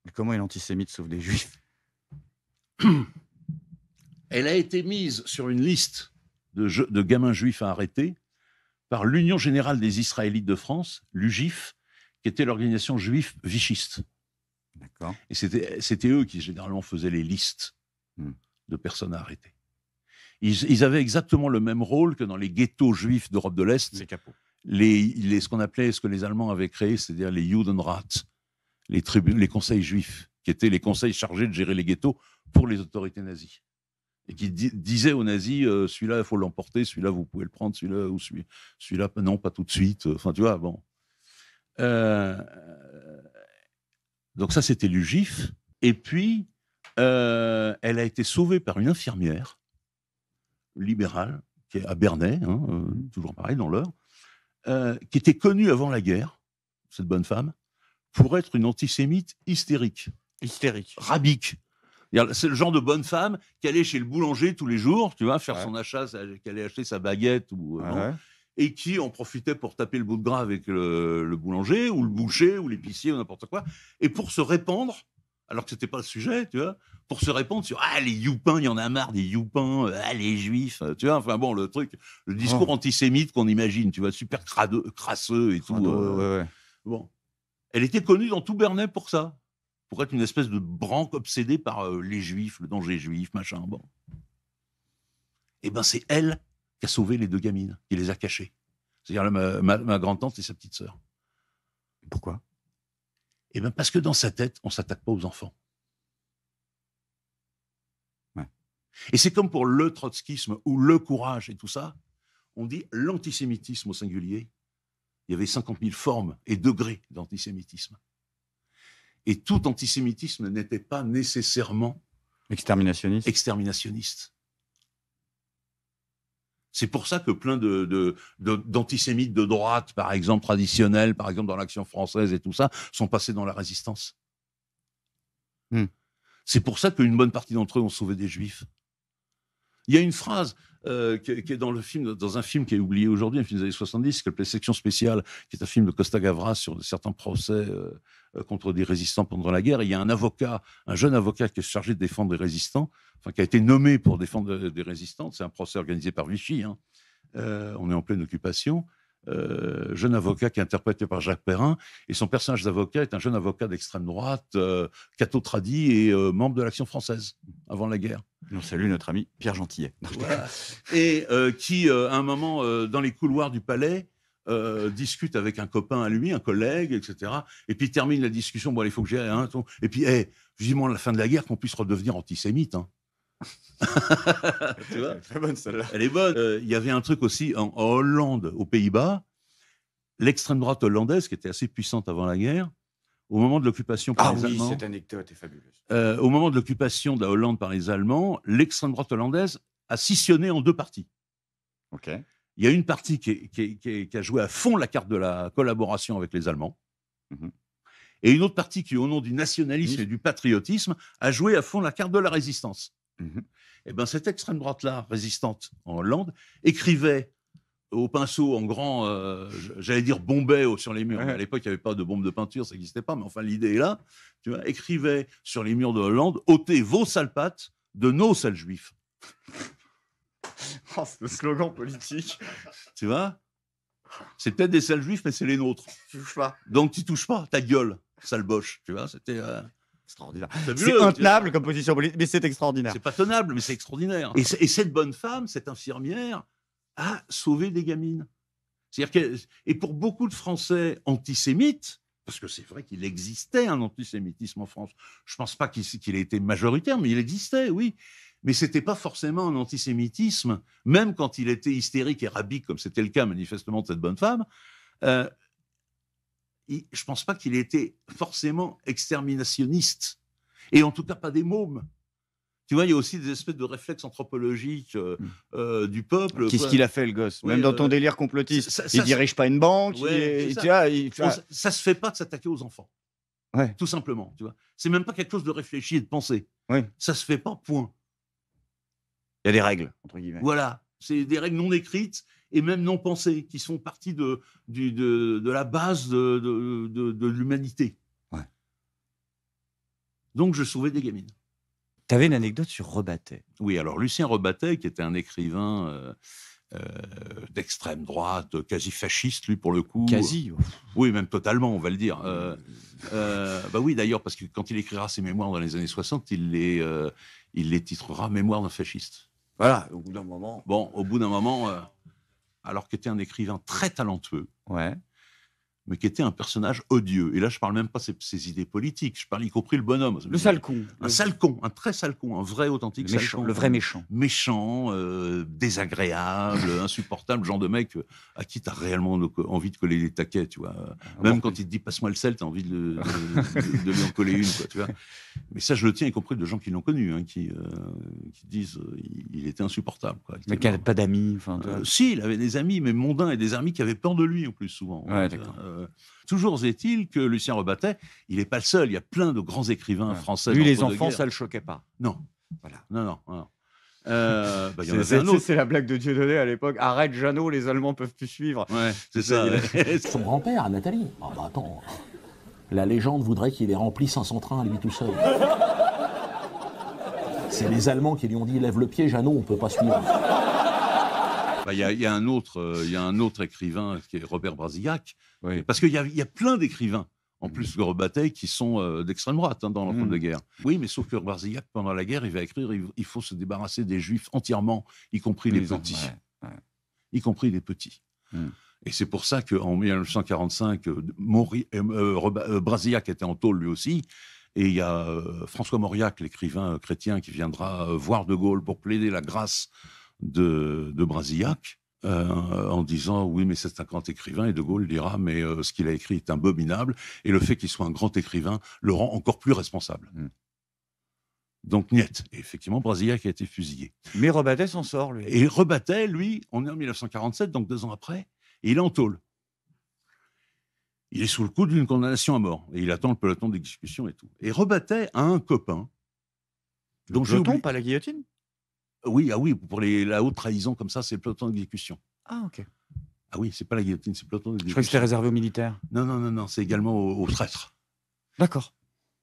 Speaker 2: Mais comment une antisémite sauve des juifs Elle a été mise sur une liste de, gamins juifs à arrêter par l'Union générale des Israélites de France, l'UGIF, qui était l'organisation juive vichiste. D'accord. Et c'était eux qui généralement faisaient les listes hmm. de personnes à arrêter. Ils, avaient exactement le même rôle que dans les ghettos juifs d'Europe de l'Est. Les capots. Les, ce qu'on appelait, ce que les Allemands avaient créé, c'est-à-dire les Judenrat, les, les conseils juifs, qui étaient les conseils chargés de gérer les ghettos pour les autorités nazies. Et qui disaient aux nazis, euh, celui-là, il faut l'emporter, celui-là, vous pouvez le prendre, celui-là, ou celui-là, non, pas tout de suite. Euh, enfin, tu vois, bon. Euh, donc ça, c'était l'UGIF. Et puis, elle a été sauvée par une infirmière libérale, qui est à Bernay, hein, euh, mmh toujours pareil, dans l'heure, euh, qui était connue avant la guerre, cette bonne femme, pour être une antisémite hystérique. Hystérique. Rabique. C'est le genre de bonne femme qui allait chez le boulanger tous les jours, tu vois, faire son achat, qui allait acheter sa baguette ou. Euh, et qui en profitait pour taper le bout de gras avec le, le boulanger, ou le boucher, ou l'épicier, ou n'importe quoi, et pour se répandre alors que c'était pas le sujet, tu vois, pour se répondre sur ah les youpins, il y en a marre des youpins, euh, ah les juifs, euh, tu vois, enfin bon le truc, le discours antisémite qu'on imagine, tu vois, super crasseux et tout. Euh, bon, elle était connue dans tout Bernay pour ça, pour être une espèce de branque obsédée par les juifs, le danger juif, machin. Bon, Eh bien c'est elle qui a sauvé les deux gamines, qui les a cachées. C'est-à-dire ma, ma grand-tante et sa petite sœur. Pourquoi eh bien, parce que dans sa tête, on ne s'attaque pas aux enfants. Et c'est comme pour le trotskisme ou le courage et tout ça. On dit l'antisémitisme au singulier. Il y avait 50 000 formes et degrés d'antisémitisme. Et tout antisémitisme n'était pas nécessairement exterminationniste. exterminationniste. C'est pour ça que plein de, d'antisémites de, droite, par exemple, traditionnels, par exemple dans l'Action française et tout ça, sont passés dans la résistance. Hmm. C'est pour ça qu'une bonne partie d'entre eux ont sauvé des juifs. Il y a une phrase, euh, qui, est dans le film, dans un film qui est oublié aujourd'hui, un film des années 70, qui s'appelle Section spéciale, qui est un film de Costa Gavras sur certains procès euh, euh, contre des résistants pendant la guerre. il y a un avocat, un jeune avocat qui est chargé de défendre des résistants, enfin qui a été nommé pour défendre des résistants. C'est un procès organisé par Vichy. Hein. on est en pleine occupation. Euh, jeune avocat qui est interprété par Jacques Perrin. Et son personnage d'avocat est un jeune avocat d'extrême droite, euh, et euh, membre de l'Action française avant la guerre. On salue notre ami Pierre Gentillet. Et euh, qui, à un moment, dans les couloirs du palais, discute avec un copain à lui, un collègue, etc. Et puis termine la discussion. Bon, il faut que j'aille hein, Et puis, hey, eh, vivement la fin de la guerre qu'on puisse redevenir antisémite. Hein. tu vois Elle est bonne là Elle est bonne. Euh, il y avait un truc aussi en, Hollande, aux Pays-Bas, l'extrême droite hollandaise, qui était assez puissante avant la guerre, au moment de l'occupation par ah oui, cette
Speaker 1: anecdote est fabuleuse.
Speaker 2: Euh, au moment de l'occupation de la Hollande par les Allemands, l'extrême droite hollandaise a scissionné en deux parties. Ok. Il y a une partie qui, a joué à fond la carte de la collaboration avec les Allemands. Mhm. Et une autre partie qui, au nom du nationalisme et du patriotisme, a joué à fond la carte de la résistance. Mhm. Et eh ben, cette extrême droite-là, résistante en Hollande, écrivait au pinceau en grand, euh, j'allais dire bombait sur les murs. à l'époque, il n'y avait pas de bombe de peinture, ça n'existait pas, mais enfin, l'idée est là. Tu vois, écrivait sur les murs de Hollande ôtez vos sales de nos sales juifs.
Speaker 1: oh, le slogan politique.
Speaker 2: tu vois C'est peut-être des sales juifs, mais c'est les nôtres. Tu touches pas. Donc, tu touches pas, ta gueule, sale boche. Tu vois, c'était. Euh, c'est intenable comme position politique, mais c'est extraordinaire. C'est pas tenable, mais c'est extraordinaire. Et, cette bonne femme, cette infirmière, a sauvé des gamines. C'est-à-dire et pour beaucoup de Français antisémites, parce que c'est vrai qu'il existait un antisémitisme en France. Je ne pense pas qu'il ait été majoritaire, mais il existait, oui. Mais ce n'était pas forcément un antisémitisme, même quand il était hystérique et rabique, comme c'était le cas manifestement de cette bonne femme. Euh, je ne pense pas qu'il était forcément exterminationniste, et en tout cas pas des mômes. Tu vois, il y a aussi des espèces de réflexes anthropologiques euh, hmm. euh, du peuple. Qu'est-ce qu'il a fait, le gosse Même dans ton euh, délire complotiste, il dirige pas une banque. ça. ne se fait pas de s'attaquer aux enfants. Tout simplement, tu vois. C'est même pas quelque chose de réfléchi et de pensé. Ouais. Ça se fait pas, point.
Speaker 1: Il y a des règles, entre guillemets. Voilà.
Speaker 2: C'est des règles non écrites et même non pensées, qui sont partie de, du, de, la base de, l'humanité. Donc je sauvais des gamines.
Speaker 1: Tu avais une anecdote sur Rebattet.
Speaker 2: Oui, alors Lucien Rebattet, qui était un écrivain euh, euh, d'extrême droite, quasi fasciste, lui, pour le coup. Quasi Oui, même totalement, on va le dire. Euh, bah oui, d'ailleurs, parce que quand il écrira ses mémoires dans les années 60, il les, il les titrera Mémoires d'un fasciste. Voilà, au bout d'un moment. Bon, au bout d'un moment alors qu'était un écrivain très talentueux mais qui était un personnage odieux. Et là, je ne parle même pas ses, ses idées politiques, je parle y compris le bonhomme. Le sale con. Un sale con, un très sale con, un vrai authentique le méchant, Le vrai méchant. Méchant, euh, désagréable, insupportable, genre de mec euh, à qui tu as réellement euh, envie de coller les taquets, tu vois. Ah, même quand il te dit passe-moi le sel, tu as envie de, lui en coller une, tu vois. Mais ça, je le tiens y compris de gens qui l'ont connu, hein, qui, disent qu'il il était insupportable. mais qu'il n'avait pas d'amis. Enfin, si, il avait des amis, mais mondains et des amis qui avaient peur de lui, en plus, souvent. Ouais, d'accord euh, toujours est-il que Lucien rebattait. il n'est pas le seul. Il y a plein de grands écrivains français. Lui, les enfants, ça le choquait pas. Non. Voilà. Non, non. c'est
Speaker 1: la blague de Dieudonné à l'époque. Arrête, Jeannot, les Allemands peuvent plus suivre. Ouais, c'est ça. Son
Speaker 2: grand-père, Nathalie. Ah, bah, attends, la légende voudrait qu'il ait rempli 500 trains, lui tout seul. C'est les Allemands qui lui ont dit lève le pied, Jeannot, on ne peut pas suivre il y a un autre écrivain qui est Robert Brasillac, parce qu'il y, a, plein d'écrivains. En mm. plus, de Gorbatchev, qui sont euh, d'extrême droite hein, dans l'entente mm. de guerre. Oui, mais sauf que Brasillac, pendant la guerre, il va écrire il, faut se débarrasser des juifs entièrement, y compris les, petits. Y compris les petits. Mm. Et c'est pour ça qu'en 1945, euh, euh, Brasillac était en tôle lui aussi. Et il y a François Mauriac, l'écrivain chrétien, qui viendra voir De Gaulle pour plaider la grâce de, de Brasillac euh, en disant oui mais c'est un grand écrivain et De Gaulle dira mais euh, ce qu'il a écrit est abominable et le fait qu'il soit un grand écrivain le rend encore plus responsable. Hmm. Donc Niette. Et effectivement, Brasillac a été fusillé. Mais rebattait s'en sort, lui. Et rebattait lui, on est en 1947, donc deux ans après, il est en tôle. Il est sous le coup d'une condamnation à mort. Et il attend le peloton d'exécution et tout. Et rebattait à un copain. Dont tombe pas la guillotine oui, ah oui, pour les, la haute trahison comme ça, c'est le peloton d'exécution. Ah, ok. Ah oui, c'est pas la guillotine, c'est le peloton d'exécution. Je crois que c'était réservé aux militaires. Non, non, non, non, c'est également aux, traîtres. D'accord.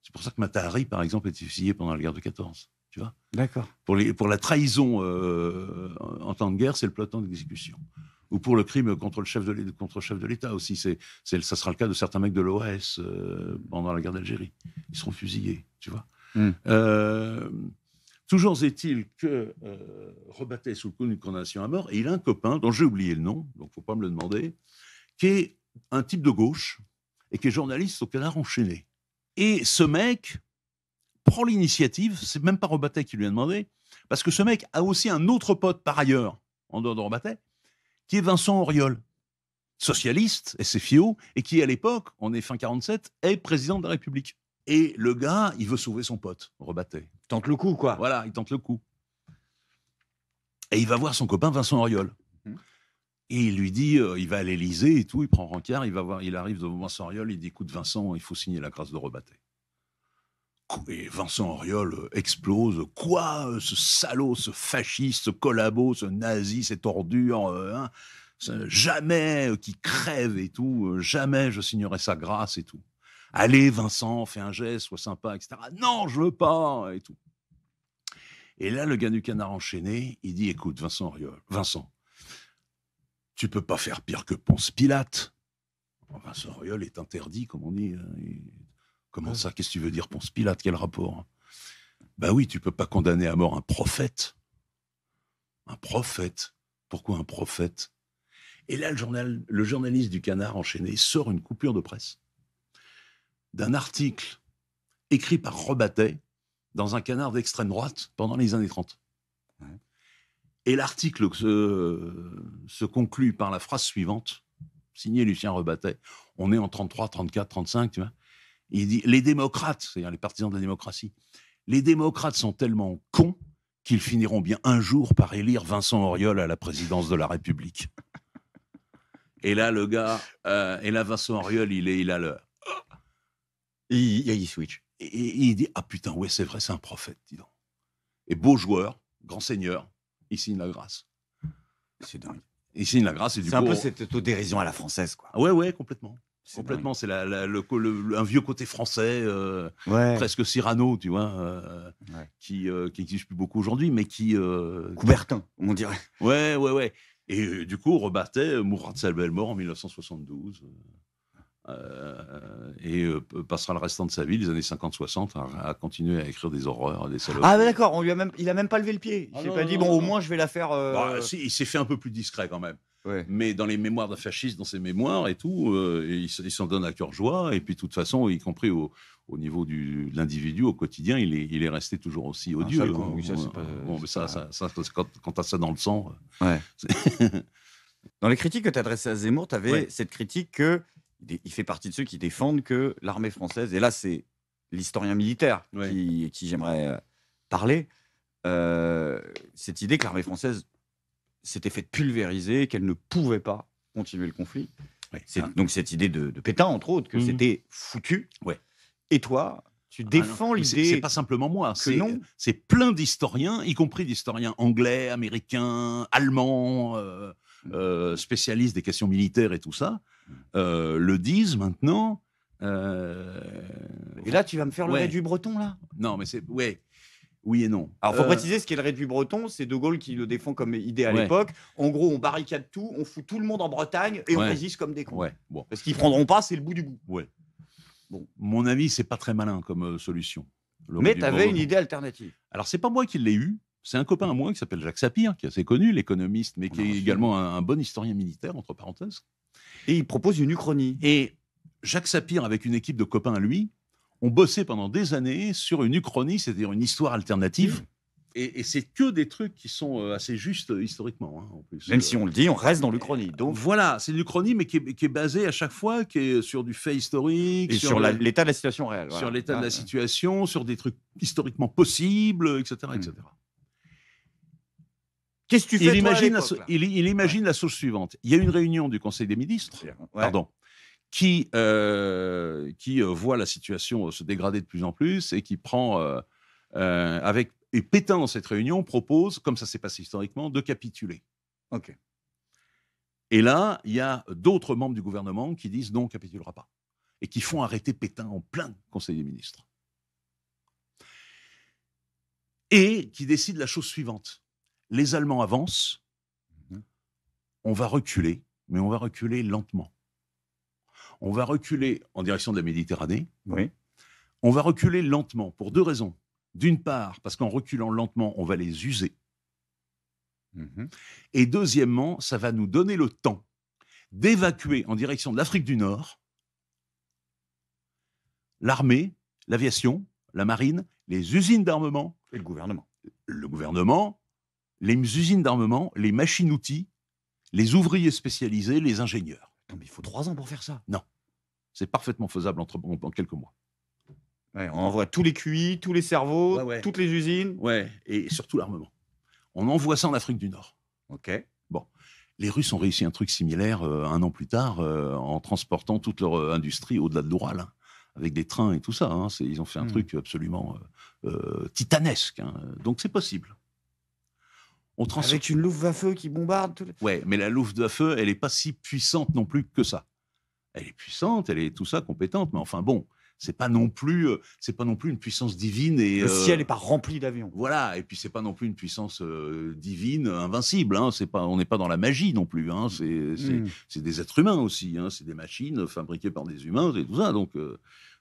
Speaker 2: C'est pour ça que Matahari, par exemple, a été fusillé pendant la guerre de 14. Tu vois D'accord. Pour, pour la trahison euh, en temps de guerre, c'est le peloton d'exécution. Ou pour le crime contre le chef de, l'État aussi. C'est, ça sera le cas de certains mecs de l'OAS euh, pendant la guerre d'Algérie. Ils seront fusillés, tu vois. Hmm. Euh, Toujours est-il que euh, est sous le coup d'une condamnation à mort, et il a un copain, dont j'ai oublié le nom, donc faut pas me le demander, qui est un type de gauche, et qui est journaliste au Canard enchaîné. Et ce mec prend l'initiative, c'est même pas Robatet qui lui a demandé, parce que ce mec a aussi un autre pote par ailleurs, en dehors de Robatet, qui est Vincent Auriol, socialiste, SFIO, et qui à l'époque, on est fin 47, est président de la République. Et le gars, il veut sauver son pote, Robatet. Tente le coup, quoi. Voilà, il tente le coup. Et il va voir son copain Vincent Auriol. Mhm. Et il lui dit, euh, il va à l'Élysée et tout, il prend Rancard, il va voir, il arrive devant Vincent Auriol, il dit, écoute Vincent, il faut signer la grâce de Rebatté. Et Vincent Auriol euh, explose. Quoi euh, Ce salaud, ce fasciste, ce collabo, ce nazi, cette ordure, hein, jamais qui crève et tout, jamais je signerai sa grâce et tout. Allez, Vincent, fais un geste, sois sympa, etc. Non, je veux pas, et tout. Et là, le gars du canard enchaîné, il dit Écoute, Vincent Riol, Vincent, tu peux pas faire pire que Ponce Pilate. Oh, Vincent Riol est interdit, comme on dit. Hein, comment ah. ça Qu'est-ce que tu veux dire, Ponce Pilate Quel rapport Ben oui, tu peux pas condamner à mort un prophète. Un prophète Pourquoi un prophète Et là, le, journal, le journaliste du canard enchaîné sort une coupure de presse d'un article écrit par Rebattet dans un canard d'extrême droite pendant les années 30. Et l'article se, conclut par la phrase suivante, signée Lucien Rebattet. On est en 33, 34, 35, tu vois. Il dit Les démocrates, c'est-à-dire les partisans de la démocratie, les démocrates sont tellement cons qu'ils finiront bien un jour par élire Vincent Auriol à la présidence de la République. Et là, le gars, euh, et là, Vincent Auriol, il, est, il a l'heure y a il switch. Et, il dit Ah putain, ouais, c'est vrai, c'est un prophète, dis donc. Et beau joueur, grand seigneur, il signe la grâce. C'est dingue. Il signe la grâce et du C'est un peu cette dérision à la française, quoi. ouais, ouais, complètement. Complètement, c'est le, un vieux côté français, euh, presque Cyrano, tu vois, euh, qui euh, qui n'existe plus beaucoup aujourd'hui, mais qui... Coubertin, on dirait. Ouais, ouais, ouais. Et du coup, rebattait Mourad Salbel mort en 1972. Euh, et euh, passera le restant de sa vie, les années 50-60, à, continuer à écrire des horreurs, des salopes. Ah,
Speaker 1: d'accord, il a même pas levé le pied. Il ah s'est pas dit, bon, au moins,
Speaker 2: je vais la faire. Euh, bah, il s'est fait un peu plus discret quand même. Mais dans les mémoires d'un fasciste, dans ses mémoires et tout, il, s'en donne à cœur joie. Et puis, de toute façon, y compris au, niveau du, de l'individu, au quotidien, il est, resté toujours aussi odieux. ça, ça, quand, tu as ça dans le sang. Dans les critiques que tu adressais à
Speaker 1: Zemmour, tu avais cette critique que il fait partie de ceux qui défendent que l'armée française, et là c'est l'historien militaire qui, j'aimerais euh, parler, euh, cette idée que l'armée française s'était faite pulvériser, qu'elle ne pouvait pas continuer le conflit. donc cette idée de, Pétain, entre autres, que mhm. c'était foutu. Et
Speaker 2: toi, tu ah défends l'idée. C'est, pas simplement moi. C'est, non. c'est plein d'historiens, y compris d'historiens anglais, américains, allemands, euh, mmh. spécialistes des questions militaires et tout ça, euh, le disent maintenant. Euh, et là, tu vas me faire le le réduit breton, là Non, mais c'est. Ouais. Oui et non. Alors, faut euh, préciser ce
Speaker 1: qu'est le réduit breton. C'est De Gaulle qui le défend comme idée à l'époque. En gros, on barricade tout, on fout tout le monde en Bretagne et on résiste comme des cons. Bon. Parce qu'ils prendront pas, c'est le bout du
Speaker 2: bout. Ouais. Mon avis, c'est pas très malin comme solution. mais tu avais une idée alternative. Alors, c'est pas moi qui l'ai eu. C'est un copain à moi qui s'appelle Jacques Sapir, qui est assez connu, l'économiste, mais qui est également un, bon historien militaire, entre parenthèses, et il propose une uchronie. Et Jacques Sapir, avec une équipe de copains à lui, ont bossé pendant des années sur une uchronie, c'est-à-dire une histoire alternative. Et, c'est que des trucs qui sont euh, assez justes euh, historiquement, hein, Même si on le dit, on reste dans l'Uchronie. Donc euh, voilà, c'est une Uchronie, mais qui est, basée à chaque fois, qui est sur du fait historique, sur, l'état de la situation réelle, sur l'état de la ah, ah. situation, sur des trucs historiquement possibles, etc., etc. Qu'est-ce que tu fais il, imagine, la, il, imagine la source suivante. Il y a une réunion du Conseil des ministres, pardon, qui, euh, euh, voit la situation se dégrader de plus en plus et qui prend, euh, avec, et Pétain dans cette réunion propose, comme ça s'est passé historiquement, de capituler. OK. Et là, il y a d'autres membres du gouvernement qui disent non, on ne capitulera pas. Et qui font arrêter Pétain en plein Conseil des ministres. Et qui décident la chose suivante les Allemands avancent, mhm. on va reculer, mais on va reculer lentement. On va reculer en direction de la Méditerranée. Oui. On va reculer lentement pour deux raisons. D'une part, parce qu'en reculant lentement, on va les user. Mhm. Et deuxièmement, ça va nous donner le temps d'évacuer en direction de l'Afrique du Nord l'armée, l'aviation, la marine, les usines d'armement. Et le gouvernement. Le gouvernement, les usines d'armement, les machines-outils, les ouvriers spécialisés, les ingénieurs. il faut trois ans pour faire ça. Non. C'est parfaitement faisable en, quelques mois. on envoie tous les QI, tous les cerveaux, toutes les usines. Ouais, et surtout l'armement. On envoie ça en Afrique du Nord. OK. Bon. Les Russes ont réussi un truc similaire euh, un an plus tard euh, en transportant toute leur euh, industrie au-delà de l'Oural, hein, avec des trains et tout ça. Hein. ils ont fait un hmm. truc absolument titanesque. Hein. donc c'est possible. On Avec une louve à feu qui bombarde. Tout Ouais, mais la louve à feu, elle n'est pas si puissante non plus que ça. Elle est puissante, elle est tout ça compétente, mais enfin bon, c'est pas non plus, euh, c'est pas non plus une puissance divine et le euh, ciel n'est pas rempli d'avions. Voilà, et puis c'est pas non plus une puissance euh, divine invincible. Hein. c'est pas, on n'est pas dans la magie non plus. Hein. Hmm. c'est, des êtres humains aussi. Hein. c'est des machines fabriquées par des humains et tout ça. Donc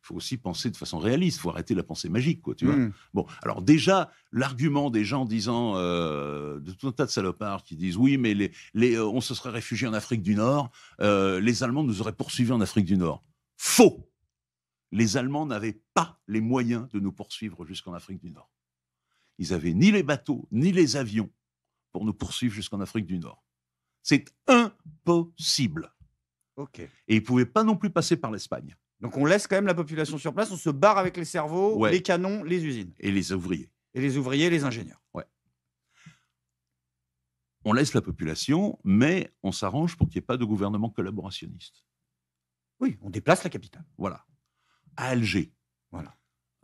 Speaker 2: faut aussi penser de façon réaliste. faut arrêter la pensée magique, quoi, tu vois. Hmm. Bon, alors déjà, l'argument des gens disant, euh, de tout un tas de salopards qui disent, oui, mais les, les euh, on se serait réfugié en Afrique du Nord, euh, les Allemands nous auraient poursuivis en Afrique du Nord. Faux Les Allemands n'avaient pas les moyens de nous poursuivre jusqu'en Afrique du Nord. Ils avaient ni les bateaux, ni les avions pour nous poursuivre jusqu'en Afrique du Nord. C'est impossible. Ok. Et ils ne pouvaient pas non plus passer par l'Espagne. Donc on laisse quand même la population sur place, on se barre
Speaker 1: avec les cerveaux, les
Speaker 2: canons, les usines. Et les ouvriers.
Speaker 1: Et les ouvriers, les ingénieurs.
Speaker 2: Ouais. On laisse la population, mais on s'arrange pour qu'il n'y ait pas de gouvernement collaborationniste. Oui, on déplace la capitale. Voilà. À Alger. Voilà.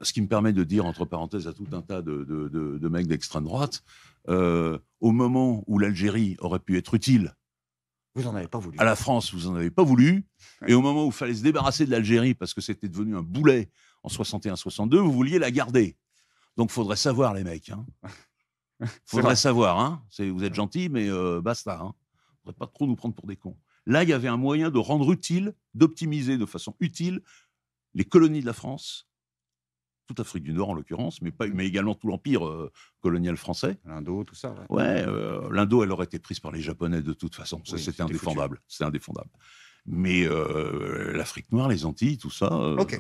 Speaker 2: Ce qui me permet de dire, entre parenthèses, à tout un tas de, mecs d'extrême droite, euh, au moment où l'Algérie aurait pu être utile
Speaker 1: vous n'en avez pas voulu.
Speaker 2: À la France, vous n'en avez pas voulu. Et au moment où il fallait se débarrasser de l'Algérie parce que c'était devenu un boulet en 61-62, vous vouliez la garder. Donc faudrait savoir, les mecs. Hein. faudrait savoir. Hein. Vous êtes gentils, mais euh, basta. ne hein. Faudrait pas trop nous prendre pour des cons. Là, il y avait un moyen de rendre utile, d'optimiser de façon utile les colonies de la France toute l'Afrique du Nord en l'occurrence, mais, pas, mais également tout l'empire euh, colonial français. L'Indo, tout ça. Ouais, ouais euh, l'Indo, elle aurait été prise par les Japonais de toute façon. c'était indéfendable. C'est indéfendable. Mais euh, l'Afrique noire, les Antilles, tout ça.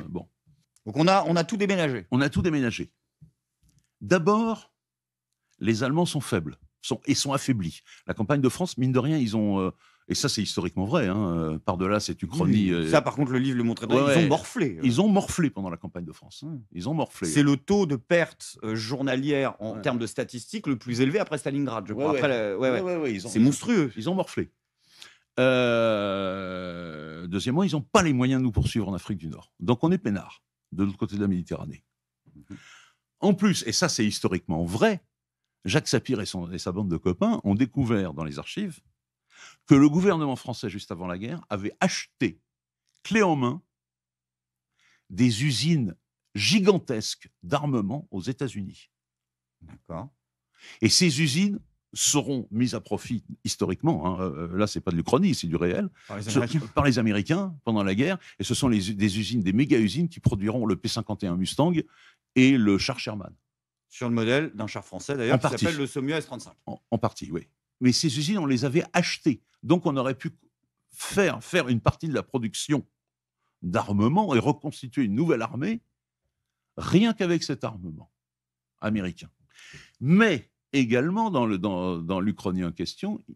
Speaker 2: Bon. Donc on a, on a tout déménagé. On a tout déménagé. D'abord, les Allemands sont faibles sont, et sont affaiblis. La campagne de France, mine de rien, ils ont et ça, c'est historiquement vrai. Hein. Par-delà c'est une chronique. Euh, ça, par
Speaker 1: contre, le livre le montrait. ils ont morflé. Euh.
Speaker 2: Ils ont morflé pendant la campagne de France.
Speaker 1: Hein. Ils ont morflé. C'est le taux de perte euh, journalière en termes de statistiques le plus élevé après Stalingrad, je crois. C'est
Speaker 2: monstrueux. Ils ont morflé. Deuxièmement, ils n'ont pas les moyens de nous poursuivre en Afrique du Nord. Donc, on est peinard de l'autre côté de la Méditerranée. Mhm. En plus, et ça, c'est historiquement vrai, Jacques Sapir et, son, et sa bande de copains ont découvert dans les archives que le gouvernement français, juste avant la guerre, avait acheté, clé en main, des usines gigantesques d'armement aux États-Unis. D'accord. Et ces usines seront mises à profit historiquement, hein, euh, là c'est pas de l'Uchronie, c'est du réel, par les, Américains. pendant la guerre, et ce sont des usines, des méga-usines qui produiront le P-51 Mustang et le char Sherman.
Speaker 1: Sur le modèle d'un char français d'ailleurs, qui s'appelle le Saumur S-35.
Speaker 2: en, partie, oui mais ces usines, on les avait achetées. Donc on aurait pu faire, faire une partie de la production d'armement et reconstituer une nouvelle armée rien qu'avec cet armement américain. Mais également, dans, le, l'Uchronie en question, euh,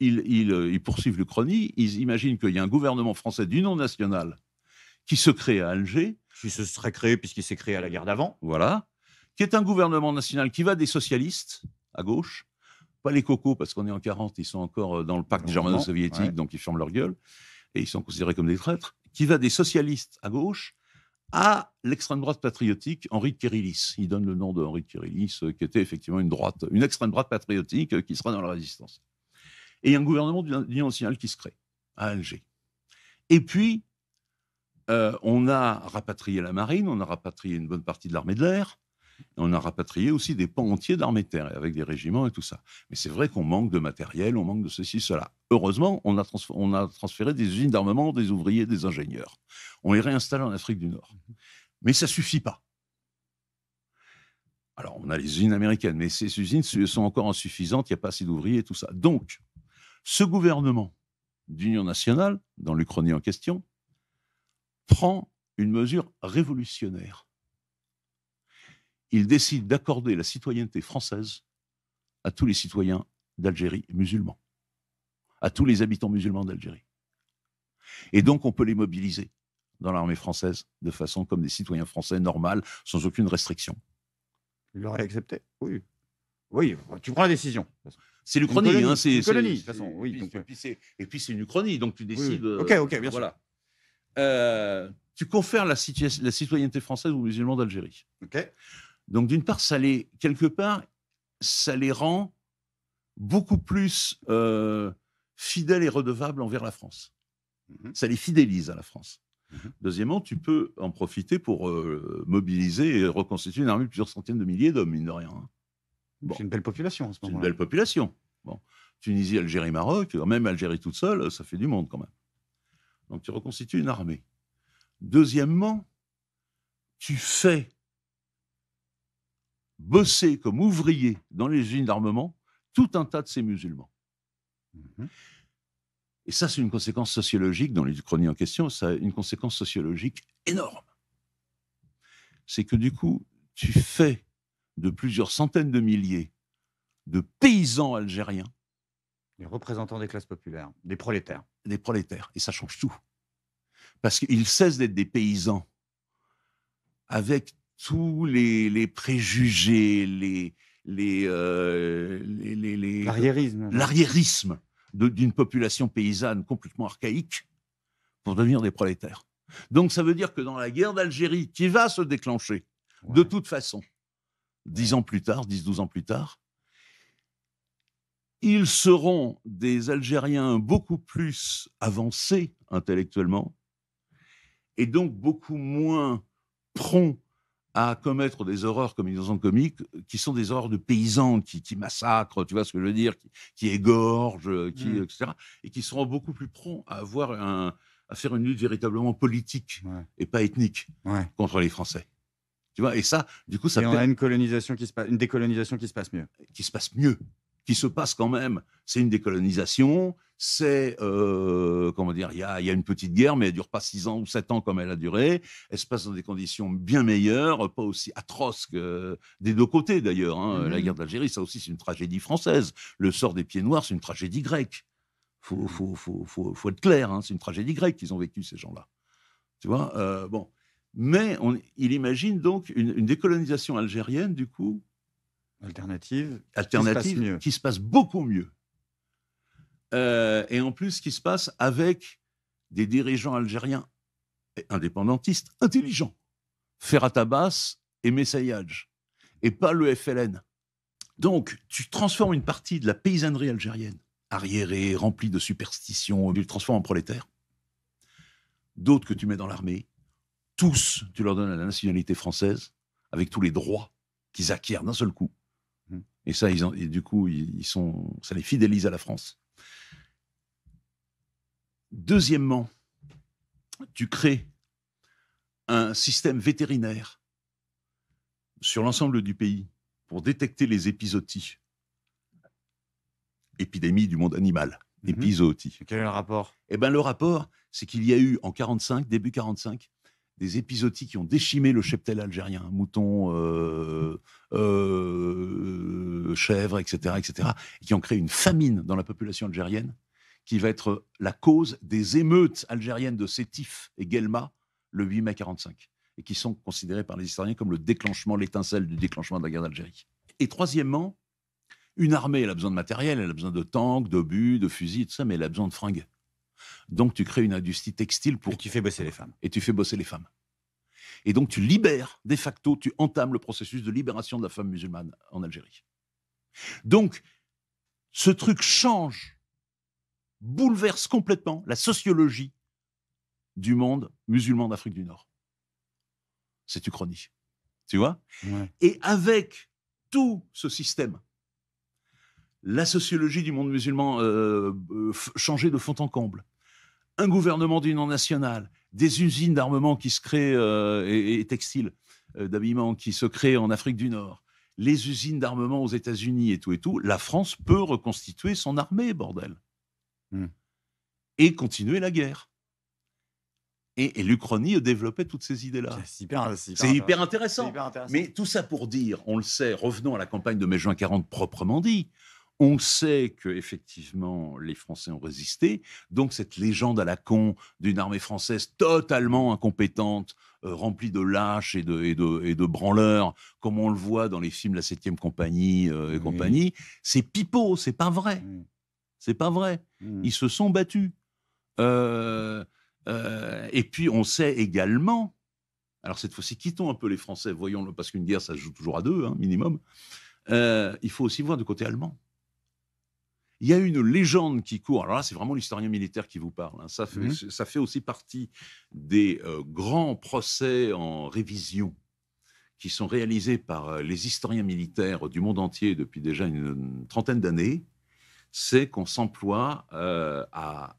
Speaker 2: ils, poursuivent l'Uchronie, ils imaginent qu'il y a un gouvernement français du nom national qui se crée à Alger. Qui se serait créé puisqu'il s'est créé à la guerre d'avant. Voilà. Qui est un gouvernement national qui va des socialistes à gauche pas les cocos, parce qu'on est en 40, ils sont encore euh, dans le pacte germano-soviétique, donc ils ferment leur gueule, et ils sont considérés comme des traîtres, qui va des socialistes à gauche à l'extrême droite patriotique Henri de Kérilis. Il donne le nom de Henri de Kérilis, euh, qui était effectivement une droite, une extrême droite patriotique euh, qui sera dans la résistance. Et il y a un gouvernement d'union nationale qui se crée à Alger. Et puis, on a rapatrié la marine, on a rapatrié une bonne partie de l'armée de l'air, on a rapatrié aussi des pans entiers d'armées de avec des régiments et tout ça. Mais c'est vrai qu'on manque de matériel, on manque de ceci, cela. Heureusement, on a, transféré des usines d'armement, des ouvriers, des ingénieurs. On les réinstalle en Afrique du Nord. Mais ça suffit pas. Alors, on a les usines américaines, mais ces usines sont encore insuffisantes, il n'y a pas assez d'ouvriers et tout ça. Donc, ce gouvernement d'union nationale, dans l'Ukraine en question, prend une mesure révolutionnaire il décide d'accorder la citoyenneté française à tous les citoyens d'Algérie musulmans, à tous les habitants musulmans d'Algérie. Et donc on peut les mobiliser dans l'armée française de façon comme des citoyens français normaux, sans aucune restriction.
Speaker 1: Il l'aurait accepté, oui. Oui, bah, tu prends
Speaker 2: la décision. C'est l'Uchronie. Une colonie, colonie hein, de toute façon. Euh. et puis c'est une Uchronie, donc tu décides. Euh, ok, ok, bien voilà. sûr. Euh, tu confères la, la, citoyenneté française aux musulmans d'Algérie. Ok. Donc d'une part, ça les, quelque part, ça les rend beaucoup plus euh, fidèles et redevables envers la France. Mhm. Ça les fidélise à la France. Mhm. Deuxièmement, tu peux en profiter pour euh, mobiliser et reconstituer une armée de plusieurs centaines de milliers d'hommes, mine de rien. Hein. C'est une belle population en ce moment. C'est une belle population. Bon. Tunisie, Algérie, Maroc, même Algérie toute seule, ça fait du monde quand même. Donc tu reconstitues une armée. Deuxièmement, tu fais bosser comme ouvrier dans les usines d'armement tout un tas de ces musulmans. Mhm. Et ça, c'est une conséquence sociologique, dans les chroniques en question, ça a une conséquence sociologique énorme. C'est que du coup, tu fais de plusieurs centaines de milliers de paysans algériens. Les représentants des classes populaires, des prolétaires. Des prolétaires, et ça change tout. Parce qu'ils cessent d'être des paysans avec tous les, préjugés, les, les, euh, l'arriérisme d'une population paysanne complètement archaïque pour devenir des prolétaires. Donc ça veut dire que dans la guerre d'Algérie, qui va se déclencher de toute façon, dix ans plus tard, 10-12 ans plus tard, ils seront des Algériens beaucoup plus avancés intellectuellement et donc beaucoup moins prompts à commettre des horreurs comme ils en ont commis, qui sont des horreurs de paysans, qui, qui massacrent, tu vois ce que je veux dire, qui, qui égorgent, euh, qui, mm. etc., et qui seront beaucoup plus prompts à faire une lutte véritablement politique et pas ethnique contre les Français. Tu vois, et ça, du coup, ça. Et on a une colonisation qui se une décolonisation qui se passe mieux. Qui se passe mieux qui se passe quand même. C'est une décolonisation, c'est, euh, comment dire, il y a, une petite guerre, mais elle dure pas six ans ou sept ans comme elle a duré. Elle se passe dans des conditions bien meilleures, pas aussi atroces que des deux côtés d'ailleurs. Hein, mhm. La guerre d'Algérie, ça aussi, c'est une tragédie française. Le sort des pieds noirs, c'est une tragédie grecque. Faut, faut, faut, faut, être clair, hein, c'est une tragédie grecque qu'ils ont vécu ces gens-là. Tu vois, euh, bon. Mais on, il imagine donc une décolonisation algérienne, du coup, alternative, qui se, passe, beaucoup mieux. Euh, et en plus, qui se passe avec des dirigeants algériens indépendantistes intelligents, Ferrat Abbas et Messayage, et pas le FLN. Donc, tu transformes une partie de la paysannerie algérienne, arriérée, remplie de superstitions, tu le transformes en prolétaire. D'autres que tu mets dans l'armée, tous, tu leur donnes la nationalité française, avec tous les droits qu'ils acquièrent d'un seul coup. Et ça, du coup, ils, sont, ça les fidélise à la France. Deuxièmement, tu crées un système vétérinaire sur l'ensemble du pays pour détecter les épizooties, épidémie du monde animal, mhm. Quel est le rapport Eh bien, le rapport, c'est qu'il y a eu en 45, début 45, des épisodies qui ont déchimé le cheptel algérien, moutons, euh, euh, chèvres, etc., etc., et qui ont créé une famine dans la population algérienne, qui va être la cause des émeutes algériennes de Sétif et Guelma le 8 mai 45, et qui sont considérées par les historiens comme le déclenchement, l'étincelle du déclenchement de la guerre d'Algérie. Et troisièmement, une armée, elle a besoin de matériel, elle a besoin de tanks, d'obus, de fusils, tout ça, mais elle a besoin de fringues. Donc tu crées une industrie textile pour... Et tu fais bosser les femmes. Et tu fais bosser les femmes. Et donc tu libères, de facto, tu entames le processus de libération de la femme musulmane en Algérie. Donc, ce truc change, bouleverse complètement la sociologie du monde musulman d'Afrique du Nord. C'est Uchronie. Tu vois Et avec tout ce système la sociologie du monde musulman euh, euh de fond en comble, un gouvernement d'union nationale, des usines d'armement qui se créent euh, et, textiles euh, d'habillement qui se créent en Afrique du Nord, les usines d'armement aux États-Unis et tout et tout, la France peut reconstituer son armée, bordel, hmm. et continuer la guerre. Et, l'ukraine a développait toutes ces idées-là. C'est hyper, intéressant. hyper intéressant. Mais tout ça pour dire, on le sait, revenons à la campagne de mai-juin 40 proprement dit, on sait que effectivement les Français ont résisté, donc cette légende à la con d'une armée française totalement incompétente, euh, remplie de lâches et de, branleurs, comme on le voit dans les films La Septième Compagnie euh, et compagnie, c'est pipeau, c'est pas vrai, mm. c'est pas vrai. Mm. Ils se sont battus. Euh, et puis on sait également, alors cette fois-ci quittons un peu les Français, voyons-le, parce qu'une guerre ça se joue toujours à deux, hein, minimum. il faut aussi voir du côté allemand. Il y a une légende qui court. Alors là, c'est vraiment l'historien militaire qui vous parle. Hein. Mhm. Ça, fait, aussi partie des euh, grands procès en révision qui sont réalisés par euh, les historiens militaires du monde entier depuis déjà une, trentaine d'années. C'est qu'on s'emploie euh, à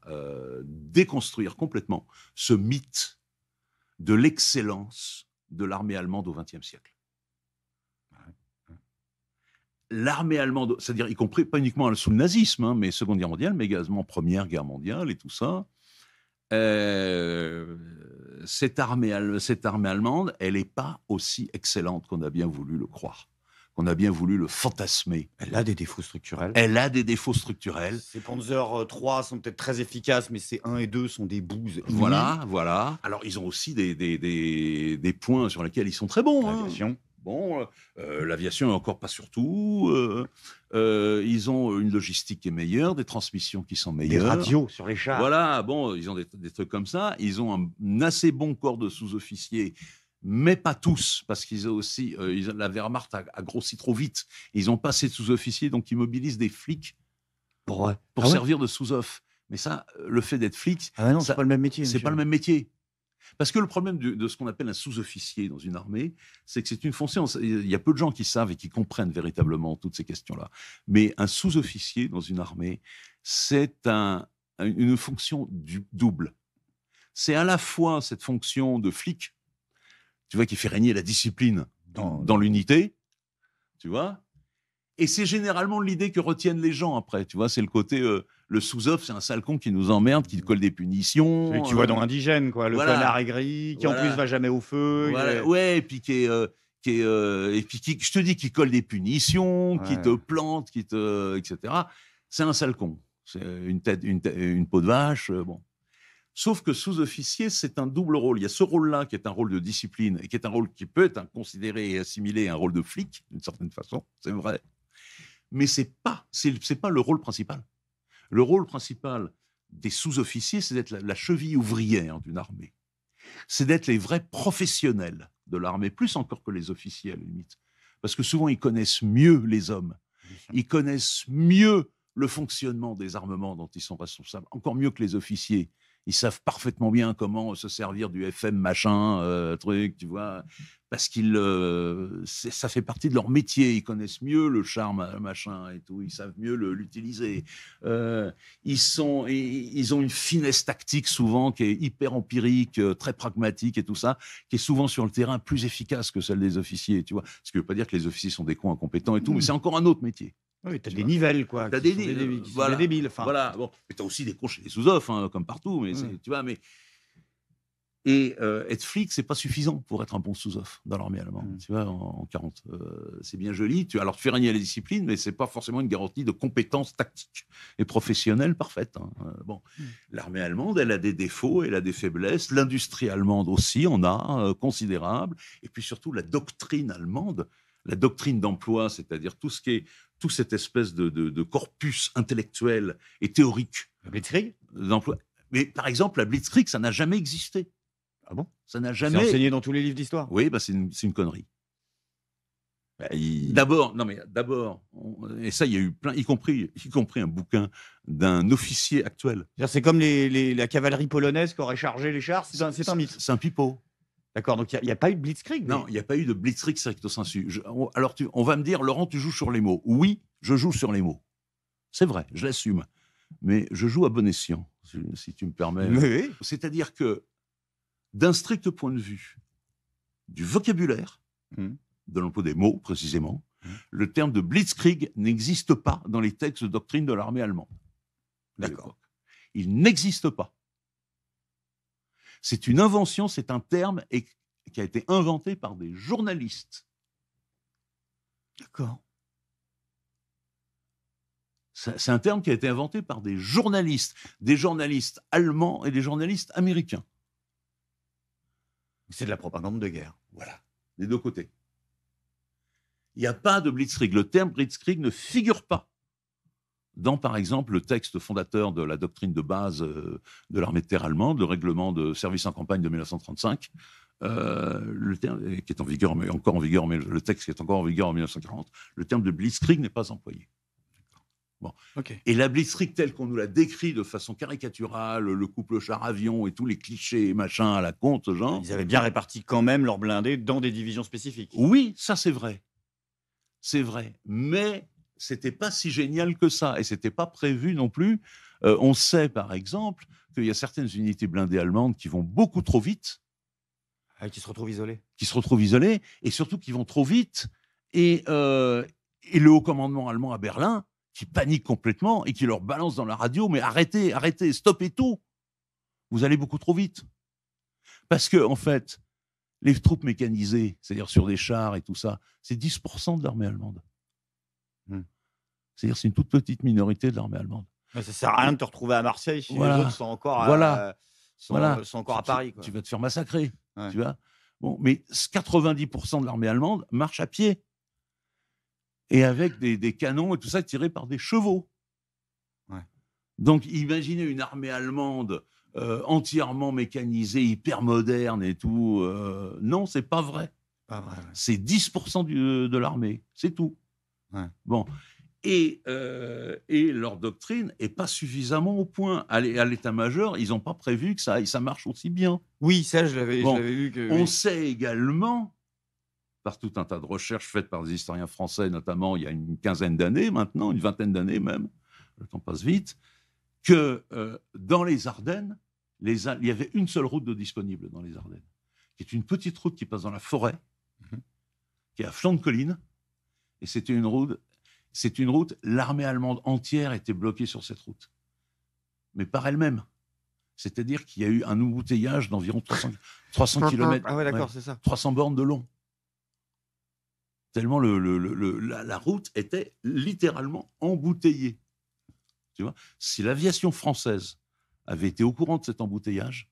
Speaker 2: déconstruire complètement ce mythe de l'excellence de l'armée allemande au XXe siècle l'armée allemande, c'est-à-dire y compris pas uniquement sous le nazisme, hein, mais Seconde Guerre mondiale, mais également Première Guerre mondiale et tout ça, euh, cette, armée, allemande, elle n'est pas aussi excellente qu'on a bien voulu le croire. qu'on a bien voulu le fantasmer. Elle a des défauts structurels. Elle a des défauts structurels. Ces
Speaker 1: Panzer 3 euh, sont peut-être très efficaces, mais ces 1 et 2 sont
Speaker 2: des bouses. Voilà, voilà. Alors, ils ont aussi des, points sur lesquels ils sont très bons. Hein. L'aviation. Bon, euh, euh, l'aviation est encore pas surtout. Euh, euh, ils ont une logistique qui est meilleure, des transmissions qui sont meilleures. Des radios sur les chars. Voilà, bon, ils ont des, trucs comme ça. Ils ont un, assez bon corps de sous-officiers mais pas tous, parce qu'ils ont aussi, la Wehrmacht a, grossi trop vite. Ils ont assez de sous-officiers, donc ils mobilisent des flics pour, ah servir de sous-off. Mais ça, le fait d'être flic, ah c'est pas le même métier. C'est pas le même métier. Parce que le problème de, ce qu'on appelle un sous-officier dans une armée, c'est que c'est une fonction. Il y a peu de gens qui savent et qui comprennent véritablement toutes ces questions-là. Mais un sous-officier dans une armée, c'est un, une fonction du double. C'est à la fois cette fonction de flic, tu vois, qui fait régner la discipline dans, l'unité, tu vois, et c'est généralement l'idée que retiennent les gens après, tu vois, c'est le côté euh, le sous-off, c'est un sale qui nous emmerde, qui colle des punitions. et tu vois euh, dans l'indigène, quoi. Le voilà. connard qui en plus va
Speaker 1: jamais au feu.
Speaker 2: Ouais, et puis qui est. Euh, euh, qui je te dis, qu'il colle des punitions, qui te plante, qui te, etc. C'est un sale C'est une tête, une, peau de vache. bon. Sauf que sous-officier, c'est un double rôle. Il y a ce rôle-là qui est un rôle de discipline et qui est un rôle qui peut être considéré et assimilé à un rôle de flic, d'une certaine façon, c'est vrai. Mais c'est pas, c'est pas le rôle principal. Le rôle principal des sous-officiers, c'est d'être la, cheville ouvrière d'une armée. C'est d'être les vrais professionnels de l'armée, plus encore que les officiers à la limite. Parce que souvent, ils connaissent mieux les hommes. Ils connaissent mieux le fonctionnement des armements dont ils sont responsables, encore mieux que les officiers. Ils savent parfaitement bien comment se servir du FM machin, euh, truc, tu vois, parce qu'ils, euh, ça fait partie de leur métier. Ils connaissent mieux le charme euh, machin et tout. Ils savent mieux l'utiliser. ils sont, ils ont une finesse tactique souvent qui est hyper empirique, très pragmatique et tout ça, qui est souvent sur le terrain plus efficace que celle des officiers, tu vois. Ce qui veut pas dire que les officiers sont des cons incompétents et tout, mais mmh. c'est encore un autre métier. Oui, t'as des nivelles, quoi. T'as des nivelles. Voilà. débiles. Enfin. Voilà. Bon. t'as aussi des sous-offres, hein, comme partout. Mais tu vois, mais. Et être euh, flic, c'est pas suffisant pour être un bon sous-off dans l'armée allemande. Hmm. Tu vois, en, 40, euh, c'est bien joli. Tu, alors tu fais régner les disciplines, mais c'est pas forcément une garantie de compétences tactiques et professionnelles parfaites. Hein, euh, bon, hmm. l'armée allemande, elle a des défauts, elle a des faiblesses. L'industrie allemande aussi en a considérable. Et puis surtout la doctrine allemande, la doctrine d'emploi, c'est-à-dire tout ce qui est tout cette espèce de, corpus intellectuel et théorique. La Blitzkrieg Mais par exemple, la Blitzkrieg, ça n'a jamais existé. Ah bon Ça n'a jamais. C'est enseigné dans tous les livres d'histoire. Oui, bah c'est une, connerie. Bah, bah, d'abord, non mais d'abord, et ça, il y a eu plein, y compris, y compris un bouquin d'un officier actuel. C'est comme les, la cavalerie polonaise qui aurait chargé les chars. C'est un mythe. C'est un pipeau. D'accord, donc il n'y a, pas eu de blitzkrieg. Non, il n'y a pas eu de blitzkrieg stricto sensu. alors on va me dire, Laurent, tu joues sur les mots. Oui, je joue sur les mots. C'est vrai, je l'assume. Mais je joue à bon escient, si, tu me permets. C'est-à-dire que, d'un strict point de vue du vocabulaire, hmm. de l'emploi des mots précisément, hmm. le terme de blitzkrieg n'existe pas dans les textes de doctrine de l'armée allemande. D'accord. Il n'existe pas. C'est une invention, c'est un terme qui a été inventé par des journalistes. D'accord. C'est un terme qui a été inventé par des journalistes, des journalistes allemands et des journalistes américains. C'est de la propagande de guerre. Voilà, des deux côtés. Il n'y a pas de blitzkrieg. Le terme blitzkrieg ne figure pas dans, par exemple, le texte fondateur de la doctrine de base euh, de l'armée de terre allemande, le règlement de service en campagne de 1935, euh, le qui est en vigueur, mais encore en vigueur, mais le texte qui est encore en vigueur en 1940, le terme de blitzkrieg n'est pas employé. Bon. Et la blitzkrieg telle qu'on nous la décrit de façon caricaturale, le couple char-avion et tous les clichés machin à la compte, genre. Ils avaient bien réparti quand même leurs blindés dans des divisions spécifiques. Oui, ça c'est vrai. C'est vrai. Mais c'était pas si génial que ça et c'était pas prévu non plus. Euh, on sait par exemple qu'il y a certaines unités blindées allemandes qui vont beaucoup trop vite. et ah, qui se retrouvent isolées. Qui se retrouvent isolées et surtout qui vont trop vite. Euh, et, le haut commandement allemand à Berlin qui panique complètement et qui leur balance dans la radio Mais arrêtez, arrêtez, stoppez tout Vous allez beaucoup trop vite. Parce que, en fait, les troupes mécanisées, c'est-à-dire sur des chars et tout ça, c'est 10% de l'armée allemande. C'est-à-dire c'est une toute petite minorité de l'armée allemande. Mais ça sert à rien de te retrouver à Marseille si les autres sont encore à, euh, encore à Paris. Tu vas te faire massacrer, tu vois. Bon, mais 90% de l'armée allemande marche à pied et avec des, canons et tout ça tirés par des chevaux. Donc imaginez une armée allemande euh, entièrement mécanisée, hyper moderne et tout. Euh, non, c'est pas vrai. Pas vrai C'est 10% de l'armée, c'est tout. Bon, euh, et, leur doctrine n'est pas suffisamment au point. À l'état-major, ils n'ont pas prévu que ça, ça marche aussi bien. Oui, ça, je l'avais vu. on sait également, par tout un tas de recherches faites par des historiens français, notamment il y a une quinzaine d'années maintenant, une vingtaine d'années même, le temps passe vite, que euh, dans les Ardennes, les, il y avait une seule route de disponible dans les Ardennes, qui est une petite route qui passe dans la forêt, mhm. qui est à flanc de colline, et c'était une route c'est une route, l'armée allemande entière était bloquée sur cette route, mais par elle-même. C'est-à-dire qu'il y a eu un embouteillage d'environ 300, 300 km, 300 bornes de long. Tellement la, route était littéralement embouteillée. Tu vois si l'aviation française avait été au courant de cet embouteillage,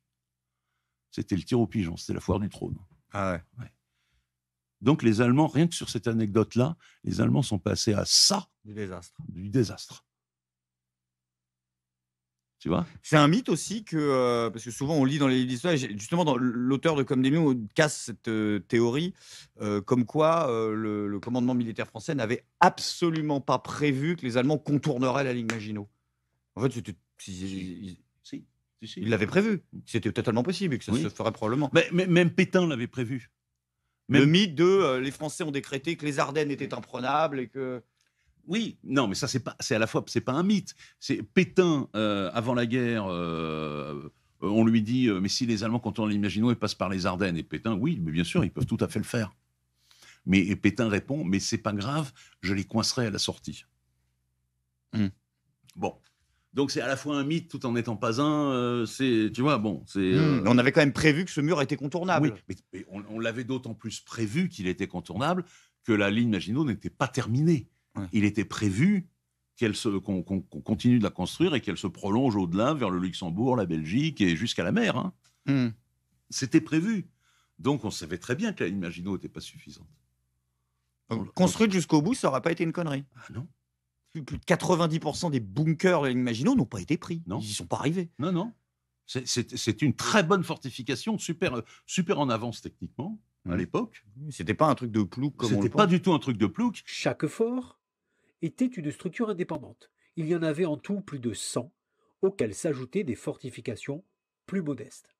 Speaker 2: c'était le tir au pigeon, c'était la foire du trône. Ah ouais. Donc les Allemands, rien que sur cette anecdote-là, les Allemands sont passés à ça du désastre. Du désastre. Tu vois
Speaker 1: C'est un mythe aussi que euh, parce que souvent on lit dans les livres justement dans l'auteur de Comme des casse cette euh, théorie euh, comme quoi le, commandement militaire français n'avait absolument pas prévu que les Allemands contourneraient la ligne Maginot. En fait, c'était ils, l'avaient prévu. C'était totalement possible et que ça se ferait probablement. mais même Pétain l'avait prévu. Le mythe de euh, les Français ont décrété que les Ardennes étaient imprenables et que.
Speaker 2: Oui, non, mais ça c'est pas, c'est à la fois, c'est pas un mythe. C'est Pétain euh, avant la guerre. Euh, on lui dit, mais si les Allemands quand on et passent par les Ardennes, et Pétain, oui, mais bien sûr, ils peuvent tout à fait le faire. Mais et Pétain répond, mais c'est pas grave, je les coincerai à la sortie. Hum. Bon, donc c'est à la fois un mythe tout en n'étant pas un. Euh, c'est, tu vois, bon, hmm. euh, on avait
Speaker 1: quand même prévu que ce mur était contournable.
Speaker 2: mais, on, l'avait d'autant plus prévu qu'il était contournable que la ligne Maginot n'était pas terminée. Il était prévu qu'elle qu'on, continue de la construire et qu'elle se prolonge au-delà vers le Luxembourg, la Belgique et jusqu'à la mer. Hein. Hmm. C'était prévu. Donc on savait très bien que la ligne Maginot n'était pas suffisante. Construire
Speaker 1: construite jusqu'au bout, ça n'aurait pas été une connerie. Ah non plus de
Speaker 2: 90% des bunkers de n'ont pas été pris. Non. Ils n'y sont pas arrivés. Non, non. C'est une très bonne fortification, super, euh, super en avance techniquement à mmh. l'époque. C'était pas un truc de plouc comme on C'était pas du tout un truc de plouc. Chaque fort était une structure indépendante.
Speaker 5: Il y en avait en tout plus de 100, auxquels s'ajoutaient des fortifications plus modestes.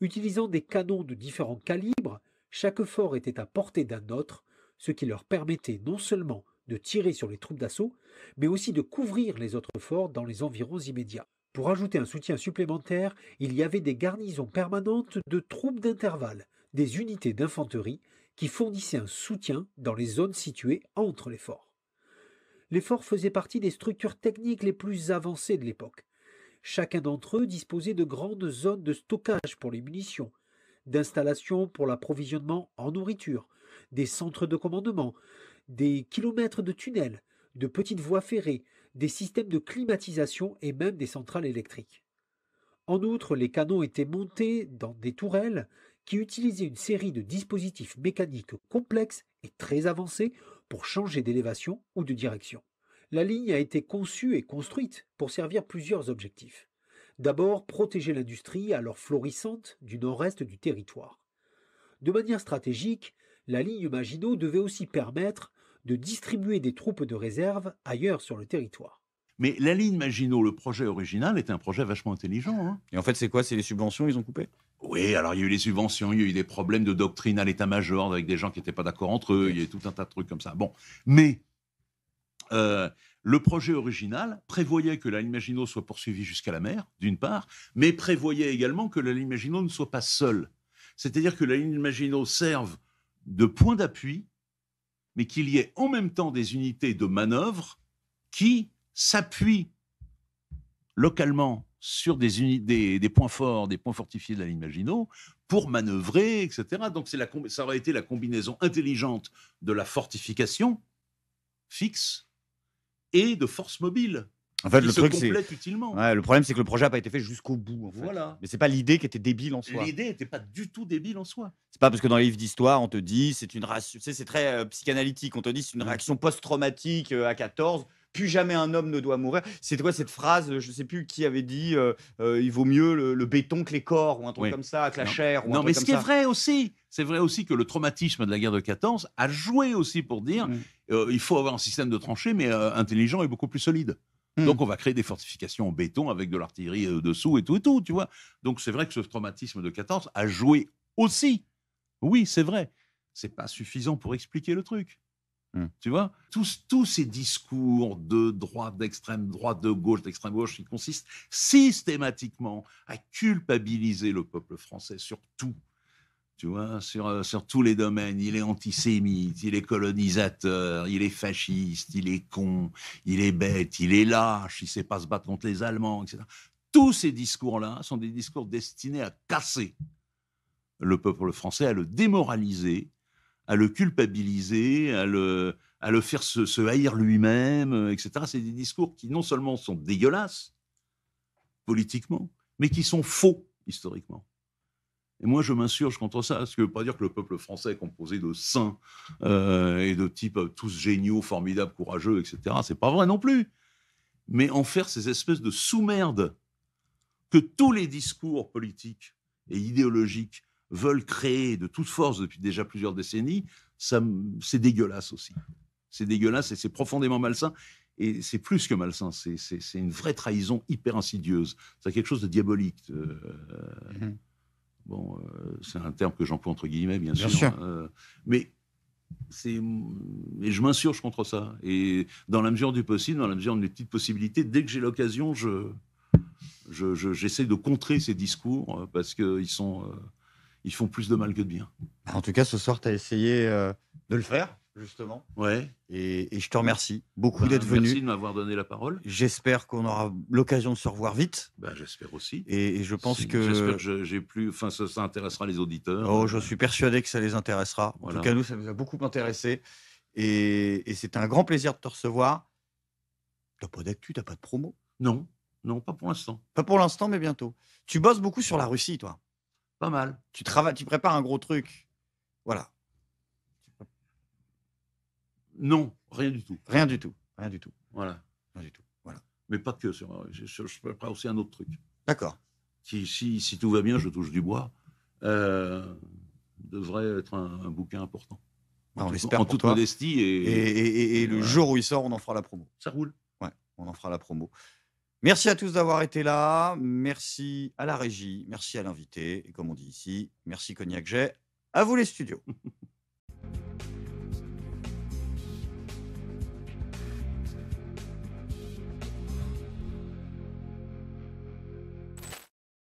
Speaker 5: Utilisant des canons de différents calibres, chaque fort était à portée d'un autre, ce qui leur permettait non seulement de tirer sur les troupes d'assaut, mais aussi de couvrir les autres forts dans les environs immédiats. Pour ajouter un soutien supplémentaire, il y avait des garnisons permanentes de troupes d'intervalle, des unités d'infanterie, qui fournissaient un soutien dans les zones situées entre les forts. Les forts faisaient partie des structures techniques les plus avancées de l'époque. Chacun d'entre eux disposait de grandes zones de stockage pour les munitions, d'installations pour l'approvisionnement en nourriture, des centres de commandement, des kilomètres de tunnels, de petites voies ferrées, des systèmes de climatisation et même des centrales électriques. En outre, les canons étaient montés dans des tourelles qui utilisaient une série de dispositifs mécaniques complexes et très avancés pour changer d'élévation ou de direction. La ligne a été conçue et construite pour servir plusieurs objectifs. D'abord, protéger l'industrie alors florissante du nord-est du territoire. De manière stratégique, la ligne Maginot devait aussi permettre de distribuer des troupes de réserve ailleurs sur le
Speaker 2: territoire. Mais la ligne Maginot, le projet original, était un projet vachement intelligent. Hein. Et en fait, c'est quoi C'est les subventions, ils ont coupé Oui, alors il y a eu les subventions, il y a eu des problèmes de doctrine à l'état-major avec des gens qui n'étaient pas d'accord entre eux, il y a eu tout un tas de trucs comme ça. Bon, mais euh, le projet original prévoyait que la ligne Maginot soit poursuivie jusqu'à la mer, d'une part, mais prévoyait également que la ligne Maginot ne soit pas seule. C'est-à-dire que la ligne Maginot serve de point d'appui mais qu'il y ait en même temps des unités de manœuvre qui s'appuient localement sur des, des, points forts, des points fortifiés de la ligne Maginot pour manœuvrer, etc. Donc la, ça aurait été la combinaison intelligente de la fortification fixe et de forces mobiles. En fait, le truc, c'est. le problème, c'est que le projet n'a pas été fait jusqu'au bout. En fait. Voilà. Mais c'est
Speaker 1: pas l'idée qui était débile en soi. L'idée
Speaker 2: n'était pas du tout débile en soi.
Speaker 1: C'est pas parce que dans les livres d'histoire, on te dit, c'est une c'est très euh, psychanalytique, on te dit, c'est une réaction post-traumatique euh, à 14 puis jamais un homme ne doit mourir. C'est quoi cette phrase Je ne sais plus qui avait dit euh, il vaut mieux le, béton que les corps ou un truc comme ça, que la chair. Ou non, mais ce qui est vrai
Speaker 2: aussi, c'est vrai aussi que le traumatisme de la guerre de 14 a joué aussi pour dire mm. il faut avoir un système de tranchées mais intelligent et beaucoup plus solide. Mmh. Donc on va créer des fortifications en béton avec de l'artillerie euh, dessous et tout et tout, tu vois. Donc c'est vrai que ce traumatisme de 14 a joué aussi. Oui, c'est vrai. C'est pas suffisant pour expliquer le truc. Mmh. Tu vois, tous, tous ces discours de droite, d'extrême droite, de gauche, d'extrême gauche, qui consistent systématiquement à culpabiliser le peuple français sur tout, tu vois, euh, sur, tous les domaines. Il est antisémite, il est colonisateur, il est fasciste, il est con, il est bête, il est lâche, il ne sait pas se battre contre les Allemands, etc. Tous ces discours-là sont des discours destinés à casser le peuple français, à le démoraliser, à le culpabiliser, à le, à le faire se, se haïr lui-même, etc. C'est des discours qui non seulement sont dégueulasses politiquement, mais qui sont faux historiquement. Et moi, je m'insurge contre ça, ce qui ne veut pas dire que le peuple français est composé de saints euh, et de types euh, tous géniaux, formidables, courageux, etc. C'est pas vrai non plus. Mais en faire ces espèces de sous-merdes que tous les discours politiques et idéologiques veulent créer de toute force depuis déjà plusieurs décennies, ça, c'est dégueulasse aussi. C'est dégueulasse et c'est profondément malsain. Et c'est plus que malsain, c'est, une vraie trahison hyper insidieuse. C'est quelque chose de diabolique. Euh, mm-hmm. Bon, euh, c'est un terme que j'emploie entre guillemets, bien, sûr. Hein, euh, mais c'est, je m'insurge contre ça. Et dans la mesure du possible, dans la mesure des petites possibilités, dès que j'ai l'occasion, je, je, j'essaie de contrer ces discours euh, parce qu'ils sont, ils font plus de mal que de bien. En tout cas, ce soir, tu as essayé
Speaker 1: de le faire justement. Ouais. Et, je te remercie beaucoup bah, d'être venu. Merci de
Speaker 2: m'avoir donné la parole.
Speaker 1: J'espère qu'on aura l'occasion de se revoir vite.
Speaker 2: Ben, j'espère aussi. Et, je pense que. J'espère que j'ai plus. Enfin, ça, intéressera les auditeurs. Oh, je suis persuadé que ça les intéressera. En tout cas, nous, ça
Speaker 1: nous a beaucoup intéressé. Et, et c'est un grand plaisir de te recevoir. T'as pas d'actu, t'as pas de promo Non, non, pas pour l'instant. Pas pour l'instant, mais bientôt. Tu bosses beaucoup sur la Russie, toi Pas mal. Tu, travailles, tu prépares un gros truc. Voilà.
Speaker 2: Non, rien du tout. Rien du tout. Rien du tout. Voilà. Rien du tout. Voilà. Mais pas que. Sur, euh, je, je, aussi un autre truc. D'accord. si, si, tout va bien, je touche du bois, euh, devrait être un, bouquin important. Bah, on l'espère. En toute modestie. Et, le jour
Speaker 1: où il sort, on en fera la promo. Ça roule. Ouais, on en fera la promo. Merci à tous d'avoir été là. Merci à la régie. Merci à l'invité. Et comme on dit ici, merci Cognac J, À vous les studios.